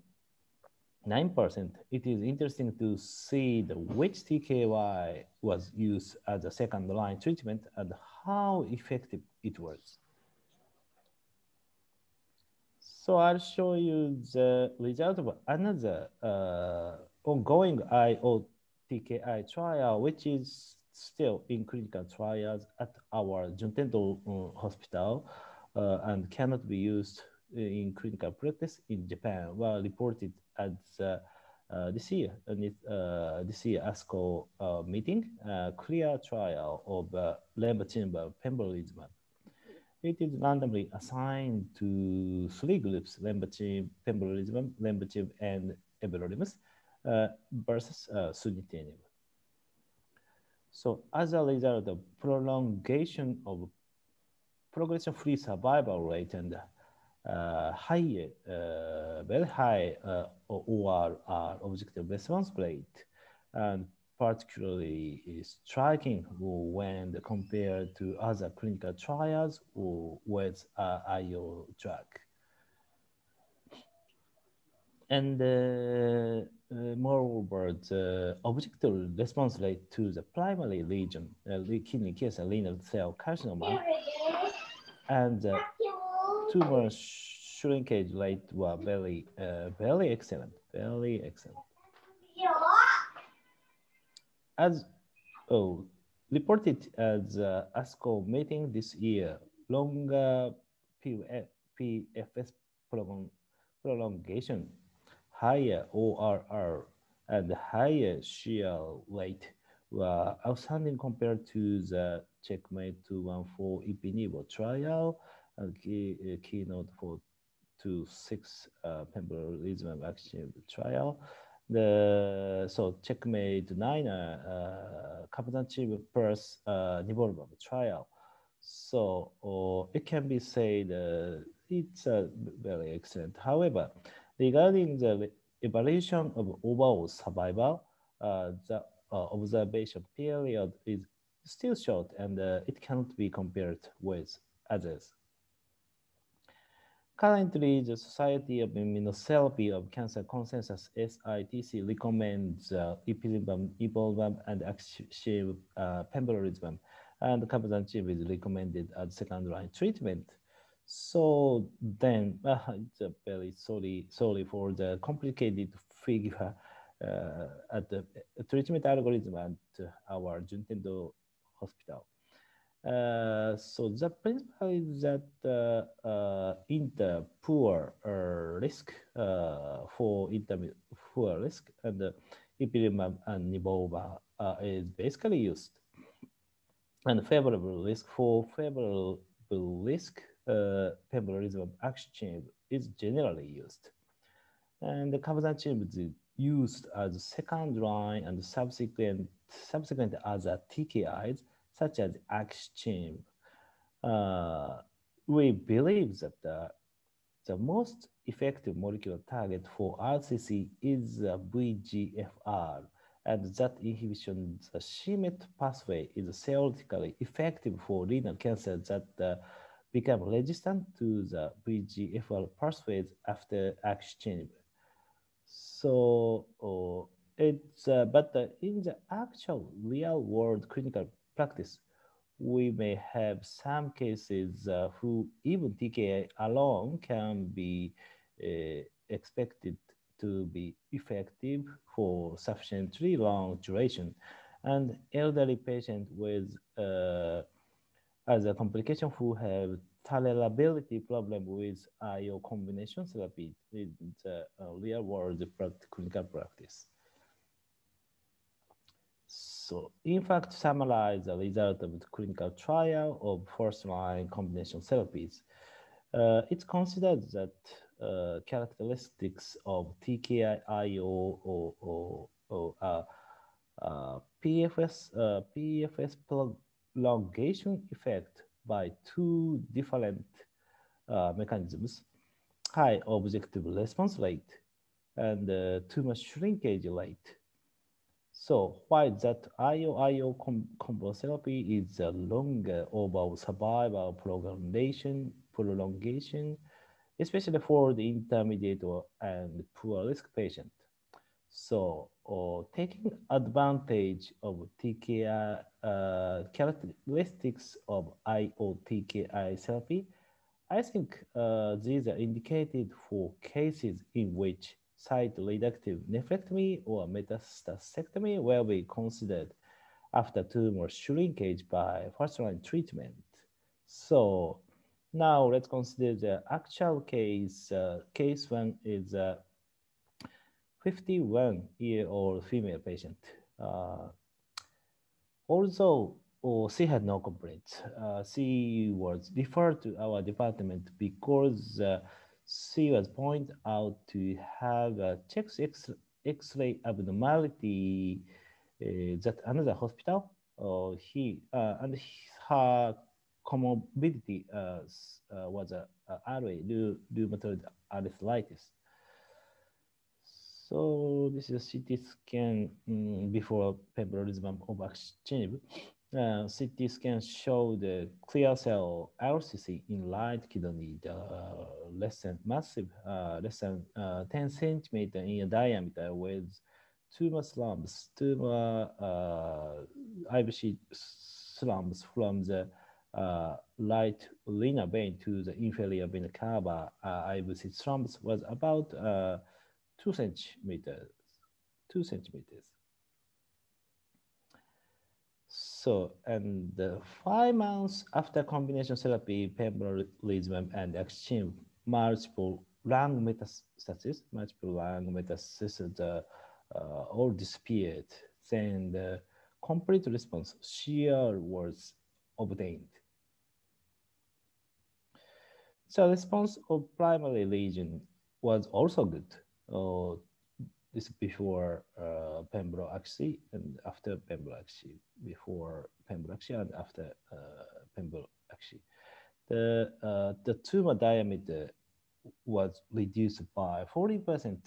9%. It is interesting to see the, which TKY was used as a second line treatment and how effective it was. So I'll show you the result of another uh, ongoing IO TKI trial, which is still in clinical trials at our Juntendo um, hospital uh, and cannot be used uh, in clinical practice in Japan were reported at uh, uh, this year, uh, this year ASCO meeting, clear trial of uh, lembatimab pembrolizumab. It is randomly assigned to three groups, lembatimab, pembrolizumab, lembatimab, and everolimus versus sunitinib. So as a result of prolongation of progression-free survival rate and uh, high, uh, very high uh, ORR objective response rate, and particularly striking when compared to other clinical trials or with IO drug. And uh, moreover, the objective response rate to the primary region, uh, kidney cancer, renal cell carcinoma, and tumor shrinkage rate were very, uh, very excellent, very excellent. As oh, reported at the uh, ASCO meeting this year, longer PFS uh, prolong prolongation, higher ORR, and higher shear rate were outstanding compared to the Checkmate 214 Ipinibo trial key, keynote for two six uh, pembrolizumab vaccine trial. The so checkmate nine uh, uh cabozantinib plus uh, nivolumab trial. So or uh, it can be said uh, it's uh, very excellent. However, regarding the evaluation of overall survival, uh, the uh, observation period is still short and it cannot be compared with others. Currently, the Society of Immunotherapy of Cancer Consensus SITC recommends uh, ipilimumab, and axial uh, pembrolizumab, and cabozantinib is recommended as second-line treatment. So then, uh, it's very sorry, sorry for the complicated figure uh, at the uh, treatment algorithm at our Juntendo Hospital. Uh, so the principle is that uh, uh, inter poor uh, risk uh, for inter poor risk and uh, ipilimumab and nivolumab is basically used, and favorable risk for favorable risk uh, pembrolizumab axitinib is generally used, and cabozantinib is used as second line and subsequent subsequent a TKIs such as Axiom, uh, we believe that the, the most effective molecular target for RCC is the VGFR, and that inhibition, the CMET pathway is theoretically effective for renal cancer that uh, become resistant to the VGFR pathways after exchange. So uh, it's, uh, but uh, in the actual real world clinical practice. We may have some cases uh, who even TKI alone can be uh, expected to be effective for sufficiently long duration. And elderly patients with uh, as a complication who have tolerability problem with IO combination therapy in real uh, world clinical practice. So in fact, summarize the result of the clinical trial of first-line combination therapies. Uh, it's considered that uh, characteristics of TKI-IO or, or, or uh, uh PFS, uh, PFS prolongation effect by two different uh, mechanisms, high objective response rate and too much shrinkage rate so why that IO-IO com combo therapy is a longer uh, overall survival prolongation, prolongation, especially for the intermediate and poor risk patient. So uh, taking advantage of TKI uh, characteristics of IO TKI therapy, I think uh, these are indicated for cases in which site reductive nephrectomy or metastasectomy will be considered after tumor shrinkage by first line treatment. So now let's consider the actual case. Uh, case one is a 51 year old female patient. Uh, although oh, she had no complaints, uh, she was referred to our department because uh, she was pointed out to have a chest X-ray abnormality uh, another hospital. Uh, he uh, and his, her comorbidity uh, was a, a RA, rheumatoid arthritis. So this is a CT scan um, before pembrolizumab of exchange uh, CT scans show the clear cell RCC in light kidney, uh, less than massive, uh, less than uh, 10 centimeter in diameter with tumor slumps, tumor uh, IBC slumps from the uh, light linear vein to the inferior vena cava. Uh, IBC slumps was about two centimeters, two centimeters. So, and uh, five months after combination therapy, pembrolizumab and exchange multiple lung metastasis, multiple lung metastasis uh, uh, all disappeared. Then the complete response, shear was obtained. So response of primary lesion was also good. Uh, this before uh, Axi and after Pembroke Axi, before Pembroke Axi and after uh, Axi. The, uh, the tumor diameter was reduced by 40%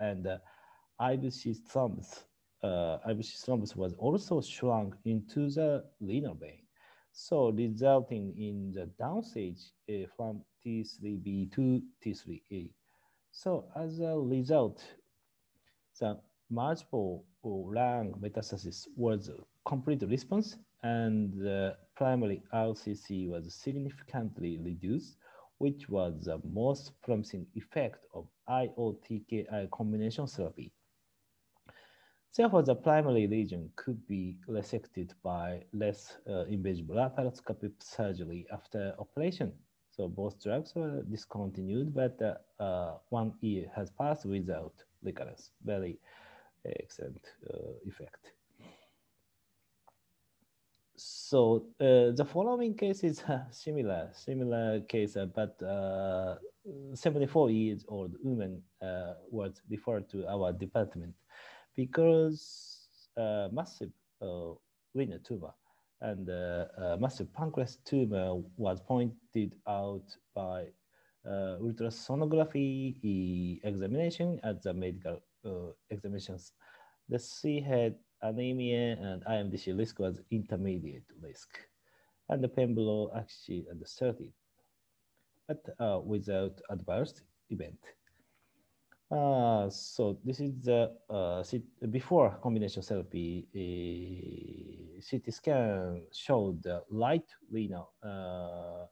and uh, IBC thrombus, uh, IBC thrombus was also shrunk into the renal vein. So resulting in the downstage uh, from T3B to T3A. So as a result, the multiple lung metastasis was complete response and the primary RCC was significantly reduced, which was the most promising effect of IOTKI combination therapy. Therefore, the primary lesion could be resected by less uh, invasive laparoscopic surgery after operation. So both drugs were discontinued, but uh, uh, one year has passed without recurrence. Very eh, excellent eh, effect. So eh, the following case is uh, similar, similar case, uh, but uh, 74 years old woman was referred to our department because massive renal tumor and uh, massive pancreas tumor was pointed out by uh, ultrasonography examination at the medical uh, examinations. The C had anemia and IMDC risk was intermediate risk. And the Pembro actually it, but uh, without adverse event. Uh, so this is the uh, before combination therapy, CT scan showed the light renal uh,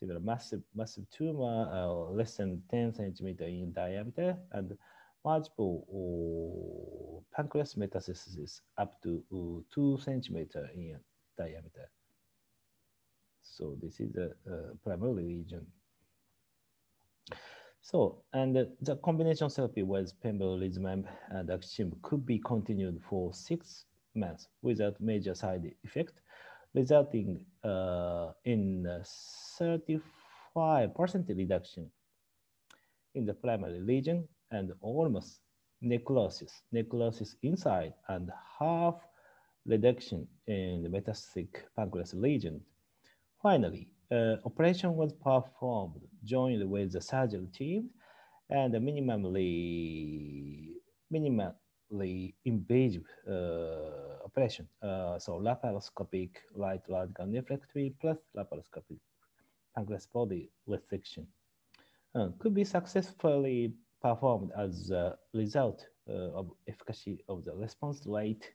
severe massive, massive tumor, uh, less than 10 centimeter in diameter, and multiple uh, pancreas metastases up to uh, two centimeter in diameter. So this is the uh, primary region. So, and the combination therapy with pembrolizumab and axitinib could be continued for six months without major side effect resulting uh, in 35% uh, reduction in the primary lesion and almost necrosis, necrosis inside, and half reduction in the metastatic pancreas lesion. Finally, uh, operation was performed jointly with the surgical team and minimally, minimally invasive uh, operation. Uh, so laparoscopic right radical nephrectomy plus laparoscopic pancreas body resection uh, could be successfully performed as a result uh, of efficacy of the response rate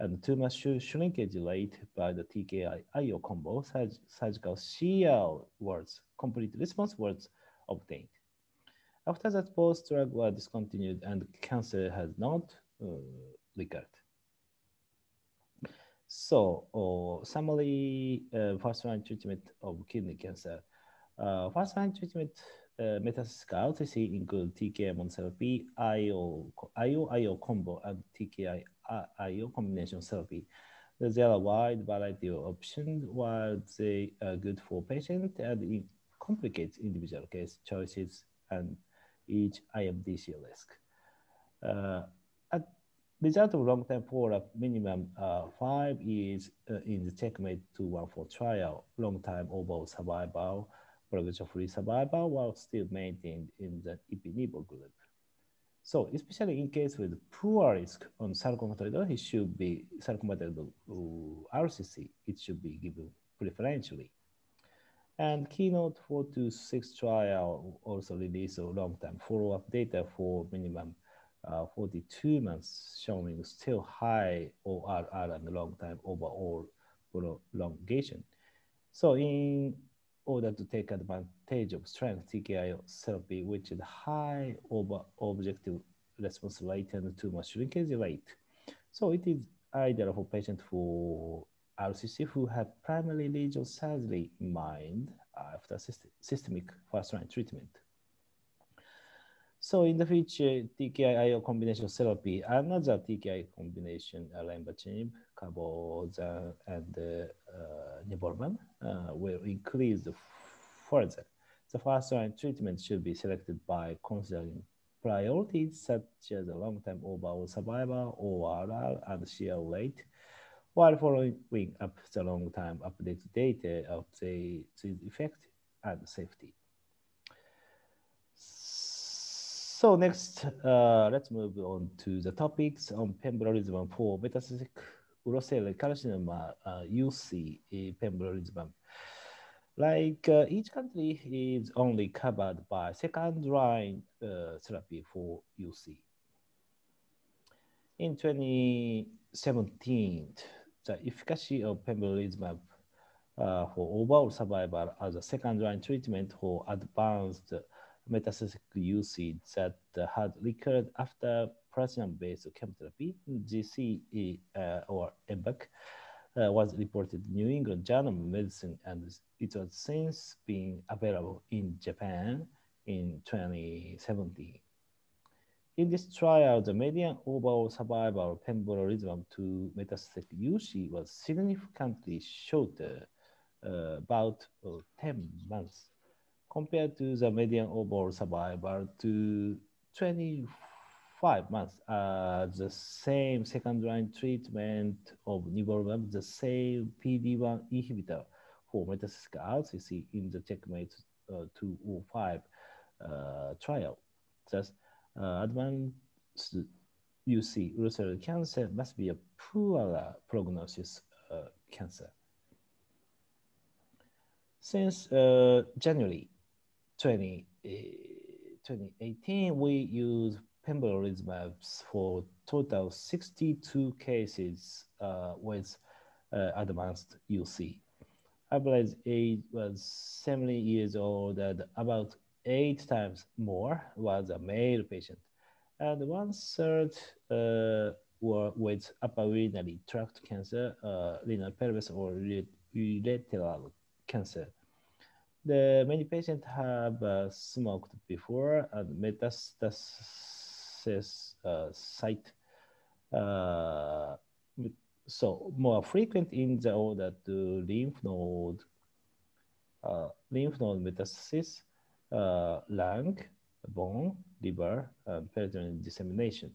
and tumor shrinkage rate by the TKI IO combo, surg surgical CR words, complete response words obtained. After that, both drugs were discontinued and cancer has not uh, recurred. So, uh, summary uh, first line treatment of kidney cancer. Uh, first line treatment uh, metastatic RCC include TKI monotherapy, IO, IO, IO combo, and TKI IO combination therapy. There are a wide variety of options while they are good for patient, and in complicates individual case choices and each IMDC risk. Uh, Result of long-term follow-up minimum uh, five years uh, in the Checkmate 214 trial, long-time overall survival, progression-free survival while still maintained in the Ipinibo group. So especially in case with poor risk on sarcomatoid, it should be sarcomatoid uh, RCC, it should be given preferentially. And Keynote 426 trial also released a long-term follow-up data for minimum uh, the 42 months showing still high ORR and long time overall prolongation. So in order to take advantage of strength TKI therapy, which is high over objective response rate and tumor shrinkage rate. So it is ideal for patients for RCC who have primary lesion sadly in mind after systemic first-line treatment. So in the future, TKIO combination therapy, another TKI combination, uh, limbatinib, and uh, uh nivolumab, uh, will increase further. The first line treatment should be selected by considering priorities such as long-term overall survival, ORR, and CR rate, while following up the long-term update data of the, the effect and safety. So next, uh, let's move on to the topics on pembrolizumab for metastatic urothelial carcinoma, uh, UC uh, pembrolizumab. Like uh, each country is only covered by second line uh, therapy for UC. In 2017, the efficacy of pembrolizumab uh, for overall survival as a second line treatment for advanced metastatic UC that had recurred after platinum-based chemotherapy, GC or EBAC, uh, was reported in New England Journal of Medicine, and it has since been available in Japan in 2017. In this trial, the median overall survival of pembrolizumab to metastatic UC was significantly shorter, uh, about uh, 10 months compared to the median overall survival to 25 months. Uh, the same second line treatment of nivolumab, the same PD-1 inhibitor for metastatic RCC in the CheckMate uh, 205 uh, trial. Thus, uh, advanced UC urothelial cancer must be a poorer prognosis uh, cancer. Since uh, January 2018, eh, we used pembrolizumab for total 62 cases uh, with uh, advanced UC. Average age was 70 years old and about eight times more was a male patient. And one third uh, were with upper tract cancer, uh, renal pelvis or ureteral cancer the many patients have uh, smoked before and metastasis uh, site. Uh, so more frequent in the order to lymph node, uh, lymph node metastasis, uh, lung, bone, liver, and peritoneal dissemination.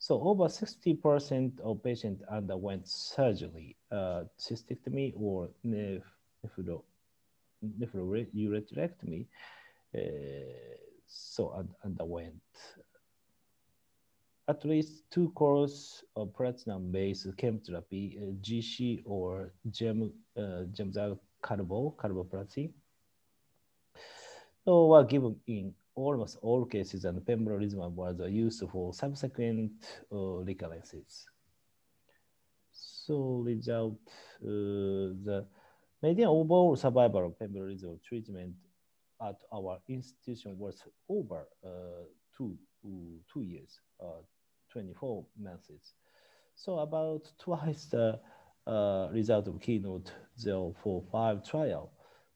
So over 60% of patients underwent surgery, uh, cystectomy or nephro if you retract me. Uh, so and, I at least two courses of platinum-based chemotherapy, uh, GC or gem, uh, gemzal carbo, carboplatin. So were given in almost all cases, and pembrolizumab was used for subsequent uh, recurrences. So result, uh, the Median overall survival of pembrolizumab treatment at our institution was over uh, two, two years, uh, 24 months. So about twice the uh, result of keynote 045 trial.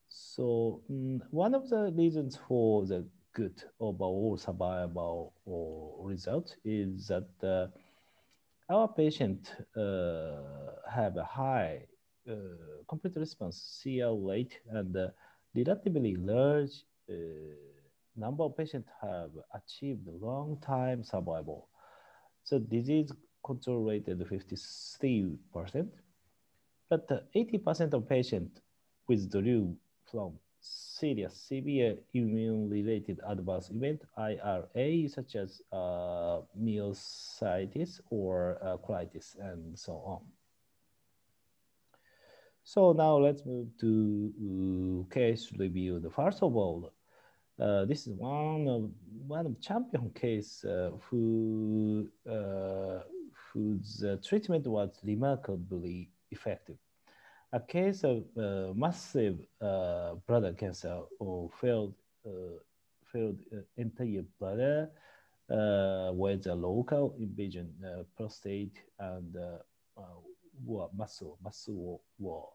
So um, one of the reasons for the good overall survival result is that uh, our patient uh, have a high uh, complete response cl 8 and uh, relatively large uh, number of patients have achieved long time survival. So disease control rate is 53%, but 80% of patients withdrew from serious severe immune-related adverse event, IRA, such as uh, myositis or uh, colitis and so on. So now let's move to uh, case review. The first of all, uh, this is one of one of champion case uh, who uh, whose uh, treatment was remarkably effective. A case of uh, massive bladder cancer or failed failed entire bladder with a local invasion prostate and war, muscle, muscle war.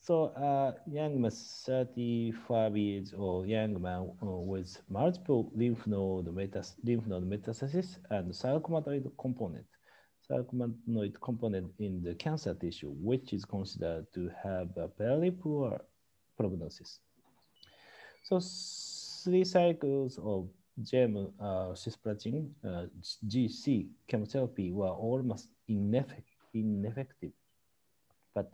So a uh, young man, 35 years old young man uh, with multiple lymph node, metas lymph node metastasis and sarcomatoid component. Sarcomatoid component in the cancer tissue, which is considered to have a very poor prognosis. So three cycles of gem, uh, cisplatin, uh, GC, chemotherapy were almost ineffect ineffective. But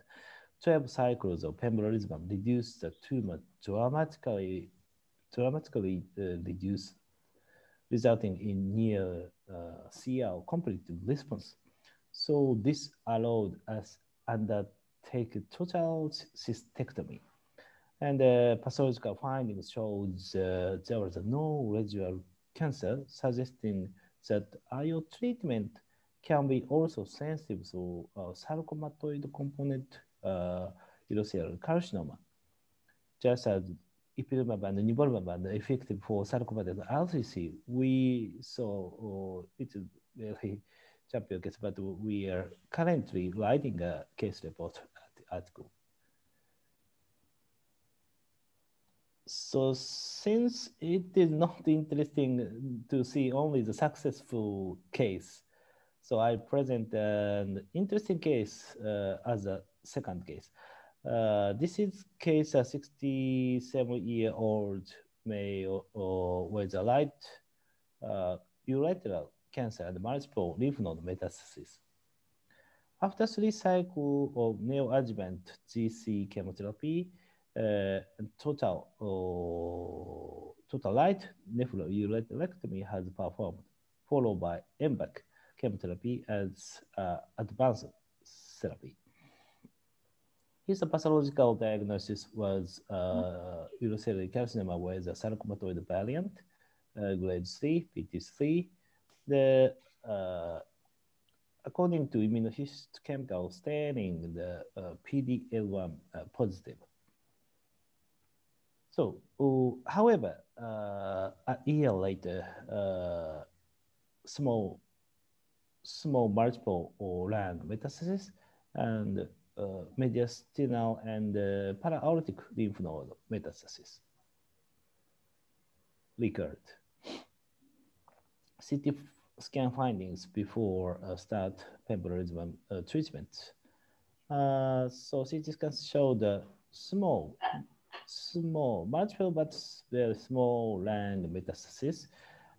12 cycles of pembrolizumab reduced the tumor dramatically, dramatically uh, reduced, resulting in near uh, CR complete response. So this allowed us undertake total cystectomy. And the uh, pathological findings shows uh, there was no residual cancer, suggesting that IO treatment can be also sensitive to uh, sarcomatoid component uh, urothelial carcinoma, just as ipilimumab and nivolumab are effective for sarcomatoid RCC. We saw it's very champion case, but we are currently writing a case report at article. so since it is not interesting to see only the successful case, so I present an interesting case uh, as a second case. Uh, this is case a 67-year-old male uh, with a light uh, cancer and multiple lymph node metastasis. After three cycles of neoadjuvant GC chemotherapy, uh, total oh, total light nephroulectomy has performed, followed by MBAC chemotherapy as uh, advanced therapy. His pathological diagnosis was uh, urothelial carcinoma with a sarcomatoid variant, uh, grade 3, PT3. The, uh, according to immunohistochemical staining, the uh, PDL1 uh, positive so, uh, however, uh, a year later, uh, small, small multiple or lung metastasis and uh, mediastinal and uh, paraortic lymph node metastasis recurred. CT scan findings before uh, start pembrolizumab treatment. so CT scans showed a small small, multiple but very small land metastasis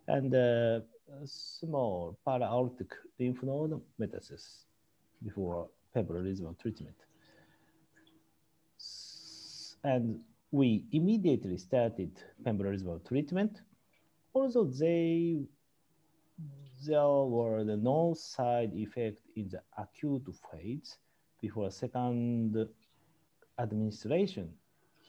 and uh, small para-aortic lymph node metastasis before pembrolizumab treatment. And we immediately started pembrolizumab treatment. Although they, there were the no side effect in the acute phase before second administration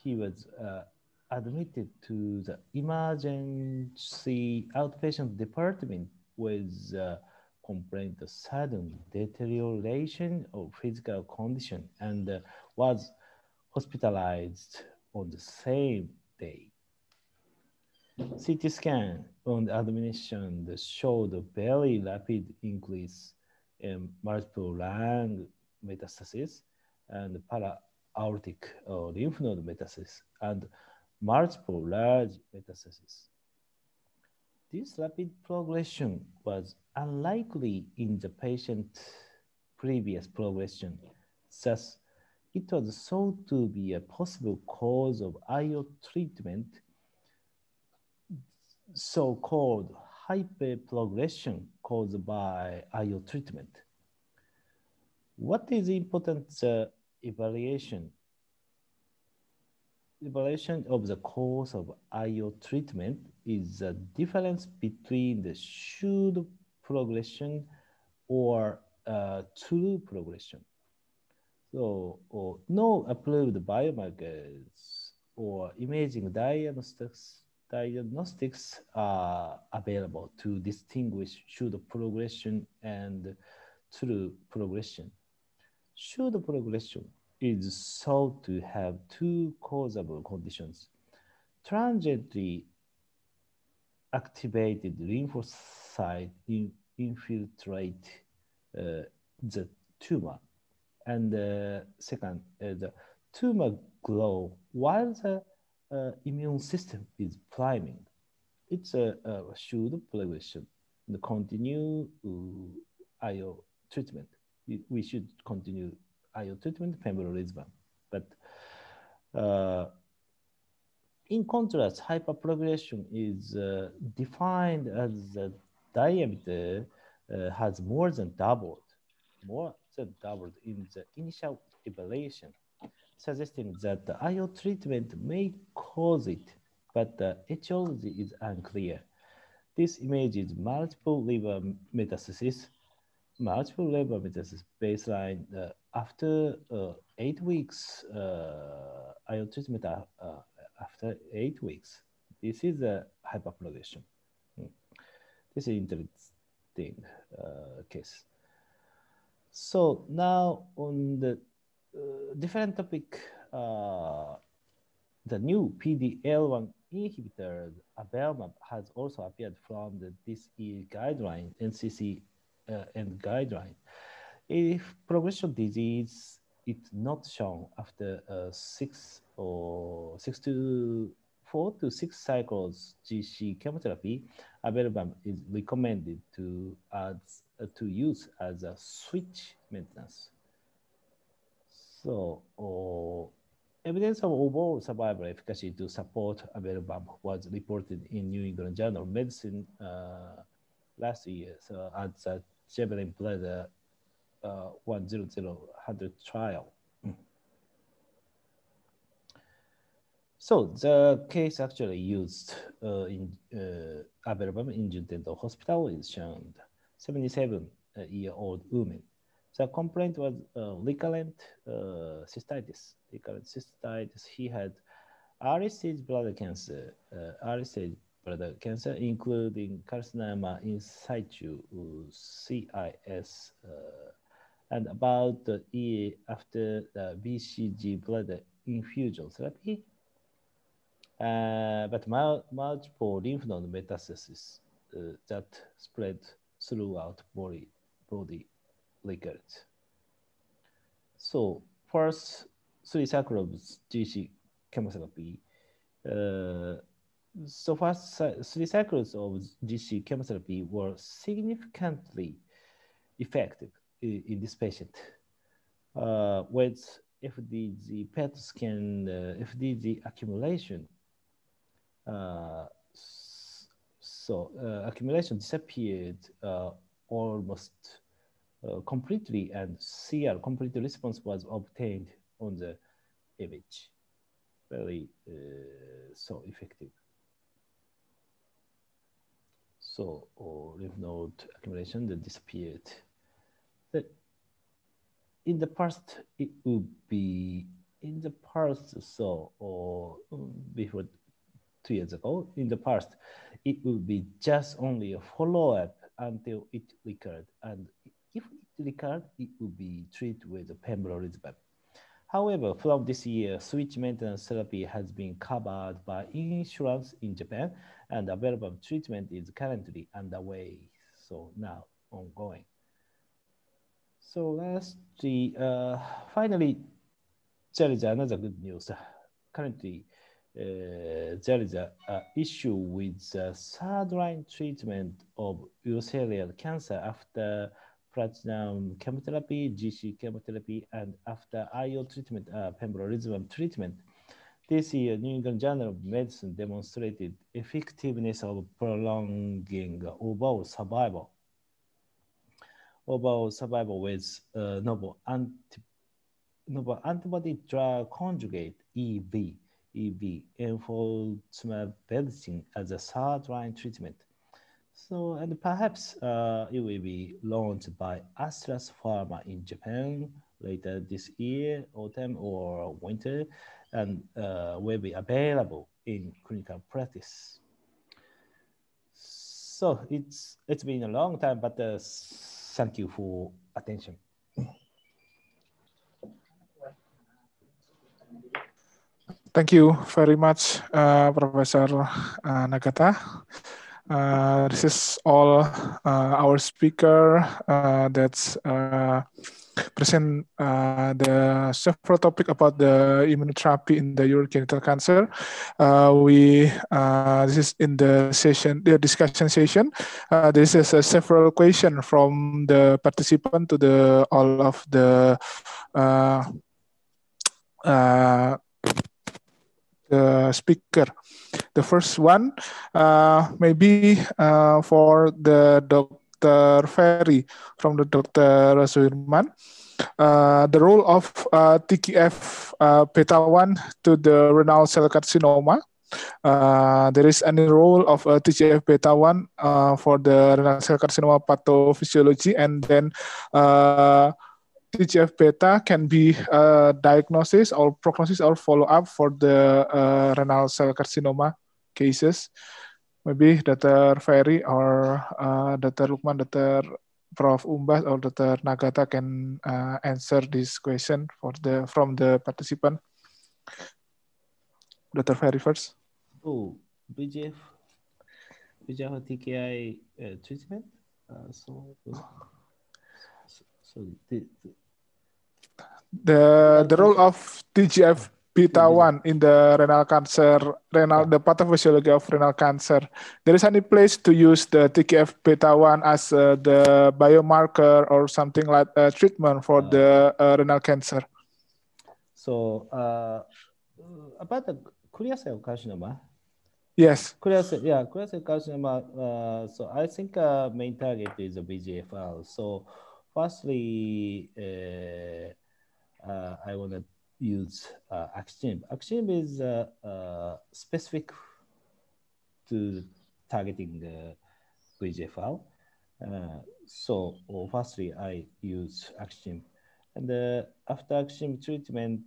he was uh, admitted to the emergency outpatient department with a uh, complaint of sudden deterioration of physical condition and uh, was hospitalized on the same day. CT scan on the admission showed a very rapid increase in multiple lung metastasis and para aortic or uh, lymph node metastasis and multiple large metastases. This rapid progression was unlikely in the patient's previous progression. Thus, it was thought to be a possible cause of IO treatment, so-called hyperprogression caused by IO treatment. What is important evaluation. Evaluation of the course of IO treatment is the difference between the should progression or uh, true progression. So, or no approved biomarkers or imaging diagnostics diagnostics are available to distinguish should progression and true progression should progression is thought to have two causable conditions, transiently activated lymphocyte in, infiltrate uh, the tumor. And uh, second, uh, the tumor glow while the uh, immune system is priming. It's a, a should progression, the continue uh, IO treatment we should continue IO treatment pembrolizumab. But uh, in contrast, hyperprogression is uh, defined as the diameter uh, has more than doubled, more than doubled in the initial evaluation, suggesting that the IO treatment may cause it, but the etiology is unclear. This image is multiple liver metastasis multiple labor methods baseline uh, after uh, eight weeks uh, IO treatment uh, uh, after eight weeks. This is a hypoplasia. Hmm. This is interesting uh, case. So now on the different topic, the new PDL1 inhibitor, avelumab, has also appeared from the DSE guideline NCC uh, and guideline. If progression disease is not shown after uh, six or six to four to six cycles GC chemotherapy, Abelbam is recommended to add, uh, to use as a switch maintenance. So uh, evidence of overall survival efficacy to support Abelbam was reported in New England Journal of Medicine uh, last year. So at that Javelin Blood uh, one zero zero hundred trial. Mm. So the case actually used uh, in uh, available in Juntendo Hospital is shown 77-year-old uh, woman. The complaint was uh, recurrent uh, cystitis. Recurrent cystitis. He had early stage cancer, uh, early stage bladder cancer, including carcinoma in situ, CIS, uh, and about a year after the BCG bladder infusion therapy, uh, but multiple lymph node metastasis uh, that spread throughout body, body records. So first, three cycles GC chemotherapy uh, so far three cycles of GC chemotherapy were significantly effective in this patient. Uh, with FDG PET scan, uh, FDG accumulation, uh, so uh, accumulation disappeared uh, almost uh, completely and CR, complete response was obtained on the image. Very so effective. So or lymph node accumulation that disappeared. That in the past it would be in the past so or um, before two years ago in the past it would be just only a follow-up until it recurred and if it recurred it would be treated with pembrolizumab However, from this year, switch maintenance therapy has been covered by insurance in Japan, and available treatment is currently underway. So now ongoing. So lastly, uh, finally, there is another good news. Currently, uh, there is an issue with the third line treatment of urothelial cancer after platinum chemotherapy, GC chemotherapy, and after IO treatment, uh, pembrolizumab treatment. This year, New England Journal of Medicine demonstrated effectiveness of prolonging overall survival. Overall survival with uh, novel, anti novel antibody drug conjugate, EB, EB, enfortumab medicine as a third-line treatment so, and perhaps uh, it will be launched by Astras Pharma in Japan later this year, autumn or winter, and uh, will be available in clinical practice. So it's it's been a long time, but uh, thank you for attention. Thank you very much, uh, Professor uh, Nagata. Uh, this is all uh, our speaker uh, that's uh, present uh, the several topic about the immunotherapy in the urogenital cancer. Uh, we this is in the session, the discussion session. this is several question from the participant to the all of the the uh, speaker. The first one, uh, maybe uh, for the Dr. Ferry from the Dr. Sudirman, uh, the role of TCF beta 1 to the renal cell carcinoma. Uh, there is any role of TGF beta 1 for the renal cell carcinoma pathophysiology and then uh, TGF beta can be uh, diagnosis or prognosis or follow up for the uh, renal cell carcinoma cases. Maybe Dr. Ferry or uh, Dr. Lukman, Dr. Prof. Umbas or Dr. Nagata can uh, answer this question for the from the participant. Dr. Ferry first. Oh, BGF, BGF TKI uh, treatment. Uh, so, so, so The the role of TGF beta mm-hmm. one in the renal cancer renal the pathophysiology of renal cancer. There is any place to use the TGF beta one as uh, the biomarker or something like uh, treatment for uh. the uh, renal cancer. So uh, about the clear cell carcinoma. Yes. Clear cell, yeah, clear cell carcinoma. Uh, so I think main target is the BGFL. So firstly. Uh, I want to use uh, Axim. Axim is uh, uh, specific to targeting VGFR. so firstly, I use Axim. And after Axim treatment,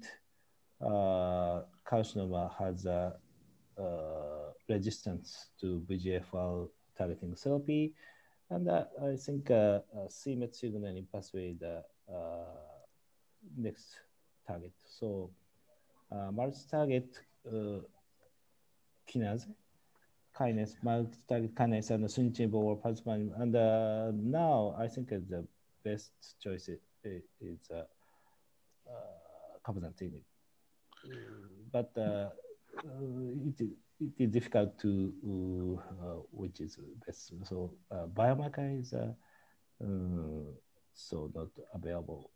uh, carcinoma has a uh, resistance to VGFR targeting therapy. And uh, I think uh, uh, CMET signaling pathway the, uh, next target. So uh, multi-target uh, kinase, kinase, multi-target kinase and Sunjin or participant. And uh, now I think the best choice is, is uh, uh cabozantinib. But uh, uh, it, it is difficult to which is best. So biomarker is so not available.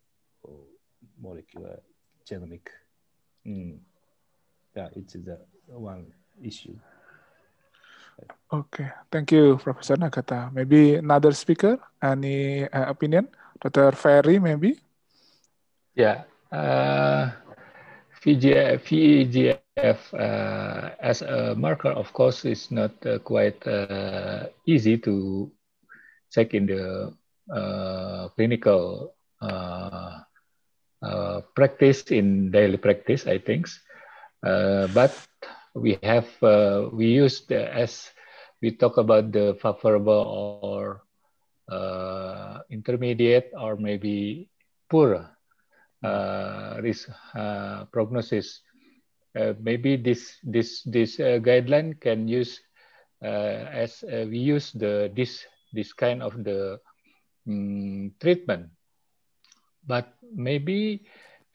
molecular uh, genomic. Mm. Yeah, it's the one issue. Okay, thank you, Professor Nagata. Maybe another speaker, any uh, opinion? Dr. Ferry, maybe? Yeah. Uh, VGF, VEGF uh, as a marker, of course, is not uh, quite uh, easy to check in the uh, clinical uh, Uh, practice in daily practice, I think. Uh, but we have uh, we used uh, as we talk about the favorable or uh, intermediate or maybe poor risk prognosis. maybe this this this guideline can use as we use the this this kind of the um, treatment but maybe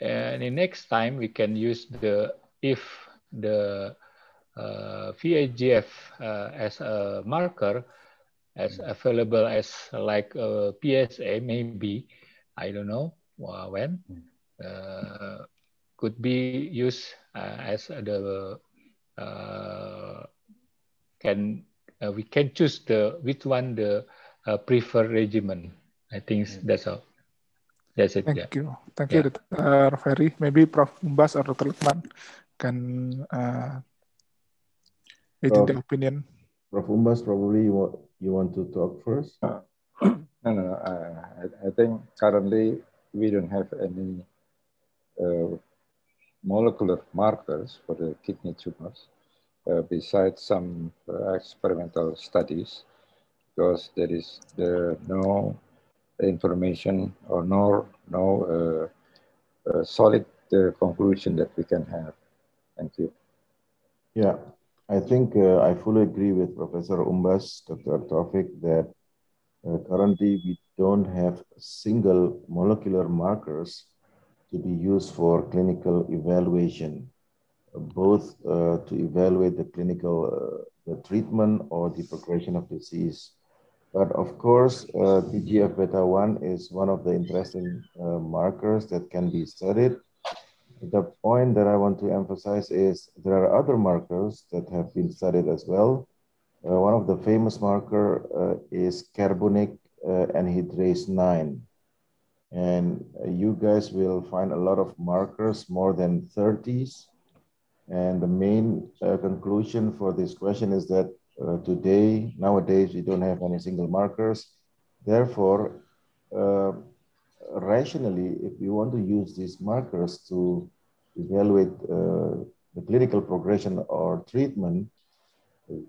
uh, the next time we can use the if the uh, VAGF uh, as a marker as available as like a PSA maybe I don't know uh, when uh, could be used uh, as the uh, can we can choose the which one the preferred regimen I think mm. that's all. That's it. Thank yeah. you. Thank yeah. you, Dr. Uh, Ferry. Maybe Prof. Mbas or Dr. Lukman can uh, Prof. in the opinion. Prof. Umbas, probably you want, you want to talk first? Uh, no, no. Uh, I, I, think currently we don't have any uh, molecular markers for the kidney tumors uh, besides some uh, experimental studies because there is no information or no, no uh, uh, solid uh, conclusion that we can have. Thank you. Yeah, I think I fully agree with Professor Umbas, Dr. Tofik, that currently we don't have single molecular markers to be used for clinical evaluation, both uh, to evaluate the clinical uh, the treatment or the progression of disease. But of course, uh, TGF beta 1 is one of the interesting uh, markers that can be studied. The point that I want to emphasize is there are other markers that have been studied as well. Uh, one of the famous marker uh, is carbonic uh, anhydrase 9. And uh, you guys will find a lot of markers, more than 30s. And the main conclusion for this question is that uh, today, nowadays, we don't have any single markers. Therefore, uh, rationally, if we want to use these markers to evaluate uh, the clinical progression or treatment,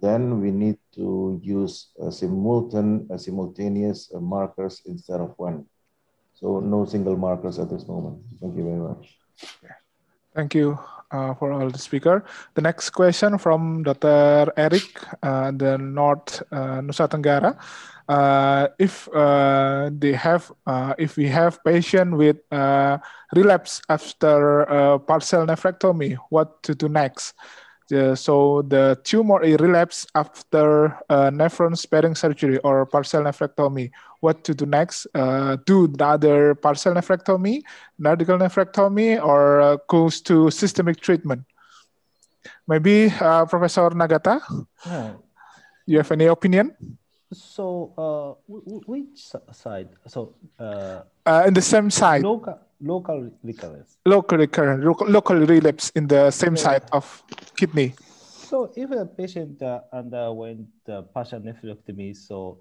then we need to use a simultan, a simultaneous uh, markers instead of one. So no single markers at this moment. Thank you very much. Thank you uh, for all the speaker. The next question from Dr. Eric, uh, the North uh, Nusa Tenggara. Uh, if uh, they have, uh, if we have patient with relapse after partial nephrectomy, what to do next? Uh, so the tumor relapse after uh, nephron sparing surgery or partial nephrectomy. What to do next? Uh, do another partial nephrectomy, radical nephrectomy, or uh, goes to systemic treatment? Maybe uh, Professor Nagata, yeah. Hmm. you have any opinion? So uh, which side? So uh, in the same side. Local, local recurrence. Local recurrence, local, local relapse in the same yeah. site of kidney. So if a patient uh, underwent uh, partial nephrectomy, so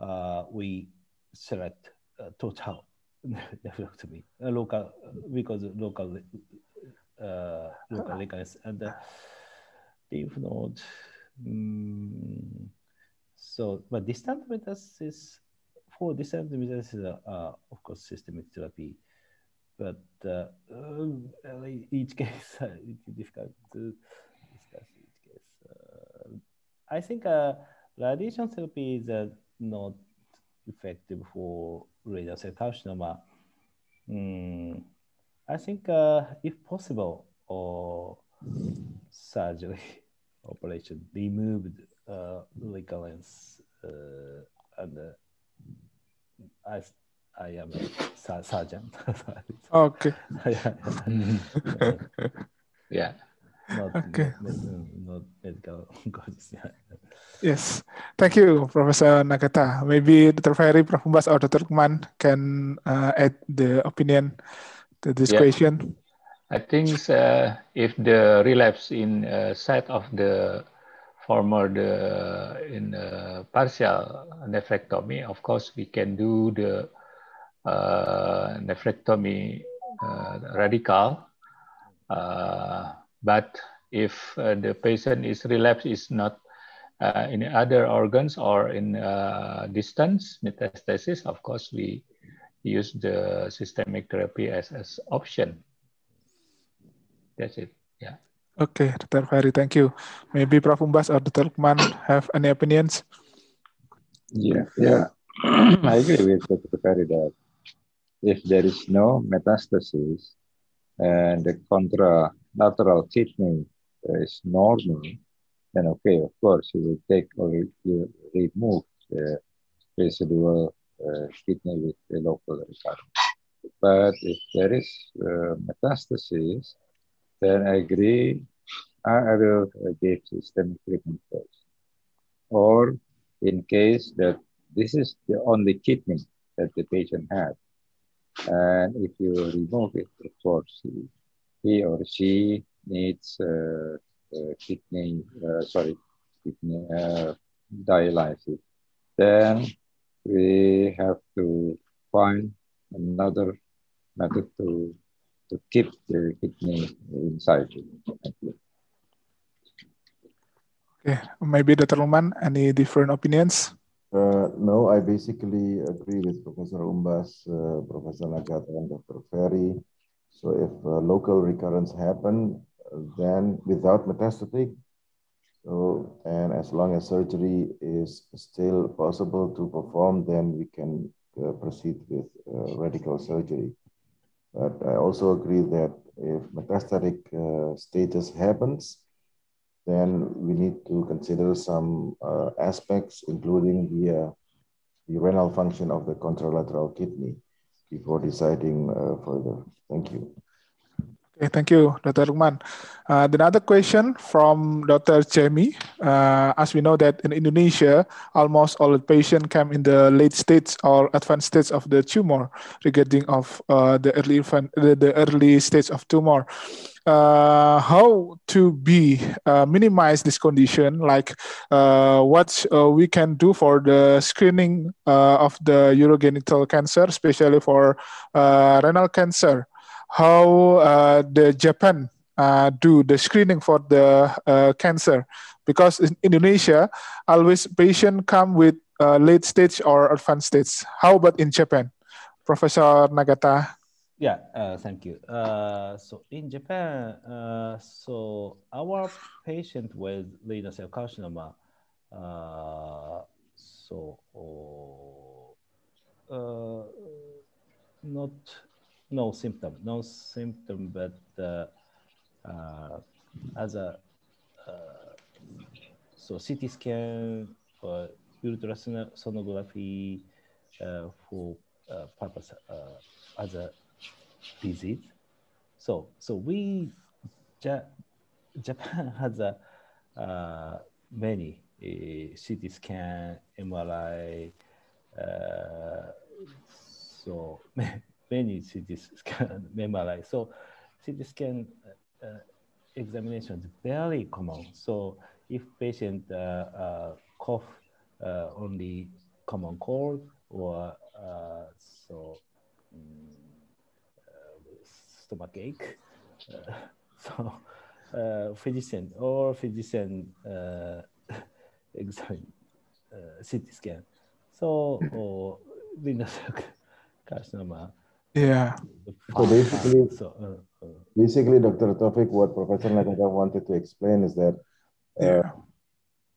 uh, we select uh, total nephrectomy, uh, local, because local, uh, local ah. recurrence. And uh, lymph node, mm, so, but distant metastasis, for distant metastasis, uh, of course, systemic therapy but uh, um, each case, it's difficult to discuss each case. Uh, I think uh, radiation therapy is not effective for renal carcinoma. Mm, I think uh, if possible, or surgery operation removed uh, recurrence, uh, and I I am a sergeant. okay. yeah. Not, okay. Not, medical Yes. Thank you, Professor Nagata. Maybe Dr. Ferry, Prof. Mbas, or Dr. Kman can uh, add the opinion to this yeah. question. I think uh, if the relapse in uh, of the former the in uh, partial nephrectomy, of course we can do the uh, nephrectomy uh, radical. Uh, but if the patient is relapsed, is not in other organs or in distance metastasis, of course, we use the systemic therapy as an option. That's it. Yeah. Okay, Dr. Fahri, thank you. Maybe Prof. Umbas or Dr. Kman have any opinions? Yeah, yeah. I agree with Dr. Fahri that if there is no metastasis and the contralateral kidney is normal, then okay, of course, you will take or you remove the residual uh, kidney with the local recurrence. But if there is uh, metastasis, then I agree, I, will uh, give systemic treatment first. Or in case that this is the only kidney that the patient has. And if you remove it, of course, he, or she needs uh, uh, kidney, uh, sorry, kidney uh, dialysis. Then we have to find another method to to keep the kidney inside. Okay, maybe Dr. Luman, any different opinions? Uh, no, I basically agree with Professor Umbas, uh, Professor Nagata, and Dr. Ferry. So if uh, local recurrence happen, then without metastatic, so, and as long as surgery is still possible to perform, then we can uh, proceed with uh, radical surgery. But I also agree that if metastatic uh, status happens, then we need to consider some uh, aspects, including the, uh, the renal function of the contralateral kidney before deciding uh, further. Thank you. Okay, thank you, Dr. Lukman. Uh, another question from Dr. Jamie. Uh, as we know that in Indonesia, almost all patients come in the late stage or advanced stage of the tumor, regarding of uh, the early the early stage of tumor. Uh, how to be uh, minimize this condition like uh, what uh, we can do for the screening uh, of the urogenital cancer especially for uh, renal cancer how uh, the Japan uh, do the screening for the uh, cancer because in Indonesia, always patient come with late stage or advanced stage. How about in Japan, Professor Nagata? Yeah, uh, thank you. Uh, so in Japan, uh, so our patient with renal cell carcinoma, so oh, not no symptom, no symptom, but uh, uh, as a uh, so CT scan or ultrasonography uh, for uh, purpose uh, as a disease. So so we ja Japan has a uh, many CT scan, MRI, so many CT scan, MRI. So CT scan uh, examination is very common. So if patient uh, uh, cough uh, on the common cold or uh, so um, stomach ache, so physician or physician examine CT scan. So or venous carcinoma yeah. So basically, so, uh, uh, basically, Dr. Tofik, what Professor Nagata wanted to explain is that uh, yeah.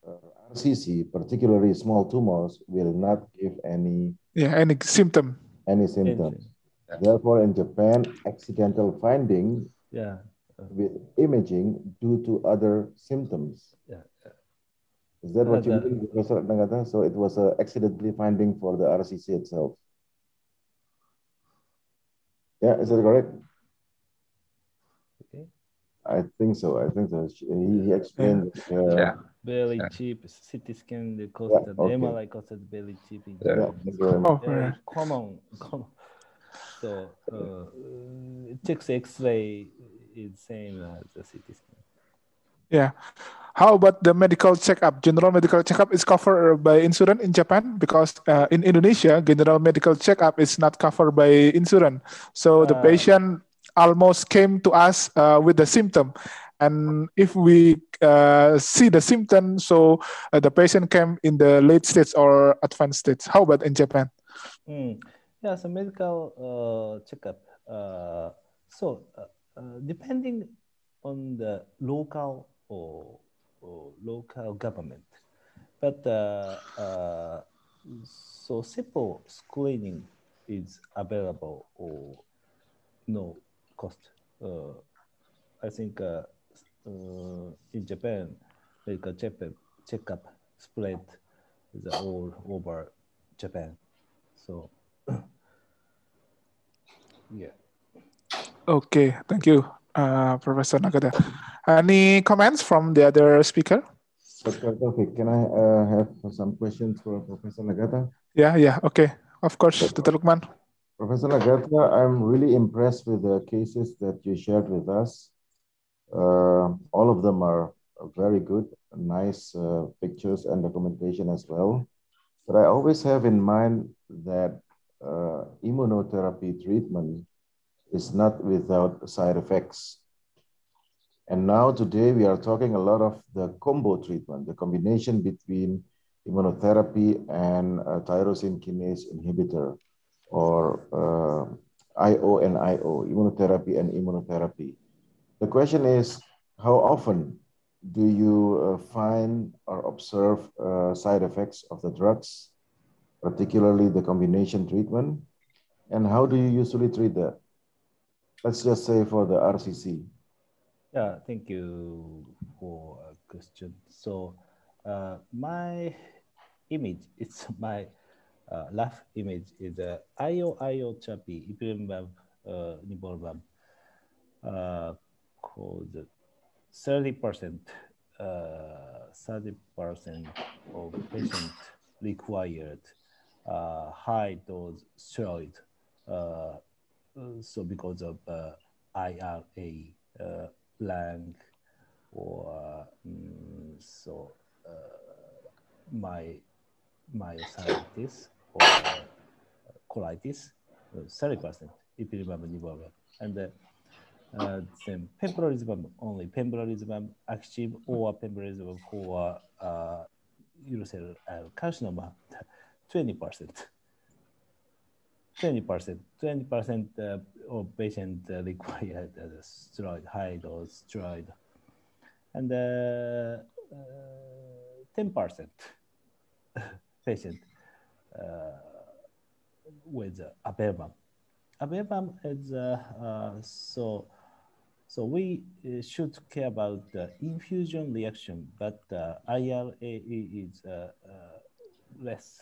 Uh, RCC, particularly small tumors, will not give any yeah any symptom any symptoms. Yeah. Therefore, in Japan, accidental finding yeah with imaging due to other symptoms. Yeah. Is that what uh, you mean, Professor Nagata? So it was a accidentally finding for the RCC itself. Yeah, is that correct? Okay. I think so. I think so. He, he explained. Uh, yeah. Barely yeah. cheap. CT scan the cost yeah, okay. MRI cost is barely cheap. Yeah. Oh, yeah. common, common. So uh, it takes X-ray is same as the CT scan. Yeah. How about the medical checkup? General medical checkup is covered by insurance in Japan because uh, in Indonesia, general medical checkup is not covered by insurance. So uh, the ah. patient almost came to us uh, with the symptom, and if we uh, see the symptom, so uh, the patient came in the late stage or advanced stage. How about in Japan? Mm. Yeah, so medical uh, checkup. so depending on the local or, or local government. But uh, uh, so simple screening is available or no cost. Uh, I think in Japan, medical checkup, checkup spread is all over Japan. So, yeah. Okay, thank you uh, Professor Nagada. Any comments from the other speaker? Dr. Taufik, can I uh, have some questions for Professor Nagata? Yeah, yeah, okay. Of course, Dr. Lukman. Professor Nagata, I'm really impressed with the cases that you shared with us. Uh, all of them are very good, nice uh, pictures and documentation as well. But I always have in mind that uh, immunotherapy treatment is not without side effects. And now today we are talking a lot of the combo treatment, the combination between immunotherapy and tyrosine kinase inhibitor or uh, IO and IO, immunotherapy and immunotherapy. The question is, how often do you uh, find or observe uh, side effects of the drugs, particularly the combination treatment? And how do you usually treat that? Let's just say for the RCC. Yeah, thank you for a question. So uh, my image, it's my uh, life image is uh, IO IO chapi ipilimab uh, uh, called 30% uh, 30% of patients required uh, high dose steroid uh, so because of uh, IRA blank uh, or um, so uh, my scientists or colitis, cerebral epilepsy pneumonia, and uh, uh, then pembrolizumab only pembrolizumab active or pembrolizumab for uh, urothelial carcinoma, 20 percent. 20%, 20% uh, of patients uh, require a uh, steroid, high dose steroid. And 10% uh, patient with uh, Abebam. Abebam is so, so we should care about the infusion reaction, but IRAE is less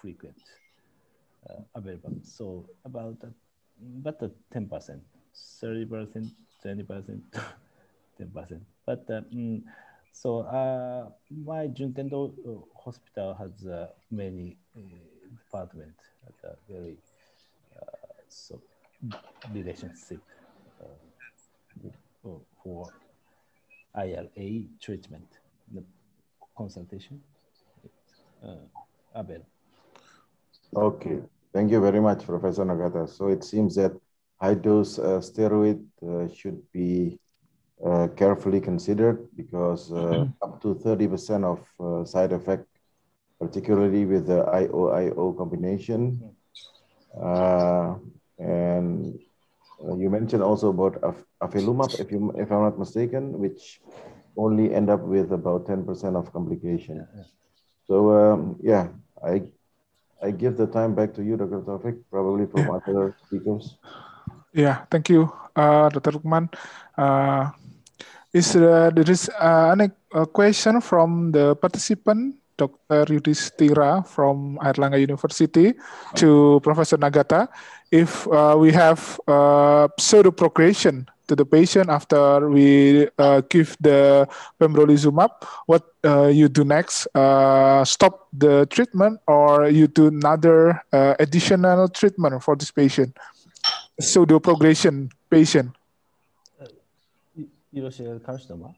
frequent uh, available. So about uh, but uh, 10%, 30%, 20%, 10%. But mm, so uh, my Juntendo uh, hospital has uh, many uh, departments at very so relationship for ILA treatment, the consultation available. Okay. Thank you very much, Professor Nagata. So it seems that high dose uh, steroid uh, should be uh, carefully considered because uh, mm-hmm. up to 30% of uh, side effect, particularly with the IOIO combination. Uh, and you mentioned also about af afilumab, if, you, if I'm not mistaken, which only end up with about 10% of complication. So um, yeah, I I give the time back to you, Dr. Taufik, probably from yeah. other speakers. Yeah, thank you, uh, Dr. Rukman. Uh, is uh, there is uh, uh, question from the participant, Dr. Yudhistira from Airlangga University, to Professor Nagata, if uh, we have uh, pseudo procreation to the patient after we uh, give the pembrolizumab, what uh, you do next? Uh, stop the treatment or you do another uh, additional treatment for this patient? Pseudo progression patient. Uh, carcinoma.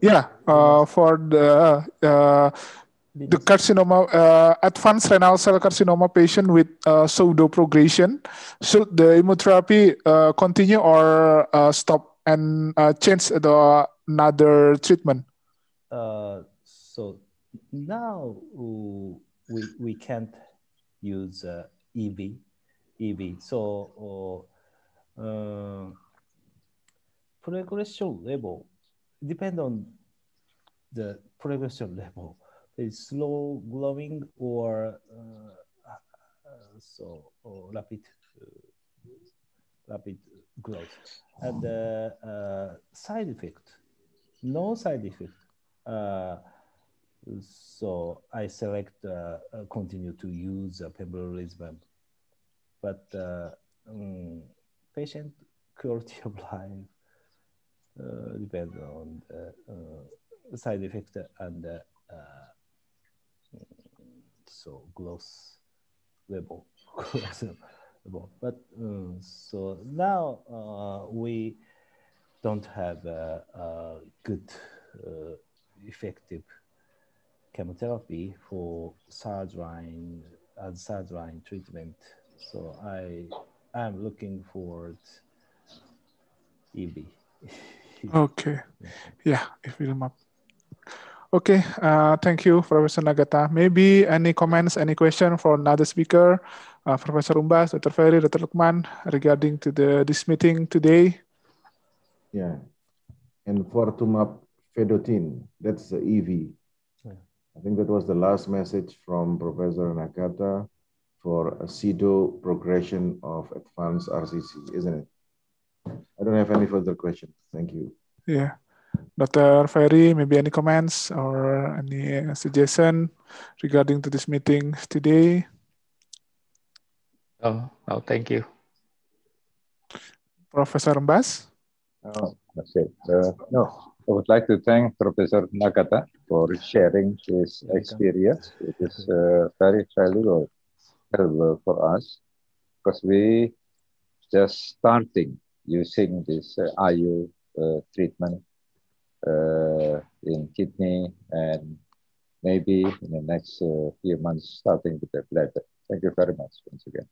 Yeah, uh, for the the carcinoma uh, advanced renal cell carcinoma patient with uh, pseudo progression should the immunotherapy uh, continue or uh, stop and uh, change the another treatment uh, so now we we can't use ev ev so progression level depend on the progression level is slow growing or uh, so or rapid uh, rapid growth. And uh, uh, side effect, no side effect. so I select continue to use uh, pembrolizumab, but um, patient quality of life uh, depends on the uh, side effect and uh, so gross level. level. But um, so now uh, we don't have a, a good uh, effective chemotherapy for third line as line treatment. So I am looking forward EB. okay. Yeah, if you're map Okay, uh, thank you, Professor Nagata. Maybe any comments, any question for another speaker, uh, Professor Umbas, Dr. Ferry, Dr. Lukman, regarding to the this meeting today? Yeah, and for Tumap Fedotin, that's the EV. Yeah. I think that was the last message from Professor Nagata for a pseudo progression of advanced RCC, isn't it? I don't have any further questions. Thank you. Yeah. Dr. Ferry, maybe any comments or any suggestion regarding to this meeting today? Oh, no, oh, thank you. Professor Mbas? Oh, that's it. Uh, no, I would like to thank Professor Nakata for sharing his experience. It is uh, very valuable, for us because we just starting using this uh, IU uh, treatment uh, in kidney and maybe in the next uh, few months starting with the bladder. Thank you very much once again.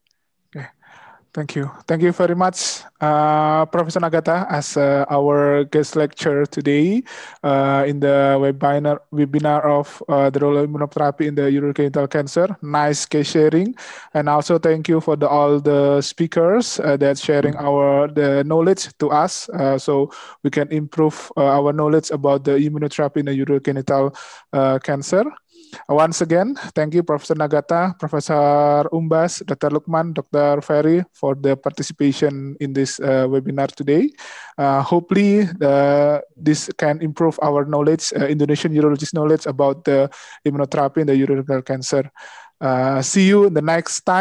Okay. Thank you. Thank you very much, uh, Professor Nagata, as uh, our guest lecturer today uh, in the webinar, webinar of uh, the role of immunotherapy in the urogenital cancer. Nice case sharing. And also thank you for the, all the speakers uh, that sharing our the knowledge to us uh, so we can improve our knowledge about the immunotherapy in the urogenital cancer. Once again, thank you, Professor Nagata, Professor Umbas, Dr. Lukman, Dr. Ferry for the participation in this uh, webinar today. Uh, hopefully, this can improve our knowledge, uh, Indonesian urologist knowledge about the immunotherapy in the urological cancer. Uh, see you in the next time.